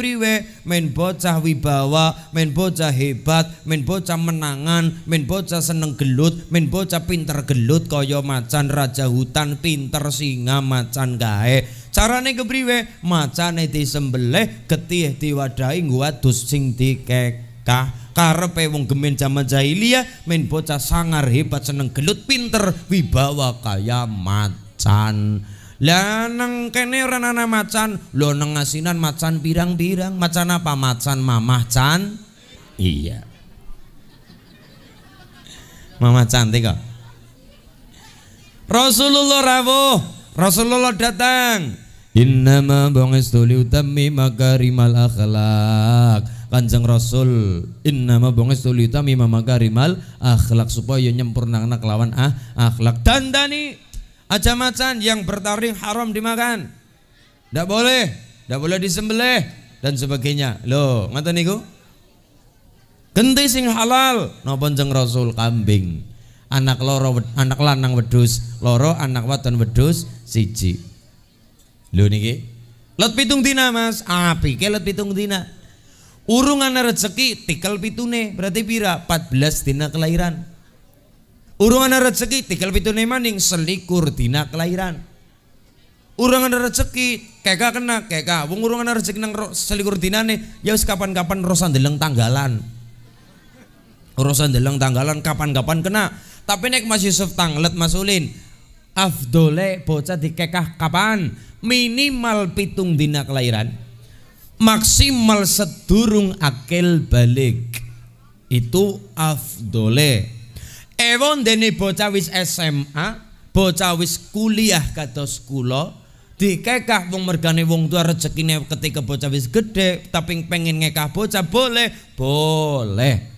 Main bocah wibawa, main bocah hebat, main bocah menangan, main bocah seneng gelut, main bocah pinter gelut kaya macan raja hutan, pinter singa macan gae. Carane kepriwe? Macane disembelih, getih diwadahi ngwadus sing dikekah. Karepe wong gemen zaman jahiliyah, men bocah sangar hebat seneng gelut pinter, wibawa kaya macan. Lah kene ora ana macan, lho nang asinan macan pirang-pirang, macan apa? Macan mamah can. Iya. Mama cantik kok. Rasulullah rawuh, Rasulullah datang. Innama bu'istu liutammima makarimal akhlak. Kanjeng Rasul, innama bu'istu liutammima makarimal akhlak supaya ya nyempurnakan lawan ah akhlak. dani aja macan yang bertaring haram dimakan. Tidak boleh, tidak boleh disembelih dan sebagainya. Loh, ngoten niku? Genti sing halal no Kanjeng Rasul kambing. Anak loro anak lanang wedus, loro anak waton wedus, siji. Lho niki. Let pitung dina Mas. api ke let pitung dina. urungan ana rezeki tikel pitune, berarti pira? 14 dina kelahiran urungan ana rezeki tikel pitune maning selikur dina kelahiran Urung ana rezeki keka kena keka. Wong urungan ana rezeki nang selikur dinane ya wis kapan-kapan rosan deleng tanggalan. Rosan deleng tanggalan kapan-kapan kena. Tapi nek masih Yusuf tanglet masulin afdole bocah dikekah kapan minimal pitung dina kelahiran maksimal sedurung akil balik itu afdole Ewon dene bocah wis SMA, bocah wis kuliah kados kula dikekah wong mergane wong tua rezekine ketika bocah wis gede tapi pengen ngekah bocah boleh, boleh.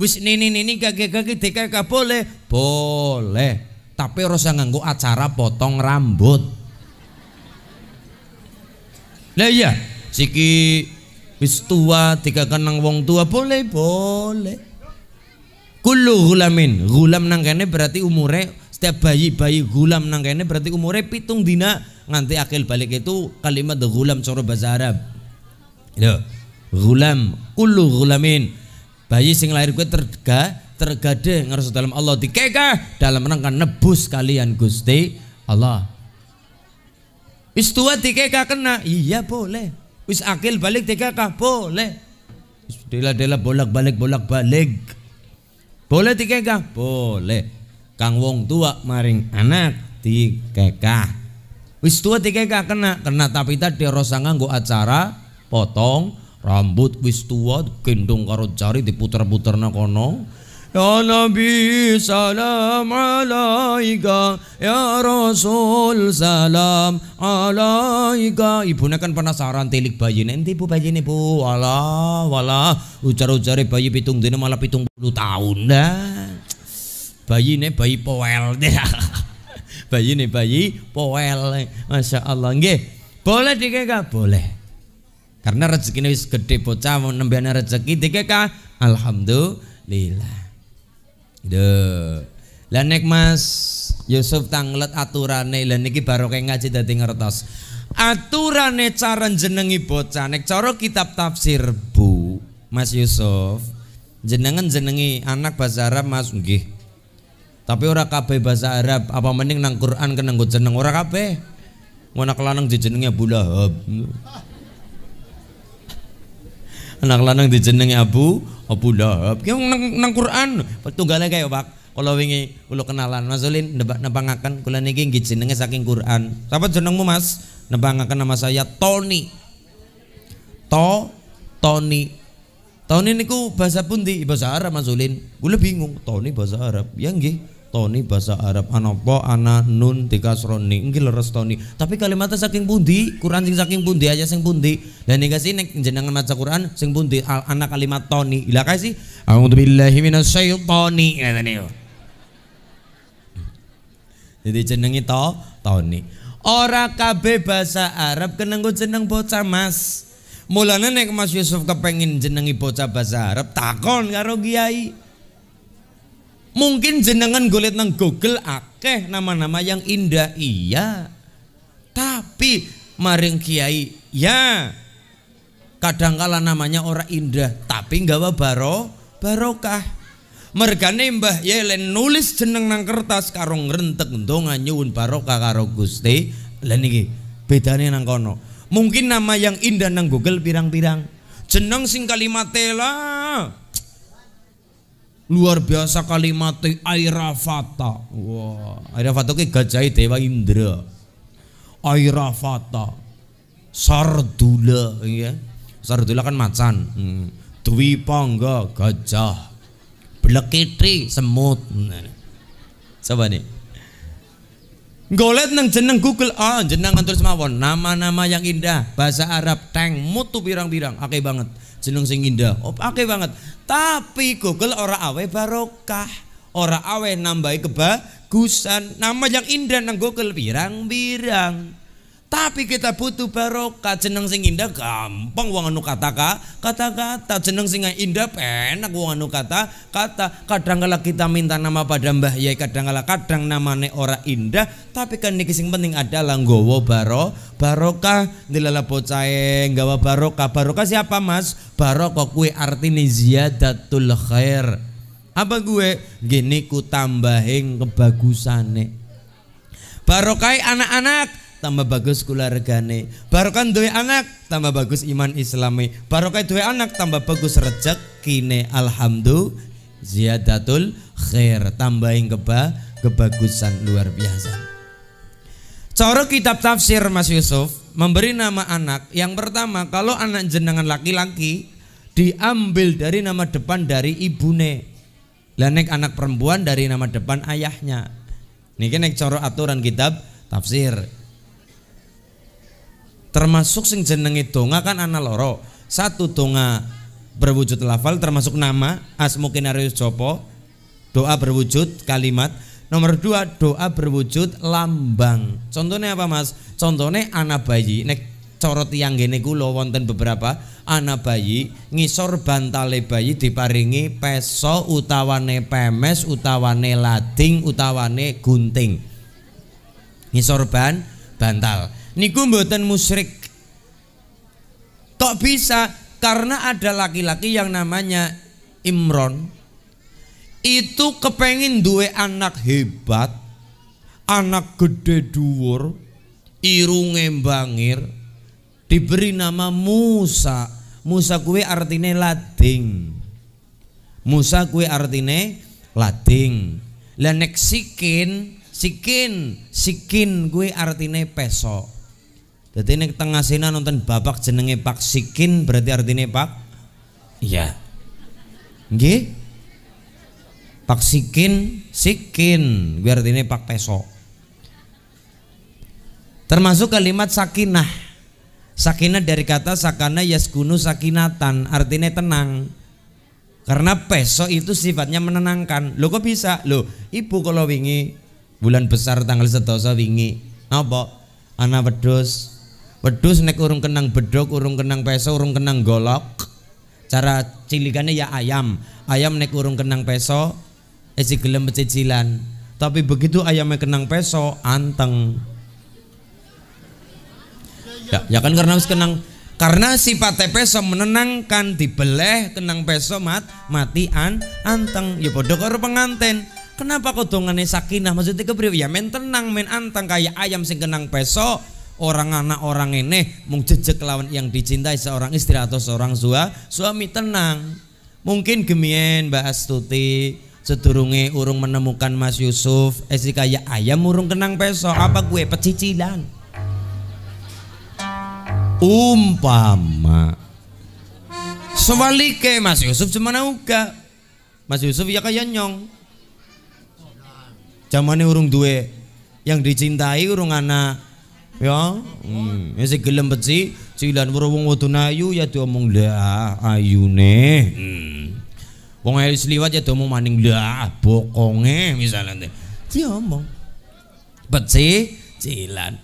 Wis nini nini kaki di dikekah boleh, boleh tapi harus nganggo acara potong rambut lah iya siki wis tua tiga kenang wong tua boleh boleh kullu gulamin gulam nangkene berarti umure setiap bayi-bayi gulam nangkene berarti umure pitung dina nganti akil balik itu kalimat gulam coro bahasa Arab lho gulam kulu gulamin bayi sing lahir gue terga tergade ngerasa dalam Allah dikeka dalam rangka nebus kalian Gusti Allah wis tua dikeka kena iya boleh wis akil balik dikeka boleh dela-dela bolak-balik bolak-balik boleh dikeka boleh kang wong tua maring anak dikeka wis tua dikeka kena kena tapi tadi rosangan nganggo acara potong rambut wis tua gendong karo jari diputer-puter kono يا نبي سلام عليك ya Rasul salam alaika ibunya kan penasaran tilik bayi nanti ibu bayi ini bu wala wala ujar ujar bayi pitung dina malah pitung puluh tahun dah bayi ini bayi poel deh bayi ini bayi poel masya Allah nge. boleh dikeka boleh karena rezeki ini gede bocah nembiana rezeki dikeka alhamdulillah deh, Lah nek Mas Yusuf tanglet aturane lah niki barokah ngaji dadi ngertos. Aturane cara jenengi bocah nek cara kitab tafsir Bu Mas Yusuf jenengan jenengi anak bahasa Arab Mas nggih. Tapi ora kabeh bahasa Arab, apa mending nang Quran kena nggo jeneng ora kabeh. Ngono kelanang dijenengi Abu Lahab anak lanang dijenengi Abu Abu Lahab ki nang, nang Quran tunggale kae Pak Kalau wingi kula kenalan Mas Ulin nebangaken kula niki nggih jenenge saking Quran sapa jenengmu Mas nebangaken nama saya Tony To Tony Tony niku bahasa pundi bahasa Arab Mas Ulin kula bingung Tony bahasa Arab yang gih. Tony bahasa Arab anopo ana nun dikasroni engki leres Toni tapi kalimatnya saking pundi Quran sing saking pundi aja sing pundi dan ini sih nek jenengan maca Quran sing pundi ana kalimat Toni ilah kasih sih Tony minasyaitani ngene jadi jenengi to Tony ora KB bahasa Arab kenenggo jeneng bocah Mas mulanya nek Mas Yusuf kepengin jenengi bocah bahasa Arab takon karo kiai Mungkin jenengan golet nang Google akeh nama-nama yang indah iya. Tapi maring kiai ya kadangkala namanya orang indah tapi apa baro barokah mereka mbah ya len nulis jeneng nang kertas karung rentek ndonga nyuwun barokah karo Gusti lan iki bedane nang kono mungkin nama yang indah nang Google pirang-pirang jeneng sing kalimatela Luar biasa kalimatnya Airafata. Wah, wow. Airafata ke gajah Dewa Indra. Airafata. Sardula, ya. Sardula kan macan. Hmm. Dwi Pangga gajah. Blekiti semut. Nah. Coba nih. Golet nang jeneng Google, ah oh, jeneng terus mawon. Nama-nama yang indah, bahasa Arab, tank, mutu pirang-pirang, akeh banget seneng sing indah. Oh, akeh banget. Tapi Google ora awe barokah, ora awe nambahi kebagusan. Nama yang indah nang Google birang pirang tapi kita butuh barokah jeneng sing indah gampang wong anu kata kata-kata jeneng sing indah enak wong anu kata kata kadang kala kita minta nama pada Mbah Yai kadang kala kadang namane ora indah tapi kan niki sing penting adalah nggawa baro barokah dilala bocae nggawa barokah barokah siapa Mas barokah kuwi artine ziyadatul khair apa gue gini ku tambahin kebagusane barokai anak-anak tambah bagus keluargane barokan duwe anak tambah bagus iman islami barokah duwe anak tambah bagus nih alhamdulillah ziyadatul khair tambahin keba kebagusan luar biasa Coro kitab tafsir Mas Yusuf memberi nama anak yang pertama kalau anak jenengan laki-laki diambil dari nama depan dari ibune lanek anak perempuan dari nama depan ayahnya kan yang coro aturan kitab tafsir termasuk sing jenenge donga kan ana loro satu tonga berwujud lafal termasuk nama asmukinarius copo jopo doa berwujud kalimat nomor dua doa berwujud lambang contohnya apa mas contohnya anak bayi nek corot yang gini gulo wonten beberapa anak bayi ngisor bantal bayi diparingi peso utawane pemes utawane lading utawane gunting ngisor ban bantal niku mboten musrik. kok bisa karena ada laki-laki yang namanya Imron itu kepengin duwe anak hebat anak gede dhuwur irunge bangir diberi nama Musa Musa kue artine lading Musa kue artine lading lah sikin sikin sikin kue artine pesok jadi ini tengah sini nonton bapak jenenge pak sikin berarti artinya pak Iya Nggih Pak sikin sikin gue artinya pak peso Termasuk kalimat sakinah Sakinah dari kata sakana yaskunu sakinatan artinya tenang karena peso itu sifatnya menenangkan lo kok bisa lo ibu kalau wingi bulan besar tanggal sedoso wingi apa anak wedus Pedus nek urung kenang bedok, urung kenang peso, urung kenang golok. Cara cilikannya ya ayam. Ayam nek urung kenang peso, esi eh, gelem pecicilan. Tapi begitu ayamnya kenang peso, anteng. Ya, ya kan karena harus kenang karena sifat peso menenangkan dibeleh kenang peso mat mati anteng ya bodoh karo penganten. kenapa kodongane sakinah maksudnya kepriwe ya men tenang men anteng kayak ayam sing kenang peso orang anak orang ini mung jejek lawan yang dicintai seorang istri atau seorang sua, suami tenang mungkin gemien Mbak Astuti sedurunge urung menemukan Mas Yusuf esi eh, kaya ayam urung kenang peso. apa gue pecicilan umpama sewalike Mas Yusuf cuman uga Mas Yusuf ya kaya nyong zamane urung duwe yang dicintai urung anak ya hmm. Ya, sing gelem peci cilan wong wadon nayu ya diomong lah ayune hmm. wong elis liwat ya diomong maning lah bokonge misalnya omong peci cilan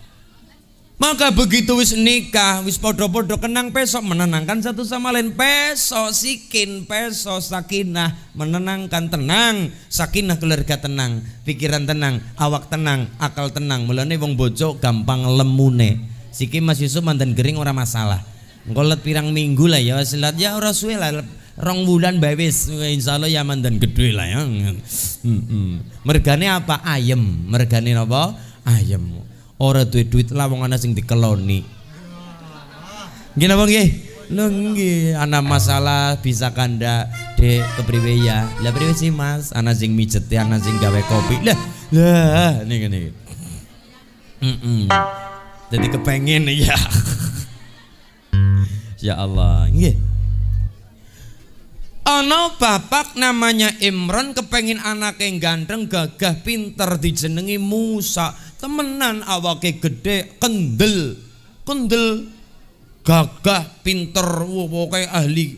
maka begitu wis nikah, wis podo-podo kenang peso menenangkan satu sama lain. Pesok sikin, peso sakinah, menenangkan tenang, sakinah keluarga tenang, pikiran tenang, awak tenang, akal tenang. Mulane wong bojo gampang lemune. Siki Mas Yusuf mantan gering ora masalah. ngolot pirang minggu lah ya, silat ya orang suwe lah. Rong bulan bae insya insyaallah ya mantan gede lah ya. Hmm, hmm. Mergane apa? Ayem. Mergane apa? Ayem ora duwe duit lawangane sing dikeloni nggih napa nggih lho nggih ana masalah bisa kanda dek kepriwe ya lah priwe sih mas ana sing mijet ana sing gawe kopi lah lah niki niki mm jadi kepengen ya ya Allah nggih Ono bapak namanya Imron kepengin anak yang ganteng, gagah, pinter dijenengi Musa. Temenan awake gede, kendel. Kendel gagah, pinter, wow ahli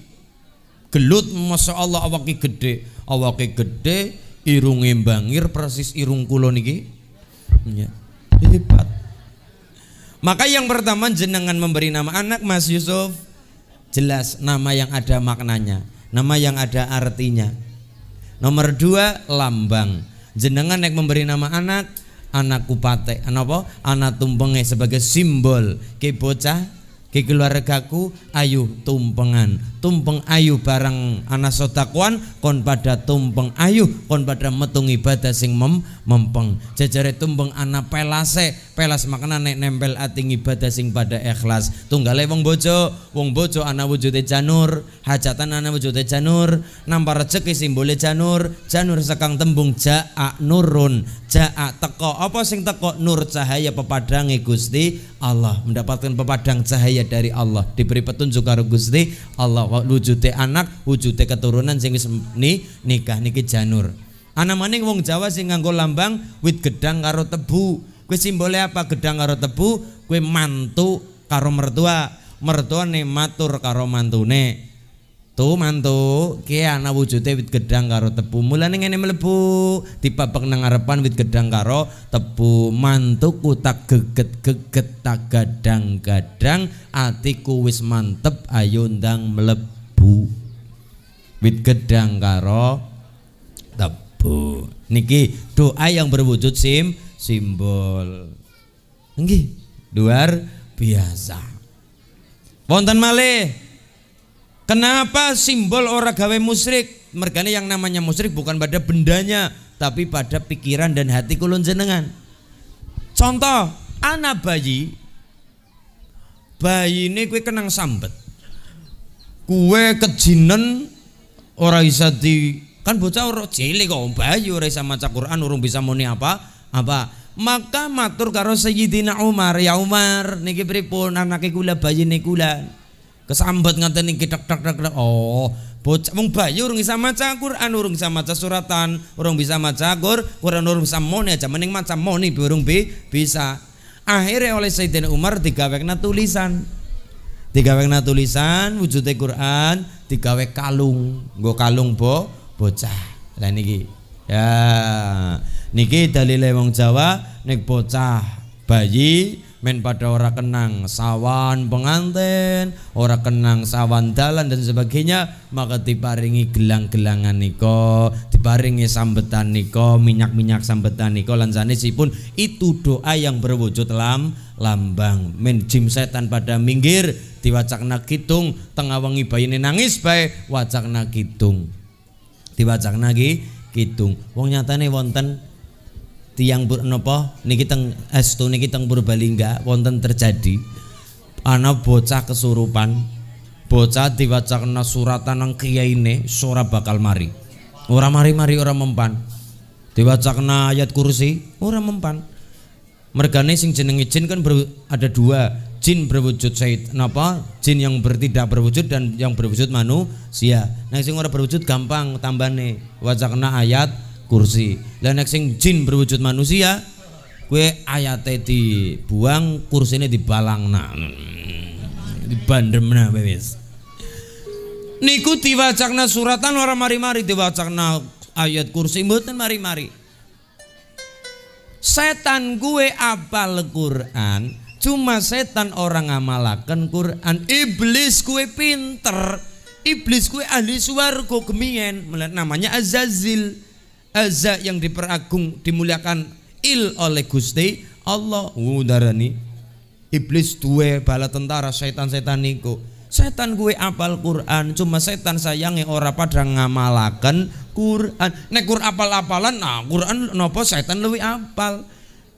gelut Masya Allah awake gede. Awake gede irung bangir persis irung kulo niki. Ya. Hebat. Maka yang pertama jenengan memberi nama anak Mas Yusuf jelas nama yang ada maknanya Nama yang ada artinya. Nomor dua lambang. Jenengan yang memberi nama anak anak kupate, anak apa? Anak tumpenge sebagai simbol ke bocah Ki keluargaku ayu tumpengan. Tumpeng ayu barang anasotakuan kon pada tumpeng ayu kon pada metung ibadah sing mem mempeng. Jajare tumpeng anak pelase, pelas makna nek nempel ati ibadah sing pada ikhlas. Tunggale wong bojo, wong bojo ana wujude janur, hajatan ana wujude janur, nampar rezeki simbole janur, janur sekang tembung ja'a nurun, ja'a teko. Apa sing teko nur cahaya pepadange Gusti Allah mendapatkan pepadang cahaya hidayah dari Allah diberi petunjuk karo Gusti Allah wujute anak wujute keturunan sing wis ni, nikah niki janur anak maning wong Jawa sing nganggo lambang wit gedang karo tebu kue simbole apa gedang karo tebu kue mantu karo mertua mertua ne matur karo mantune Tuh mantu, ki ana wujudnya wit gedang karo tebu. mulan ngene melebu dibabak nang ngarepan wit gedang karo tebu. Mantuku tak geget-geget tak gadang-gadang, atiku wis mantep ayo ndang melebu Wit gedang karo tebu. Niki doa yang berwujud sim simbol. Nggih, luar biasa. Wonten malih Kenapa simbol ora gawe musrik? Mergane yang namanya musrik bukan pada bendanya, tapi pada pikiran dan hati kulon jenengan. Contoh, anak bayi bayi ini kue kenang sambet kue kejinen orang bisa di kan bocah ora cilik kok bayi orang bisa maca Quran urung bisa muni apa apa maka matur karo Sayyidina Umar ya Umar niki pripun anake kula bayi kula Kesambet ngaten kita tak tak tak Oh, bocah mung bayu urung bisa maca Quran, urung bisa maca suratan, urung bisa maca Quran urung bisa mone aja mending maca moni, burung bi, bisa. Akhirnya oleh Sayyidina Umar digawekna tulisan. Digawekna tulisan wujudnya Quran, digawe kalung, nggo kalung bo bocah. Lah niki. Ya, niki dalile wong Jawa nek bocah bayi men pada orang kenang sawan penganten orang kenang sawan dalan dan sebagainya maka diparingi gelang-gelangan niko diparingi sambetan niko minyak-minyak sambetan niko si sipun itu doa yang berwujud lam lambang men jim setan pada minggir diwacakna kitung tengah bayi bayine nangis bae wacakna kitung diwacakna ki kitung wong nyata nyatane wonten tiang bur nopo niki teng estu niki teng Purbalingga wonten terjadi ana bocah kesurupan bocah diwacakna suratan nang ini sora bakal mari ora mari-mari ora mempan diwacakna ayat kursi ora mempan mergane sing jenenge jin kan ber, ada dua jin berwujud syait napa jin yang bertidak berwujud dan yang berwujud manusia nah sing ora berwujud gampang tambah tambane wacakna ayat kursi lah nek sing jin berwujud manusia kue ayate dibuang ini dibalang nak bandem nah bebes niku diwacakna suratan ora mari-mari diwacakna ayat kursi mboten mari-mari setan gue apal Quran cuma setan orang amalakan Quran iblis gue pinter iblis gue ahli gue gemien namanya azazil Azza yang diperagung dimuliakan il oleh Gusti Allah nih iblis duwe bala tentara setan-setan niku setan gue apal Quran cuma setan sayangi ora padang ngamalakan Quran nek Quran apal-apalan nah Quran nopo setan lebih apal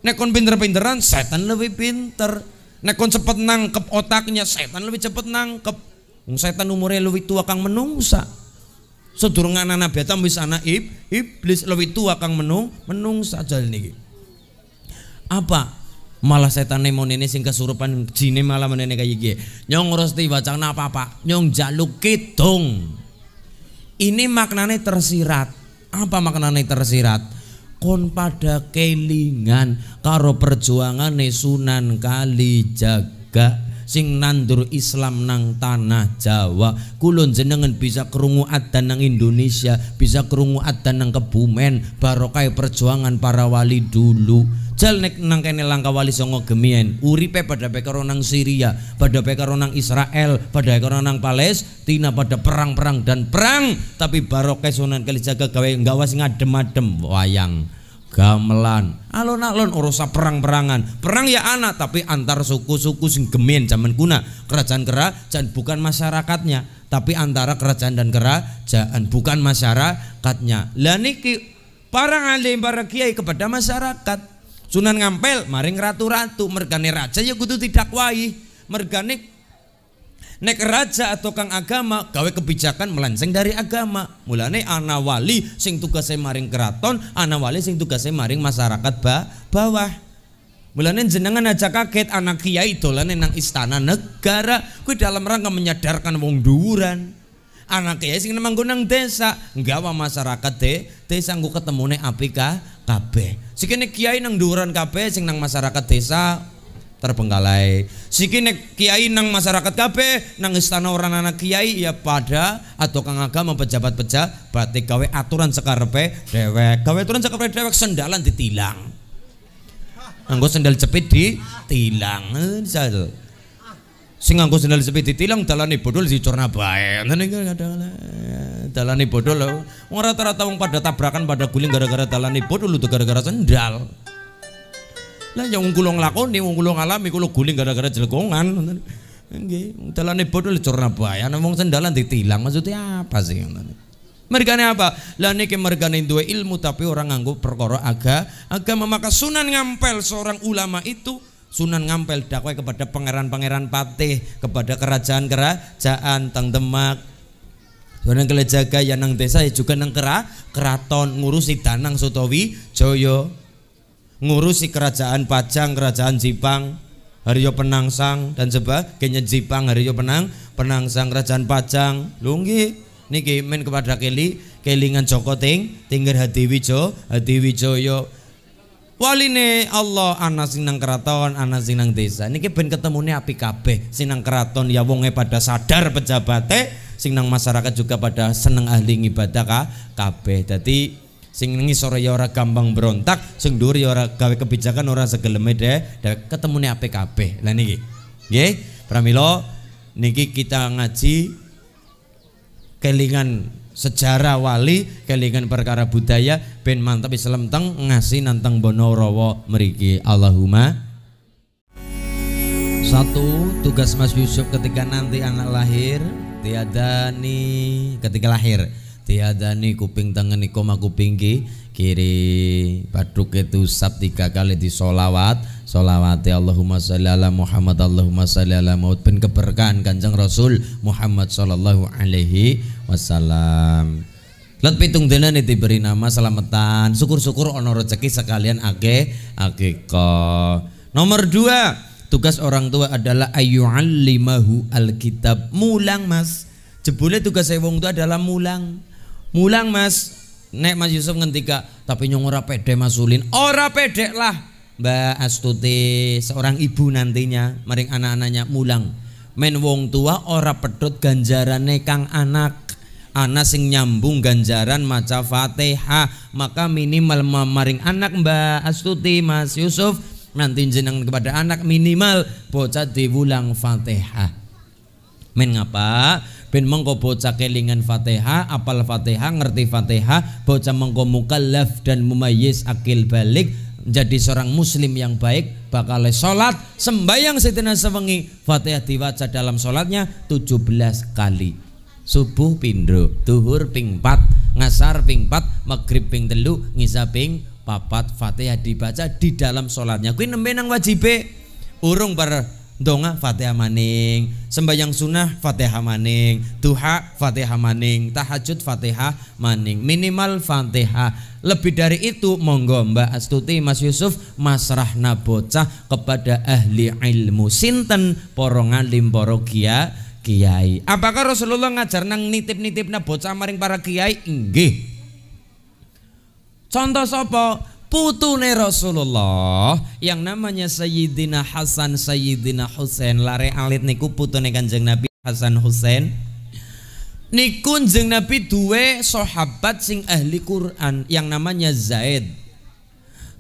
nek kon pinter-pinteran setan lebih pinter nek kon cepet nangkep otaknya setan lebih cepet nangkep setan umurnya lebih tua kang menungsa sedurungan anak betam wis anak ib, iblis lebih tua kang menung menung saja niki apa malah setan nemon ini sing kesurupan jine malah menene kayak gini nyong rosti baca apa apa nyong jaluk kitung ini maknanya tersirat apa maknanya tersirat kon pada kelingan karo perjuangan sunan kali jaga sing nandur Islam nang tanah Jawa kulon jenengan bisa kerungu adan nang Indonesia bisa kerungu adan nang Kebumen barokai perjuangan para wali dulu jal nek nang kene langka wali songo gemien uripe pada pekaro nang Syria pada pekaro nang Israel pada pekaro nang Palestina pada perang-perang dan perang tapi barokai sunan kali jaga gawe ngawas ngadem-adem wayang gamelan alon-alon urusan perang-perangan perang ya anak tapi antar suku-suku sing gemen zaman kuna kerajaan kerajaan bukan masyarakatnya tapi antara kerajaan dan kerajaan bukan masyarakatnya lah niki para alim para kiai kepada masyarakat Sunan Ngampel maring ratu-ratu mergane raja ya kudu wai mergane Nek raja atau kang agama gawe kebijakan melenceng dari agama. Mulane ana wali sing tugasnya maring keraton, ana wali sing tugasnya maring masyarakat ba bawah. Mulane jenengan aja kaget anak kiai dolane nang istana negara kuwi dalam rangka menyadarkan wong dhuwuran. Anak kiai sing nang nang desa, nggawa masyarakat de desa nggo ketemune api kabeh. Sikene kiai nang dhuwuran kabeh sing nang masyarakat desa terbengkalai. Siki nek kiai nang masyarakat kape nang istana orang anak kiai ya pada atau kang agama pejabat-pejabat batik kawe aturan sekarpe dewek. kawe aturan sekarpe dewek sendalan ditilang. Anggo sendal jepit tilang Sal. Sing anggo sendal jepit tilang dalane bodol si corna baik iki nggak kadang dalane bodol ora rata-rata pada tabrakan pada guling gara-gara dalane bodol itu gara-gara sendal. Lah yang kula nglakoni wong kula ngalami kula guling gara-gara jelekongan. Nggih, dalane bodho lecor nabaya wong sendalan ditilang maksudnya apa sih ngoten. Mergane apa? Lah niki mergane duwe ilmu tapi orang nganggo perkara aga agama maka Sunan Ngampel seorang ulama itu Sunan Ngampel dakwah kepada pangeran-pangeran patih kepada kerajaan-kerajaan tang Demak Sunan Kelejaga ya nang desa ya juga nang kera, keraton ngurusi Danang Sutowi Joyo ngurusi kerajaan Pajang, kerajaan Jipang, Haryo Penangsang dan sebagainya Jipang, Haryo Penang, Penangsang, kerajaan Pajang, Lunggi niki men kepada keli kelingan Joko Ting, tinggal hati wijo, hati wijoyo Waline Allah anak sinang keraton, anak sinang desa. Niki ben ketemune api kabeh. sinang keraton ya wonge pada sadar pejabate, sinang masyarakat juga pada seneng ahli ibadah kabeh. tadi sing sore ya ora gampang berontak sing duri ya ora gawe kebijakan ora mede deh ketemu nih APKP lah niki ya pramilo niki kita ngaji kelingan sejarah wali kelingan perkara budaya ben mantap Islam teng ngasih nanteng bonorowo meriki Allahumma satu tugas Mas Yusuf ketika nanti anak lahir tiada nih ketika lahir Tiadani kuping tengen iku maku pinggi kiri itu sab tiga kali di solawat solawat ya Allahumma salli ala Muhammad Allahumma salli ala maut ben keberkahan kanjeng Rasul Muhammad sallallahu alaihi wasallam Lihat pitung dina nih diberi nama selamatan Syukur-syukur ono rezeki sekalian ake ko Nomor dua Tugas orang tua adalah ayu'allimahu alkitab Mulang mas Jebule tugas saya wong tua adalah mulang Mulang Mas. Nek Mas Yusuf ngentika tapi nyong ora pede Mas Ulin. Ora pede lah Mbak Astuti, seorang ibu nantinya maring anak-anaknya mulang. Men wong tua ora pedut ganjaran nekang anak. Anak sing nyambung ganjaran maca Fatihah, maka minimal maring anak Mbak Astuti Mas Yusuf nanti jeneng kepada anak minimal bocah diwulang Fatihah. Men ngapa? ben mengko bocah kelingan Fatihah, apal Fatihah, ngerti Fatihah, bocah mengko mukallaf dan mumayyiz akil balik jadi seorang muslim yang baik bakal sholat sembahyang setina sewengi fatihah diwaca dalam sholatnya 17 kali subuh pindro duhur ping 4 ngasar ping 4 maghrib ping telu ngisa ping papat fatihah dibaca di dalam sholatnya kuih nembenang wajib urung bar Donga ah, Fatihah maning, sembahyang sunnah Fatihah maning, duha Fatihah maning, tahajud Fatihah maning, minimal Fatihah. Lebih dari itu monggo Mbak Astuti Mas Yusuf mas rahna bocah kepada ahli ilmu sinten porongan ngalim kiai. Apakah Rasulullah ngajar nang nitip-nitipna bocah maring para kiai? Inggih. Contoh sopo putune Rasulullah yang namanya Sayyidina Hasan Sayyidina Husain lare alit niku putune Kanjeng Nabi Hasan Husain niku Kanjeng Nabi duwe sahabat sing ahli Quran yang namanya Zaid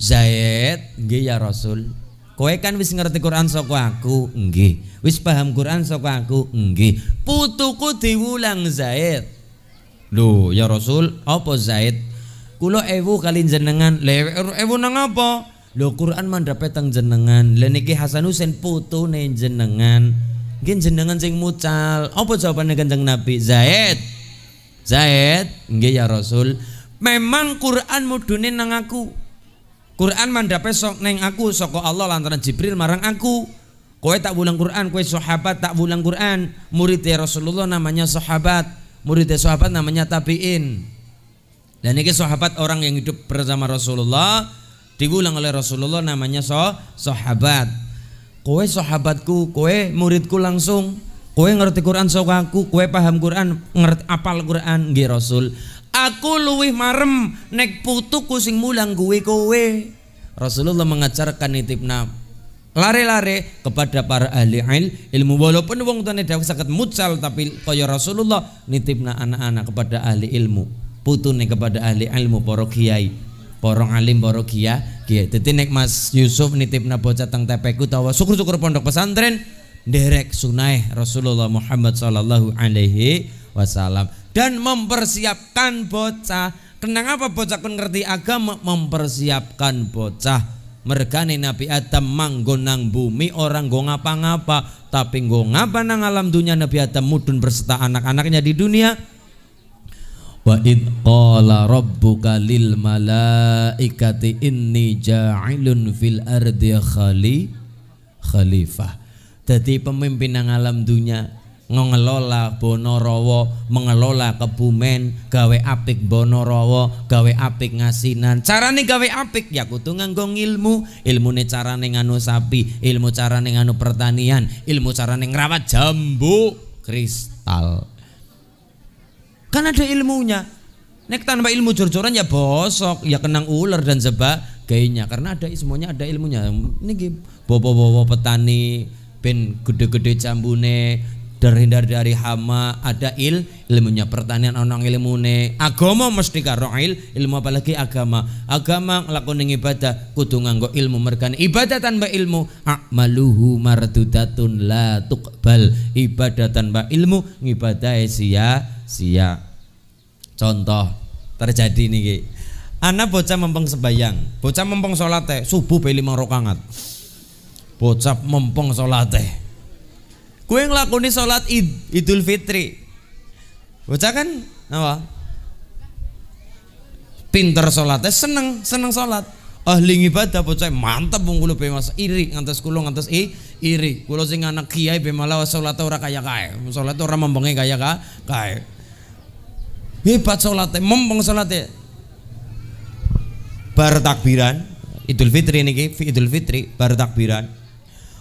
Zaid nggih ya Rasul kowe kan wis ngerti Quran saka aku nggih wis paham Quran saka aku nggih putuku diwulang Zaid lho ya Rasul apa Zaid Kulo ewu kali jenengan. Le er, ewu nang apa? lo Quran mandra petang jenengan. le niki Hasan Husain nih jenengan. gin jenengan sing mucal. Apa jawapan Kanjeng Nabi? Zaid. Zaid, nggih ya Rasul. Memang Quran mudune nang aku. Quran mandra sok neng aku soko Allah lantaran Jibril marang aku. Kowe tak bulang Quran, kowe sahabat tak bulang Quran. ya Rasulullah namanya sahabat, ya sahabat namanya tabiin. Dan ini sahabat orang yang hidup bersama Rasulullah diulang oleh Rasulullah namanya so sahabat. Kowe sahabatku, kowe muridku langsung. Kowe ngerti Quran sok aku, kowe paham Quran, ngerti apal Quran nggih Rasul. Aku luwih marem nek putu kusing mulang kowe kowe. Rasulullah mengajarkan nitip itibna lare-lare kepada para ahli ilmu walaupun wong tuane dawuh saged mutsal tapi kaya Rasulullah nitipna anak-anak kepada ahli ilmu putune kepada ahli ilmu para kiai para alim para kiai kiai dadi nek Mas Yusuf nitipna bocah teng tepeku tawa syukur-syukur pondok pesantren derek sunai Rasulullah Muhammad sallallahu alaihi wasallam dan mempersiapkan bocah kenang apa bocah kun ngerti agama mempersiapkan bocah mergane Nabi Adam manggon nang bumi orang go ngapa-ngapa tapi go ngapa nang alam dunia Nabi Adam mudun berserta anak-anaknya di dunia Wa id qala rabbuka lil malaikati inni ja'ilun fil ardi khali khalifah. Jadi pemimpin yang alam dunia mengelola Bonorowo, mengelola Kebumen, gawe apik Bonorowo, gawe apik Ngasinan. Carane gawe apik ya kudu nganggo ilmu. Ilmu Ilmune carane nganu sapi, ilmu carane nganu pertanian, ilmu carane rawat jambu kristal. Kan ada ilmunya. Nek tanpa ilmu jor-joran ya bosok, ya kenang ular dan sebagainya. Karena ada semuanya ada ilmunya. Ini bobo-bobo petani ben gede-gede cambune terhindar dari hama ada il ilmunya pertanian onang ne agama mesti karo il ilmu apalagi agama agama ini ibadah kudu nganggo ilmu merkan ibadah tanpa ilmu akmaluhu mardudatun la tuqbal ibadah tanpa ilmu ngibadah sia siap contoh terjadi nih Ki Ana bocah mempeng sebayang, bocah mempeng sholat teh subuh beli lima rokangat. Bocah mempeng sholat teh. Kue ngelakoni sholat id, idul fitri. Bocah kan apa? Pinter sholat teh seneng seneng sholat. Ahli ibadah bocah mantap bung kulo bemas iri ngantos kulo ngantos i iri. kulo sing anak kiai be malah sholat ora kaya kaya Sholat ora mempengi kaya kaya hebat sholatnya mempeng sholatnya bar takbiran idul fitri niki idul fitri bar takbiran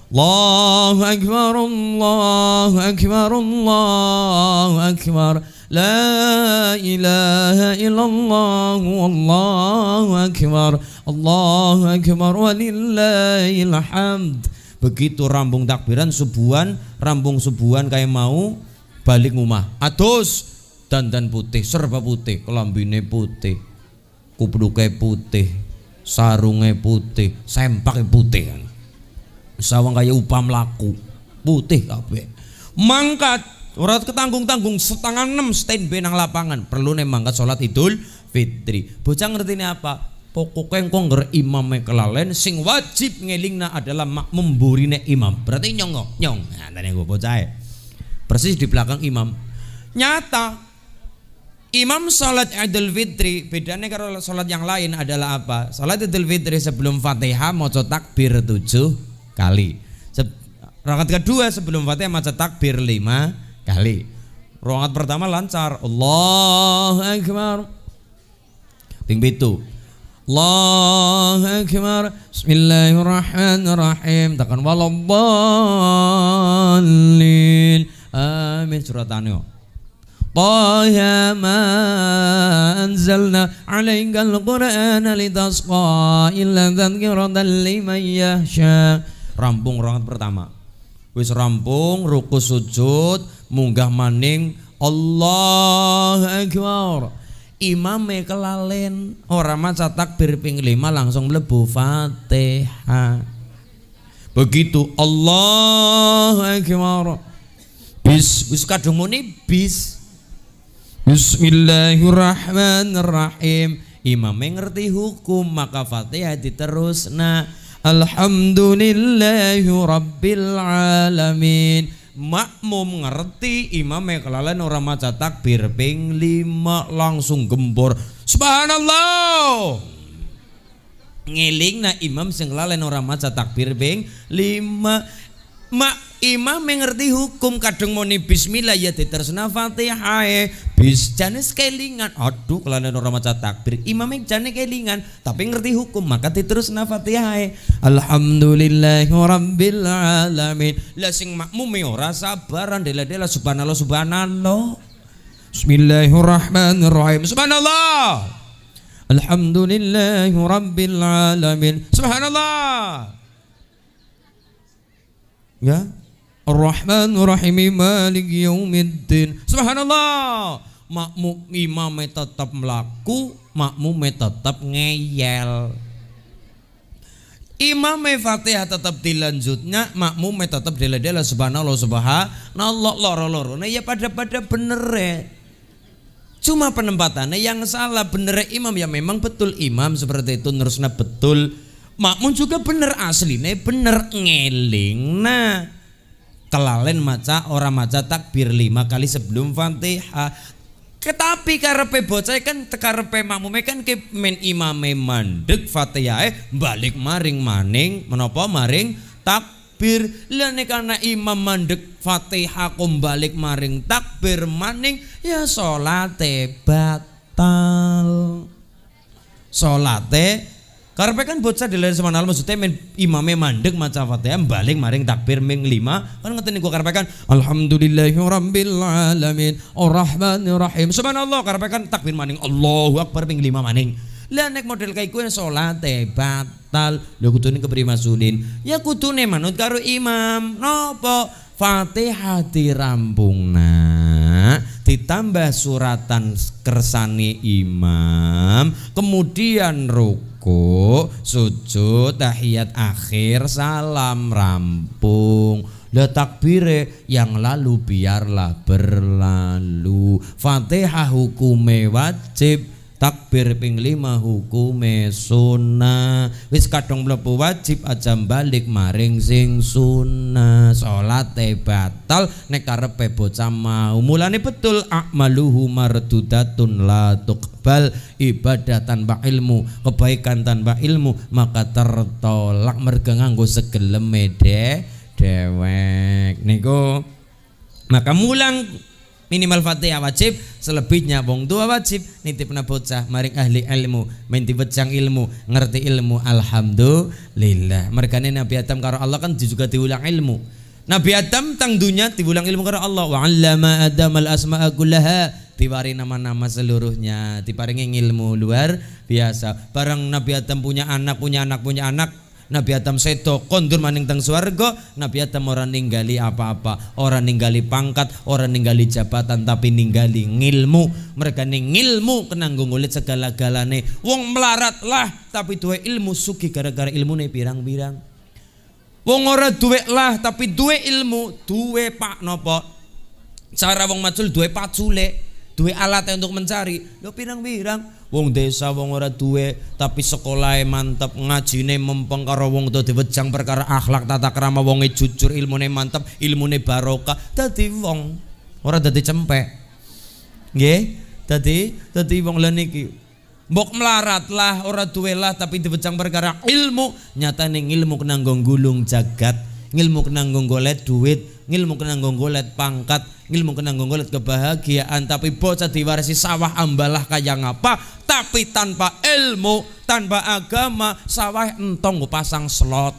Allahu akbar Allahu akbar Allahu akbar la ilaha illallah Allahu Akbar Allahu Akbar أكبر ولله الحمد begitu rambung takbiran subuhan rambung subuhan kayak mau balik rumah atus dandan putih serba putih kelambine putih kupluke putih sarunge putih sempake putih kan sawang kaya upam laku putih kabeh mangkat urat ketanggung-tanggung setengah enam standby nang lapangan perlu nih mangkat sholat idul fitri bocah ngerti ini apa pokoknya engkau konger imamnya kelalen sing wajib ngelingna adalah makmum burine imam berarti nyong nyong nah gue bocah persis di belakang imam nyata Imam sholat Idul Fitri bedanya kalau sholat yang lain adalah apa? Sholat Idul Fitri sebelum Fatihah mau takbir tujuh kali. Se Rakaat kedua sebelum Fatihah mau takbir lima kali. Rakaat pertama lancar. Allah Akbar. Ting pitu. Allah Akbar. Bismillahirrahmanirrahim. Takkan walallin. Amin suratannya. طه ما أنزلنا عليك القرآن لتسقى إلا تذكرة لمن يخشى rampung rokat pertama wis rampung ruku sujud munggah maning Allah Akbar imam kelalen ora maca takbir ping lima langsung mlebu Fatihah begitu Allah Akbar bis wis kadung muni bis Bismillahirrahmanirrahim. Imam ngerti hukum maka Fatihah diterus. Nah, Alhamdulillahirabbil alamin. Makmum ngerti yang kelalen orang maca takbir ping lima langsung gembor. Subhanallah. Ngiling nah imam sing kelalen orang maca takbir ping lima mak Imam mengerti hukum kadung mau bismillah ya diterusna Fatihah bis jane kelingan. Aduh kelane ora maca takbir. Imam jane kelingan tapi ngerti hukum maka diterusna Fatihah. rabbil alamin. Lah sing makmume ora sabaran dela-dela subhanallah subhanallah. Bismillahirrahmanirrahim. Subhanallah. rabbil alamin. Subhanallah. Ya, Ar-Rahman Ar-Rahim Malik Yaumiddin Subhanallah makmum imam tetap melaku Makmum ya tetap ngeyel Imam Fatihah tetap dilanjutnya, Makmum ya tetap diledela subhanallah subhanallah loro-loro. Nah ya pada-pada bener ya. Cuma penempatannya yang salah bener ya imam ya memang betul imam seperti itu nerusna betul. Makmum juga bener aslinya bener ngeling. Nah, kelalen maca orang maca takbir lima kali sebelum fatihah tetapi karepe bocah kan karena makmume kan ke men imame mandek fatihah balik maring maning menopo maring takbir lene karena imam mandek fatihah kum balik maring takbir maning ya solate batal solate karena kan bocah dilihat sama semanal maksudnya men imamnya mandek maca Fatihah balik maring takbir ming lima kan nih gua karepe kan alhamdulillahirobbilalamin, rabbil alamin ya rahim subhanallah karepe kan takbir maning Allah akbar ming lima maning lah nek model kayak gue ya sholat eh, batal Lo nih keberi masunin Ya nih manut karo imam Nopo Fatihah nah Ditambah suratan kersane imam Kemudian ruk sujud, tahiyat akhir, salam rampung. Lah takbire yang lalu biarlah berlalu. Fatihah hukume wajib takbir ping lima hukume sunnah wis kadung mlebu wajib aja balik maring sing sunnah salate batal nek karepe bocah mau mulane betul akmaluhu mardudatun la tuqbal ibadah tanpa ilmu kebaikan tanpa ilmu maka tertolak mergo nganggo segeleme mede, dewek niku maka mulang minimal Fatihah wajib, selebihnya wong tua wajib nitip na bocah maring ahli ilmu, menti becang ilmu, ngerti ilmu alhamdulillah. mereka ini Nabi Adam karo Allah kan juga diulang ilmu. Nabi Adam tang dunia diulang ilmu karo Allah wa 'allama Adam al asma'a diwari nama-nama seluruhnya diparingi ilmu luar biasa bareng Nabi Adam punya anak punya anak punya anak Nabi Adam seto kondur maning teng swarga, Nabi Adam ora ninggali apa-apa, ora ninggali pangkat, ora ninggali jabatan tapi ninggali ngilmu. Mereka ning ngilmu kenanggo segala-galane. Wong melarat lah tapi duwe ilmu suki gara-gara ilmune pirang-pirang. Wong ora duwe lah tapi duwe ilmu, duwe pak nopo? Cara wong macul duwe pacule duwe alat untuk mencari lo pirang-pirang wong desa wong ora duwe tapi sekolah mantep ngajine mempeng karo wong tuh diwejang perkara akhlak tata krama wonge jujur ilmune mantep ilmune baroka, tadi wong ora tadi cempe, nggih tadi, tadi wong lha niki Bok melarat lah, ora duwe lah tapi dibecang perkara ilmu. nyata nih ilmu kenang gonggulung jagat, ilmu kenang golek duit, ngilmu kena ngonggolet pangkat ngilmu kena ngonggolet kebahagiaan tapi bocah diwarisi sawah ambalah kaya ngapa tapi tanpa ilmu tanpa agama sawah entong gue pasang slot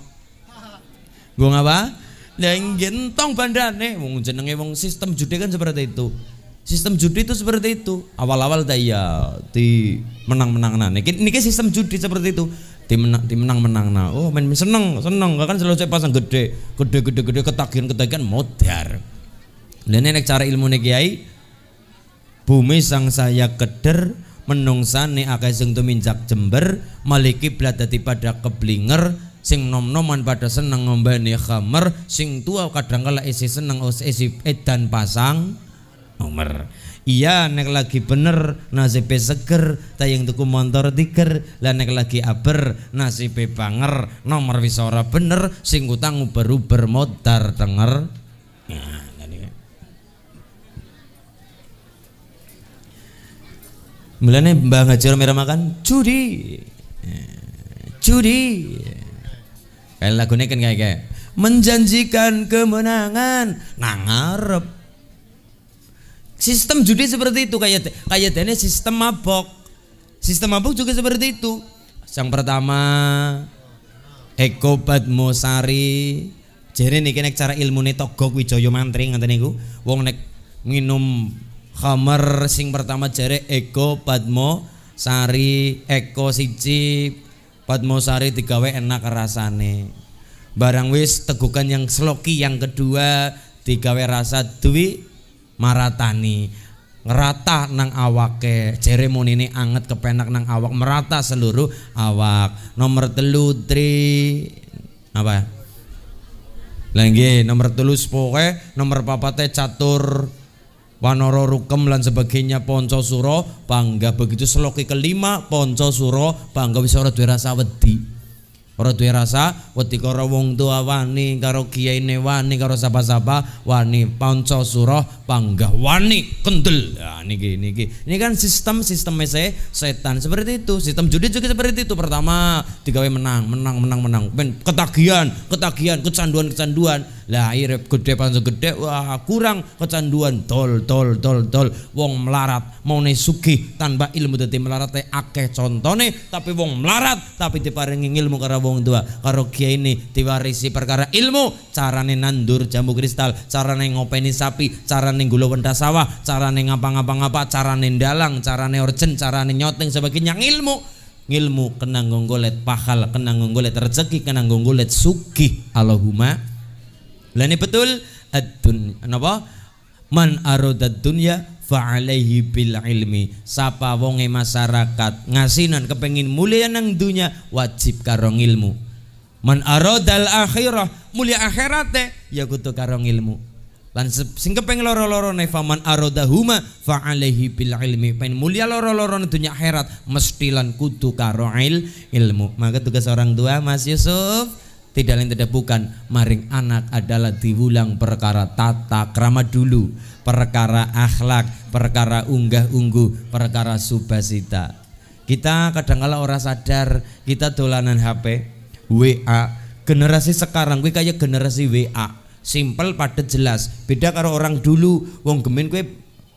gue ngapa lah entong bandane wong jenenge wong sistem judi kan seperti itu sistem judi itu seperti itu awal-awal tak ya di menang-menangan nah. niki sistem judi seperti itu tim menang tim menang menang nah oh main seneng seneng gak kan selalu saya pasang gede gede gede gede ketagihan ketagihan modar dan ini cara ilmu nih kiai bumi sang saya keder nih akai sing minjak jember maliki blat pada keblinger sing nom-noman pada seneng ngombani khamer sing tua kadang kala isi seneng isi edan pasang nomer iya nek lagi bener nasibe seger tayang tuku motor tiger lah nek lagi aber nasibe banger nomor wis bener sing utang uber-uber modar denger nah, Mulane Mbah Ngajar makan judi. Eh, judi. Kayak lagunya kan kayak menjanjikan kemenangan nangarep Sistem judi seperti itu kayak kayak dene sistem mabok. Sistem mabok juga seperti itu. Yang pertama Eko Badmosari jadi ini kena cara ilmu nih togok wijoyo mantri ngatain niku wong nek minum khamer sing pertama jare Eko Padmo Sari Eko Sici Padmo Sari digawe enak rasane barang wis tegukan yang seloki yang kedua digawe rasa duit maratani ngerata nang awake ceremoni ini anget kepenak nang awak merata seluruh awak nomor telu tri apa ya? lagi nomor telu spoke nomor papate catur Wanoro Rukem dan sebagainya Ponco Suro bangga begitu seloki kelima Ponco Suro bangga bisa orang rasa wedi ora duwe rasa wedi karo wong tua wani karo kiyaine wani karo sapa-sapa wani panca suruh panggah wani kendel nah, niki niki ini kan sistem sistem se setan seperti itu sistem judi juga seperti itu pertama digawe menang menang menang menang ben ketagihan ketagihan kecanduan kecanduan lah air gede pansu gede wah kurang kecanduan tol tol tol tol wong melarat mau suki tanpa ilmu tadi melarat akeh contone tapi wong melarat tapi diparingi ilmu karo wong tua karo kiai ini diwarisi perkara ilmu carane nandur jambu kristal carane ngopeni sapi carane gulo wenda sawah carane ngapa-ngapa-ngapa carane dalang carane cara carane nyoteng sebagainya ilmu ilmu kena ngonggolet pahal kena ngonggolet rezeki kena ngonggolet suki Allahumma lani betul adun apa man aroda dunya fa'alaihi bil ilmi sapa wonge masyarakat ngasinan kepengin mulia nang dunia wajib karo ilmu man aradal akhirah mulia akhirate ya kudu karo ilmu lan sing kepengin loro-loro ne faman aradahuma fa'alaihi bil ilmi pen mulia loro-loro dunia akhirat mesti lan kudu karo il, ilmu maka tugas orang tua Mas Yusuf tidak lain tidak bukan maring anak adalah diulang perkara tata krama dulu perkara akhlak perkara unggah ungguh perkara subasita kita kadangkala orang sadar kita dolanan HP WA generasi sekarang gue kayak generasi WA simple padat jelas beda karo orang dulu wong gemin gue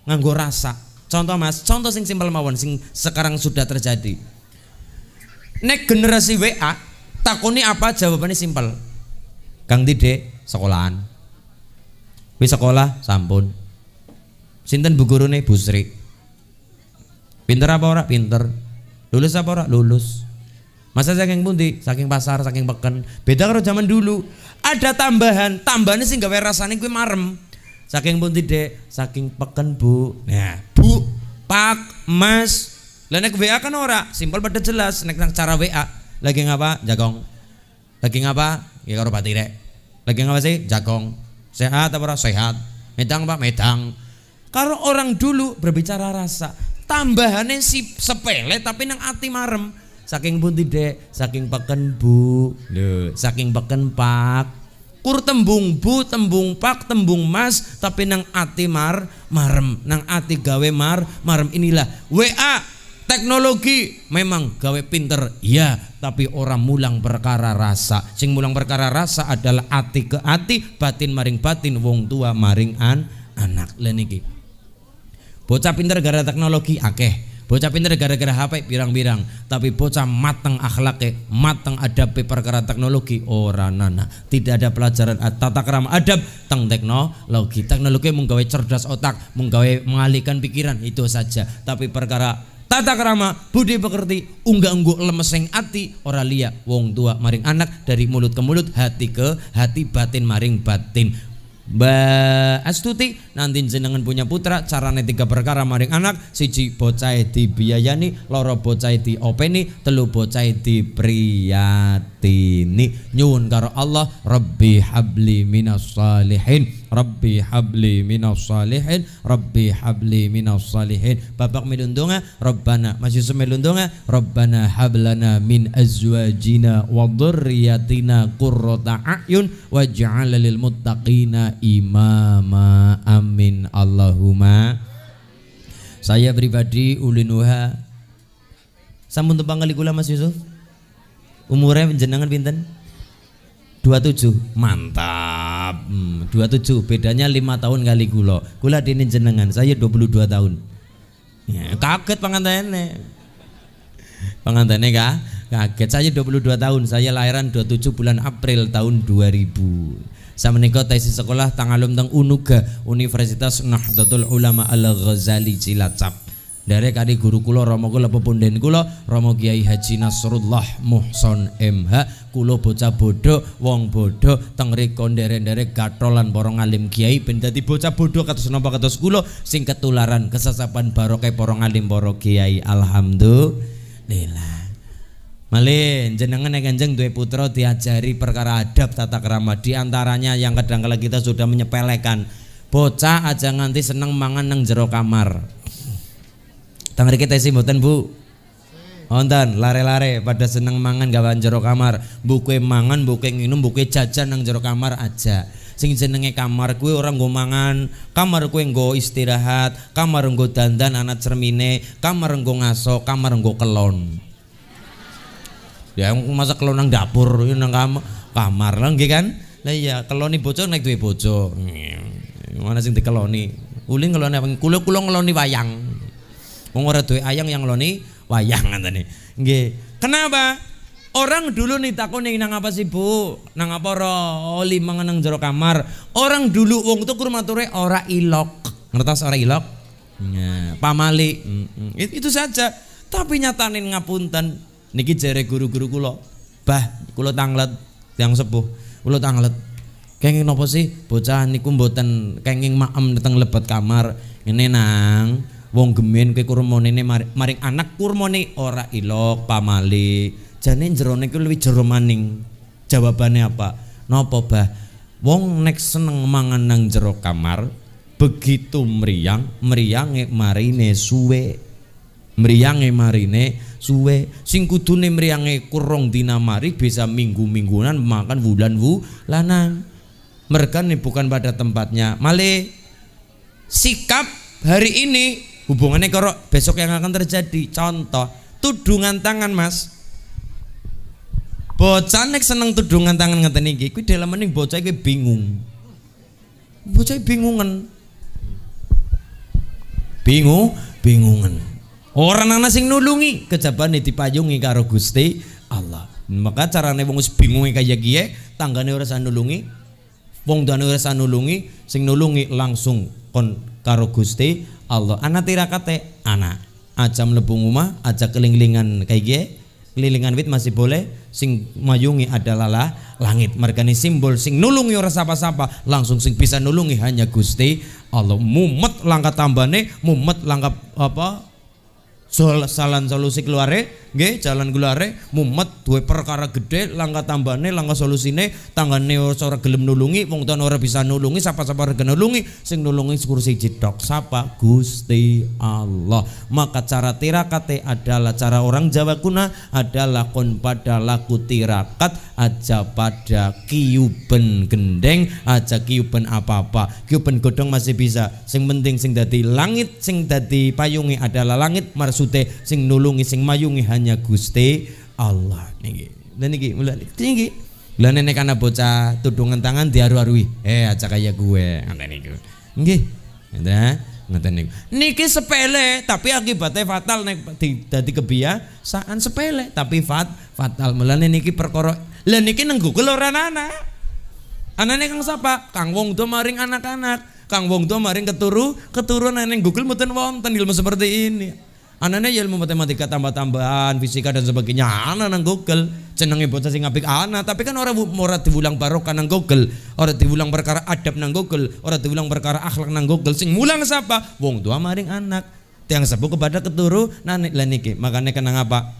nganggo rasa contoh mas contoh sing simpel mawon sing sekarang sudah terjadi nek generasi WA Takuni apa jawabannya simpel Kang Dide sekolahan wis sekolah sampun sinten bu gurune Bu Sri pinter apa ora pinter lulus apa ora lulus masa saking pundi saking pasar saking peken beda karo zaman dulu ada tambahan tambahannya sih gawe rasane kuwi marem saking pundi Dek saking peken Bu nah Bu Pak Mas lah nek WA kan ora simpel pada jelas nek cara WA lagi ngapa? Jagong. Lagi ngapa? Ya karo batire. Lagi ngapa sih? Jagong. Sehat apa ora? Sehat. Medang Pak, medang. Karena orang dulu berbicara rasa, tambahannya si sepele tapi nang ati marem. Saking pun tidak, saking peken bu, saking peken pak. Kur tembung bu, tembung pak, tembung mas, tapi nang ati mar, marem, nang ati gawe mar, marem inilah. WA teknologi memang gawe pinter ya tapi orang mulang perkara rasa sing mulang perkara rasa adalah ati ke ati batin maring batin wong tua maring an anak leniki. bocah pinter gara teknologi akeh Bocah pinter gara-gara HP pirang-pirang, tapi bocah mateng akhlaknya, mateng Ada perkara teknologi orang nana. Tidak ada pelajaran tata krama adab tentang teknologi. Teknologi menggawe cerdas otak, menggawe mengalihkan pikiran itu saja. Tapi perkara tata kerama, budi pekerti, unggah ungguk lemeseng ati, ora lia, wong tua maring anak dari mulut ke mulut, hati ke hati, batin maring batin. Mbak Astuti nanti jenengan punya putra carane tiga perkara maring anak siji bocah dibiayani loro bocah diopeni telu bocah dipriyatini nyuwun karo Allah Rabbi habli minas salihin Rabbi habli minas salihin Rabbi habli minas salihin bapak milundunga Rabbana masih semelundunga Rabbana hablana min azwajina wa dhurriyyatina kurrota a'yun waj'al lil muttaqina imama amin Allahumma saya pribadi ulinuha sampun tumpang kali kula Mas Yusuf umurnya jenengan pinten 27 mantap hmm, 27 bedanya lima tahun kali gula gula dinin jenengan saya 22 tahun ya, kaget pengantinnya pengantinnya kah kaget saya 22 tahun saya lahiran 27 bulan April tahun 2000 saya menikah tesi sekolah Tangalum Teng Unuga Universitas Nahdlatul Ulama Al Ghazali Cilacap dari kadi guru romo romo kulo pepunden kulo romo Kiai Haji Nasrullah Muhson MH kulo bocah bodoh wong bodoh teng konderen dari gatolan borong alim kiai pendati di bocah bodoh kata napa kata sekulo sing ketularan kesesapan barokai borong alim para kiai alhamdulillah Malin, jenengan yang kenceng dua putra diajari perkara adab tata kerama diantaranya yang kadang kala kita sudah menyepelekan Bocah aja nganti seneng mangan neng jero kamar Tangri kita sih mboten Bu? hontan lare-lare pada seneng mangan gawan jero kamar. Buke mangan, buke nginum, buke jajan nang jero kamar aja. Sing senengnya kamar kue orang gue mangan, kamar kue nggo istirahat, kamar nggo dandan anak cermine, kamar nggo ngaso, kamar nggo kelon. Ya masa kelon nang dapur ya, nang kamar, kamar lang gitu kan? Lah iya, keloni bocor naik tuh bocor. Mana sing keloni? Uling keloni apa? Kulo kulo keloni wayang. Wong ora duwe ayang yang loni wayang ngene. Nggih. Kenapa? Orang dulu nih takoni nang apa sih bu? Nang apa ro? Oh, Lima nang jero kamar. Orang dulu wong tuh kurmature ora ilok. Ngertos ora ilok? Ya, pamali. Itu, itu saja. Tapi nyatanin ngapunten niki jere guru-guru kulo. Bah, kula tanglet yang sepuh. Kula tanglet. Kenging nopo sih? Bocah niku mboten kenging maem teng lebet kamar. Ini nang wong gemen ke ne mari, maring anak kurmone ora ilok pamali jane jerone kuwi luwih jero maning jawabane apa napa bah wong nek seneng mangan nang jero kamar begitu meriang meriange marine suwe meriange marine suwe sing kudune meriange kurang dina mari bisa minggu mingguan makan bulan wulanan mereka nih bukan pada tempatnya male sikap hari ini hubungannya karo besok yang akan terjadi contoh tudungan tangan mas bocah nek seneng tudungan tangan ngeten iki kuwi dalemane bocah iki bingung bocah bingungan bingung bingungan orang ana sing nulungi kejabane dipayungi karo Gusti Allah maka carane wong wis bingunge kaya kiye tanggane ora nulungi wong dane ora nulungi sing nulungi langsung kon karo Gusti Allah anak tirakate anak aja mlebu rumah, aja kelilingan kayak gini kelilingan wit masih boleh sing mayungi adalah lah, langit mergani simbol sing nulungi orang sapa-sapa langsung sing bisa nulungi hanya Gusti Allah mumet langkah tambane mumet langkah apa Sol salan solusi keluare nggih jalan keluare mumet dua perkara gede langka tambane langka solusine tangane ora gelem nulungi wong tuan ora bisa nulungi siapa sapa ora nulungi sing nulungi kursi jidok siapa? Gusti Allah maka cara tirakate adalah cara orang Jawa kuna adalah kon pada laku tirakat aja pada kiuben gendeng aja kiuben apa-apa kiuben godong masih bisa sing penting sing dadi langit sing dadi payungi adalah langit marsu maksudnya sing nulungi sing mayungi hanya Gusti Allah niki. dan niki mulai niki. Lah nenek anak bocah tudungan tangan diaru-arui. Eh aja kayak gue ngoten niku. Nggih. Ngoten. Ngoten niku. Niki sepele tapi akibatnya fatal nek dadi kebiasaan sepele tapi fat, fatal. Mulane niki perkara lah niki nenggu Google ora ana. Anane kang sapa? Kang wong do maring anak-anak. Kang Wong tua maring keturu, keturunan yang Google muten wonten ilmu seperti ini. Anaknya ilmu matematika tambah-tambahan, fisika dan sebagainya. Anak nang Google, seneng bocah sing apik anak. Tapi kan orang ora diulang barokah nang Google, orang diulang perkara adab nang Google, orang diulang perkara akhlak nang Google. Sing mulang siapa? Wong tua maring anak. Tiang sebut kepada keturu nanik lah niki. Makanya kenang apa?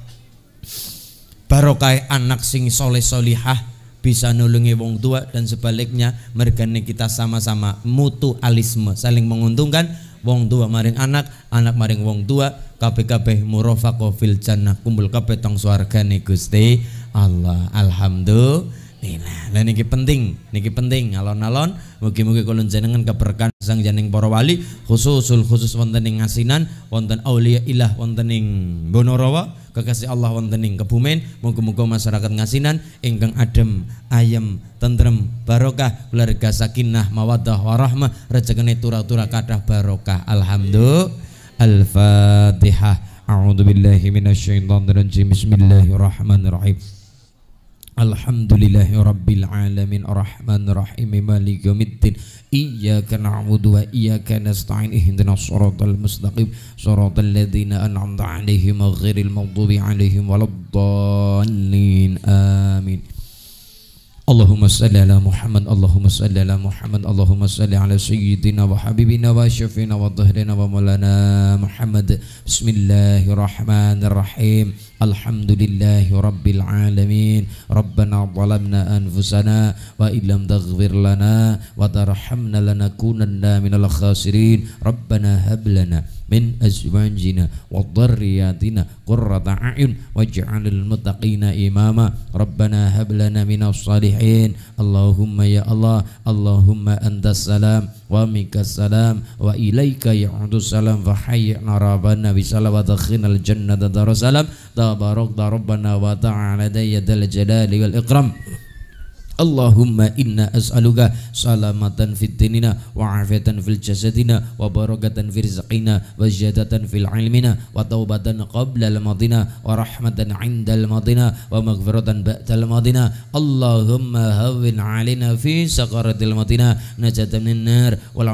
Barokah anak sing soleh solihah bisa nulungi wong tua dan sebaliknya mergane kita sama-sama mutualisme saling menguntungkan wong tua maring anak, anak maring wong tua, kabeh-kabeh murafaqah kofil jannah kumpul kabeh suarga nih Gusti Allah. Alhamdulillah. Nah, nah niki penting, niki penting alon-alon mugi-mugi kula jenengan keberkahan sang janing para wali khususul khusus wonten ing Ngasinan, wonten aulia ilah wonten ing Bonorowo, kekasih Allah wonten ing Kebumen, mugi-mugi masyarakat Ngasinan ingkang adem, ayem, tentrem, barokah, keluarga sakinah, mawaddah warahmah, rejekine tura-tura kathah barokah. Alhamdulillah. Al-Fatihah. A'udzubillahi minasyaitonirrajim. Bismillahirrahmanirrahim. Alhamdulillahi Rabbil Alamin Ar-Rahman Ar-Rahim Malik Yomiddin Iyaka na'budu wa iyaka nasta'in Ihdinas siratal mustaqim Siratal ladzina an'amta 'alaihim ghairil maghdubi 'alaihim waladdallin Amin Allahumma salli ala Muhammad Allahumma salli ala Muhammad Allahumma salli ala sayyidina wa habibina wa syafina wa dhahrina wa Mulana Muhammad Bismillahirrahmanirrahim الحمد لله رب العالمين ربنا ظلمنا أنفسنا وإن لم تغفر لنا وترحمنا لنكونن من الخاسرين ربنا هب لنا من أزواجنا وضرياتنا قرة أعين واجعل المتقين إماما ربنا هب لنا من الصالحين اللهم يا الله اللهم أنت السلام wa mikas salam wa ilaika ya'udus salam fa hayyana rabbana bi salawat adkhilnal jannata darussalam tabarak rabbana wa ta'ala dayadal jalali wal ikram Allahumma inna as'aluka salamatan fid dinina wa afiatan fil jasadina wa barakatan fil rizqina wa ziyadatan fil ilmina wa taubatan qabla al madina wa rahmatan inda al madina wa maghfiratan ba'da al madina Allahumma hawwin alina fi sakaratil madina najatan min nar wa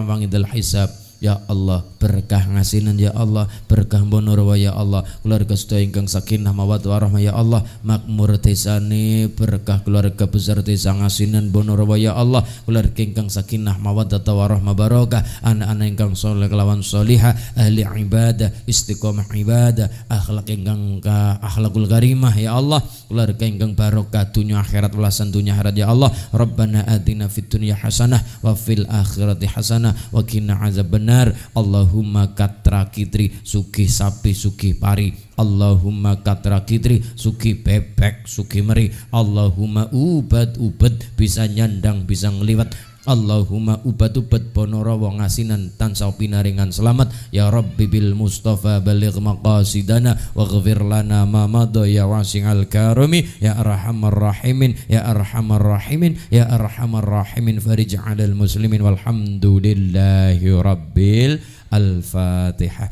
hisab ya Allah berkah ngasinan ya Allah berkah bonorwa ya Allah keluarga sudah ingkang sakinah mawat warahmah ya Allah makmur desane berkah keluarga besar desa ngasinan bonorwa ya Allah keluarga ingkang sakinah mawat warahmah barokah anak-anak ingkang soleh kelawan solihah ahli ibadah istiqomah ibadah akhlak ingkang ka akhlakul karimah ya Allah keluarga ingkang barokah dunia akhirat ulasan dunia akhirat ya Allah Rabbana adina fid hasanah wafil fil akhirati hasanah wa azab benar Allahumma katra kitri suki sapi suki pari Allahumma katra kitri suki bebek suki meri Allahumma ubat ubat bisa nyandang bisa ngeliwat Allahumma ubatubat ponoro wong asinan tansau pinaringan selamat ya Rabbi bil Mustafa baligh maqasidana waghfir lana ma madha ya al karimi ya arhamar rahimin ya arhamar rahimin ya arhamar rahimin farij 'alal muslimin walhamdulillahi rabbil al-fatihah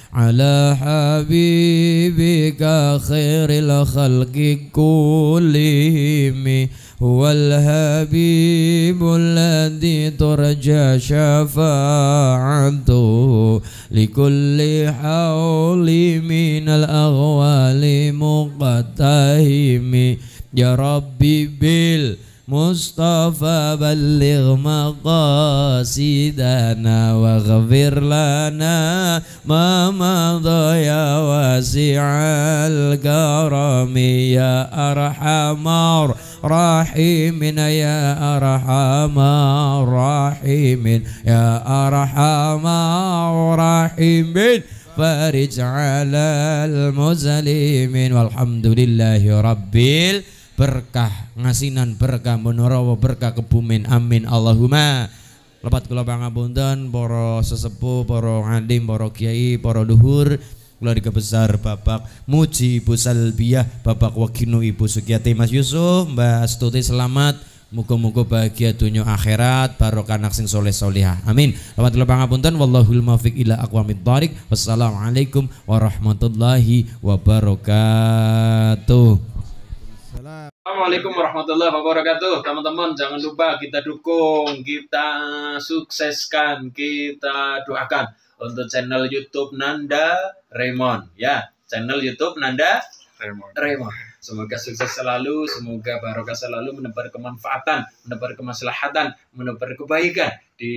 على حبيبك خير الخلق كلهم هو الحبيب الذي ترجى شفاعته لكل حول من الأغوال مقتهم يا ربي بالله مصطفى بلغ مقاصدنا واغفر لنا ما مضى يا واسع الكرم يا أرحم الراحمين يا أرحم الراحمين يا أرحم الراحمين فارج على المسلمين والحمد لله رب العالمين berkah ngasinan berkah menorowo berkah kebumen amin Allahumma lepat kula pangapunten para sesepuh para ngadim para kiai para luhur keluarga besar Bapak Muji Ibu Salbiah Bapak Wakino Ibu Sugiyati Mas Yusuf Mbak Astuti selamat Muga-muga bahagia dunia akhirat barokah anak sing soleh solehah. Amin. Lawat kula pangapunten wallahul muwaffiq ila aqwamit thariq. Wassalamualaikum warahmatullahi wabarakatuh. Assalamualaikum warahmatullahi wabarakatuh Teman-teman jangan lupa kita dukung Kita sukseskan Kita doakan Untuk channel youtube Nanda Raymond Ya channel youtube Nanda Raymond, Raymond. Semoga sukses selalu, semoga barokah selalu menebar kemanfaatan, menebar kemaslahatan, menebar kebaikan di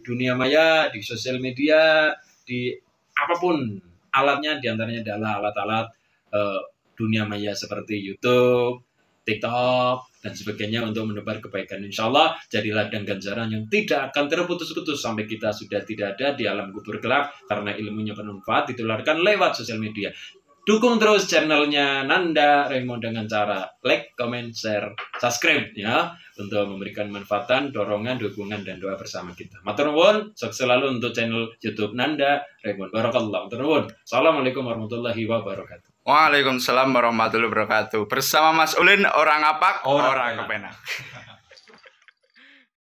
dunia maya, di sosial media, di apapun alatnya, diantaranya adalah alat-alat uh, dunia maya seperti YouTube, TikTok, dan sebagainya untuk menebar kebaikan. Insya Allah jadi ladang ganjaran yang tidak akan terputus-putus sampai kita sudah tidak ada di alam kubur gelap karena ilmunya bermanfaat ditularkan lewat sosial media. Dukung terus channelnya Nanda Raymond dengan cara like, comment, share, subscribe ya untuk memberikan manfaatan, dorongan, dukungan, dan doa bersama kita. Matur nuwun, sukses selalu untuk channel YouTube Nanda Raymond. Barakallahu Matur Assalamualaikum warahmatullahi wabarakatuh. Waalaikumsalam warahmatullahi wabarakatuh. Bersama Mas Ulin, orang apa? Orang, orang kepenak.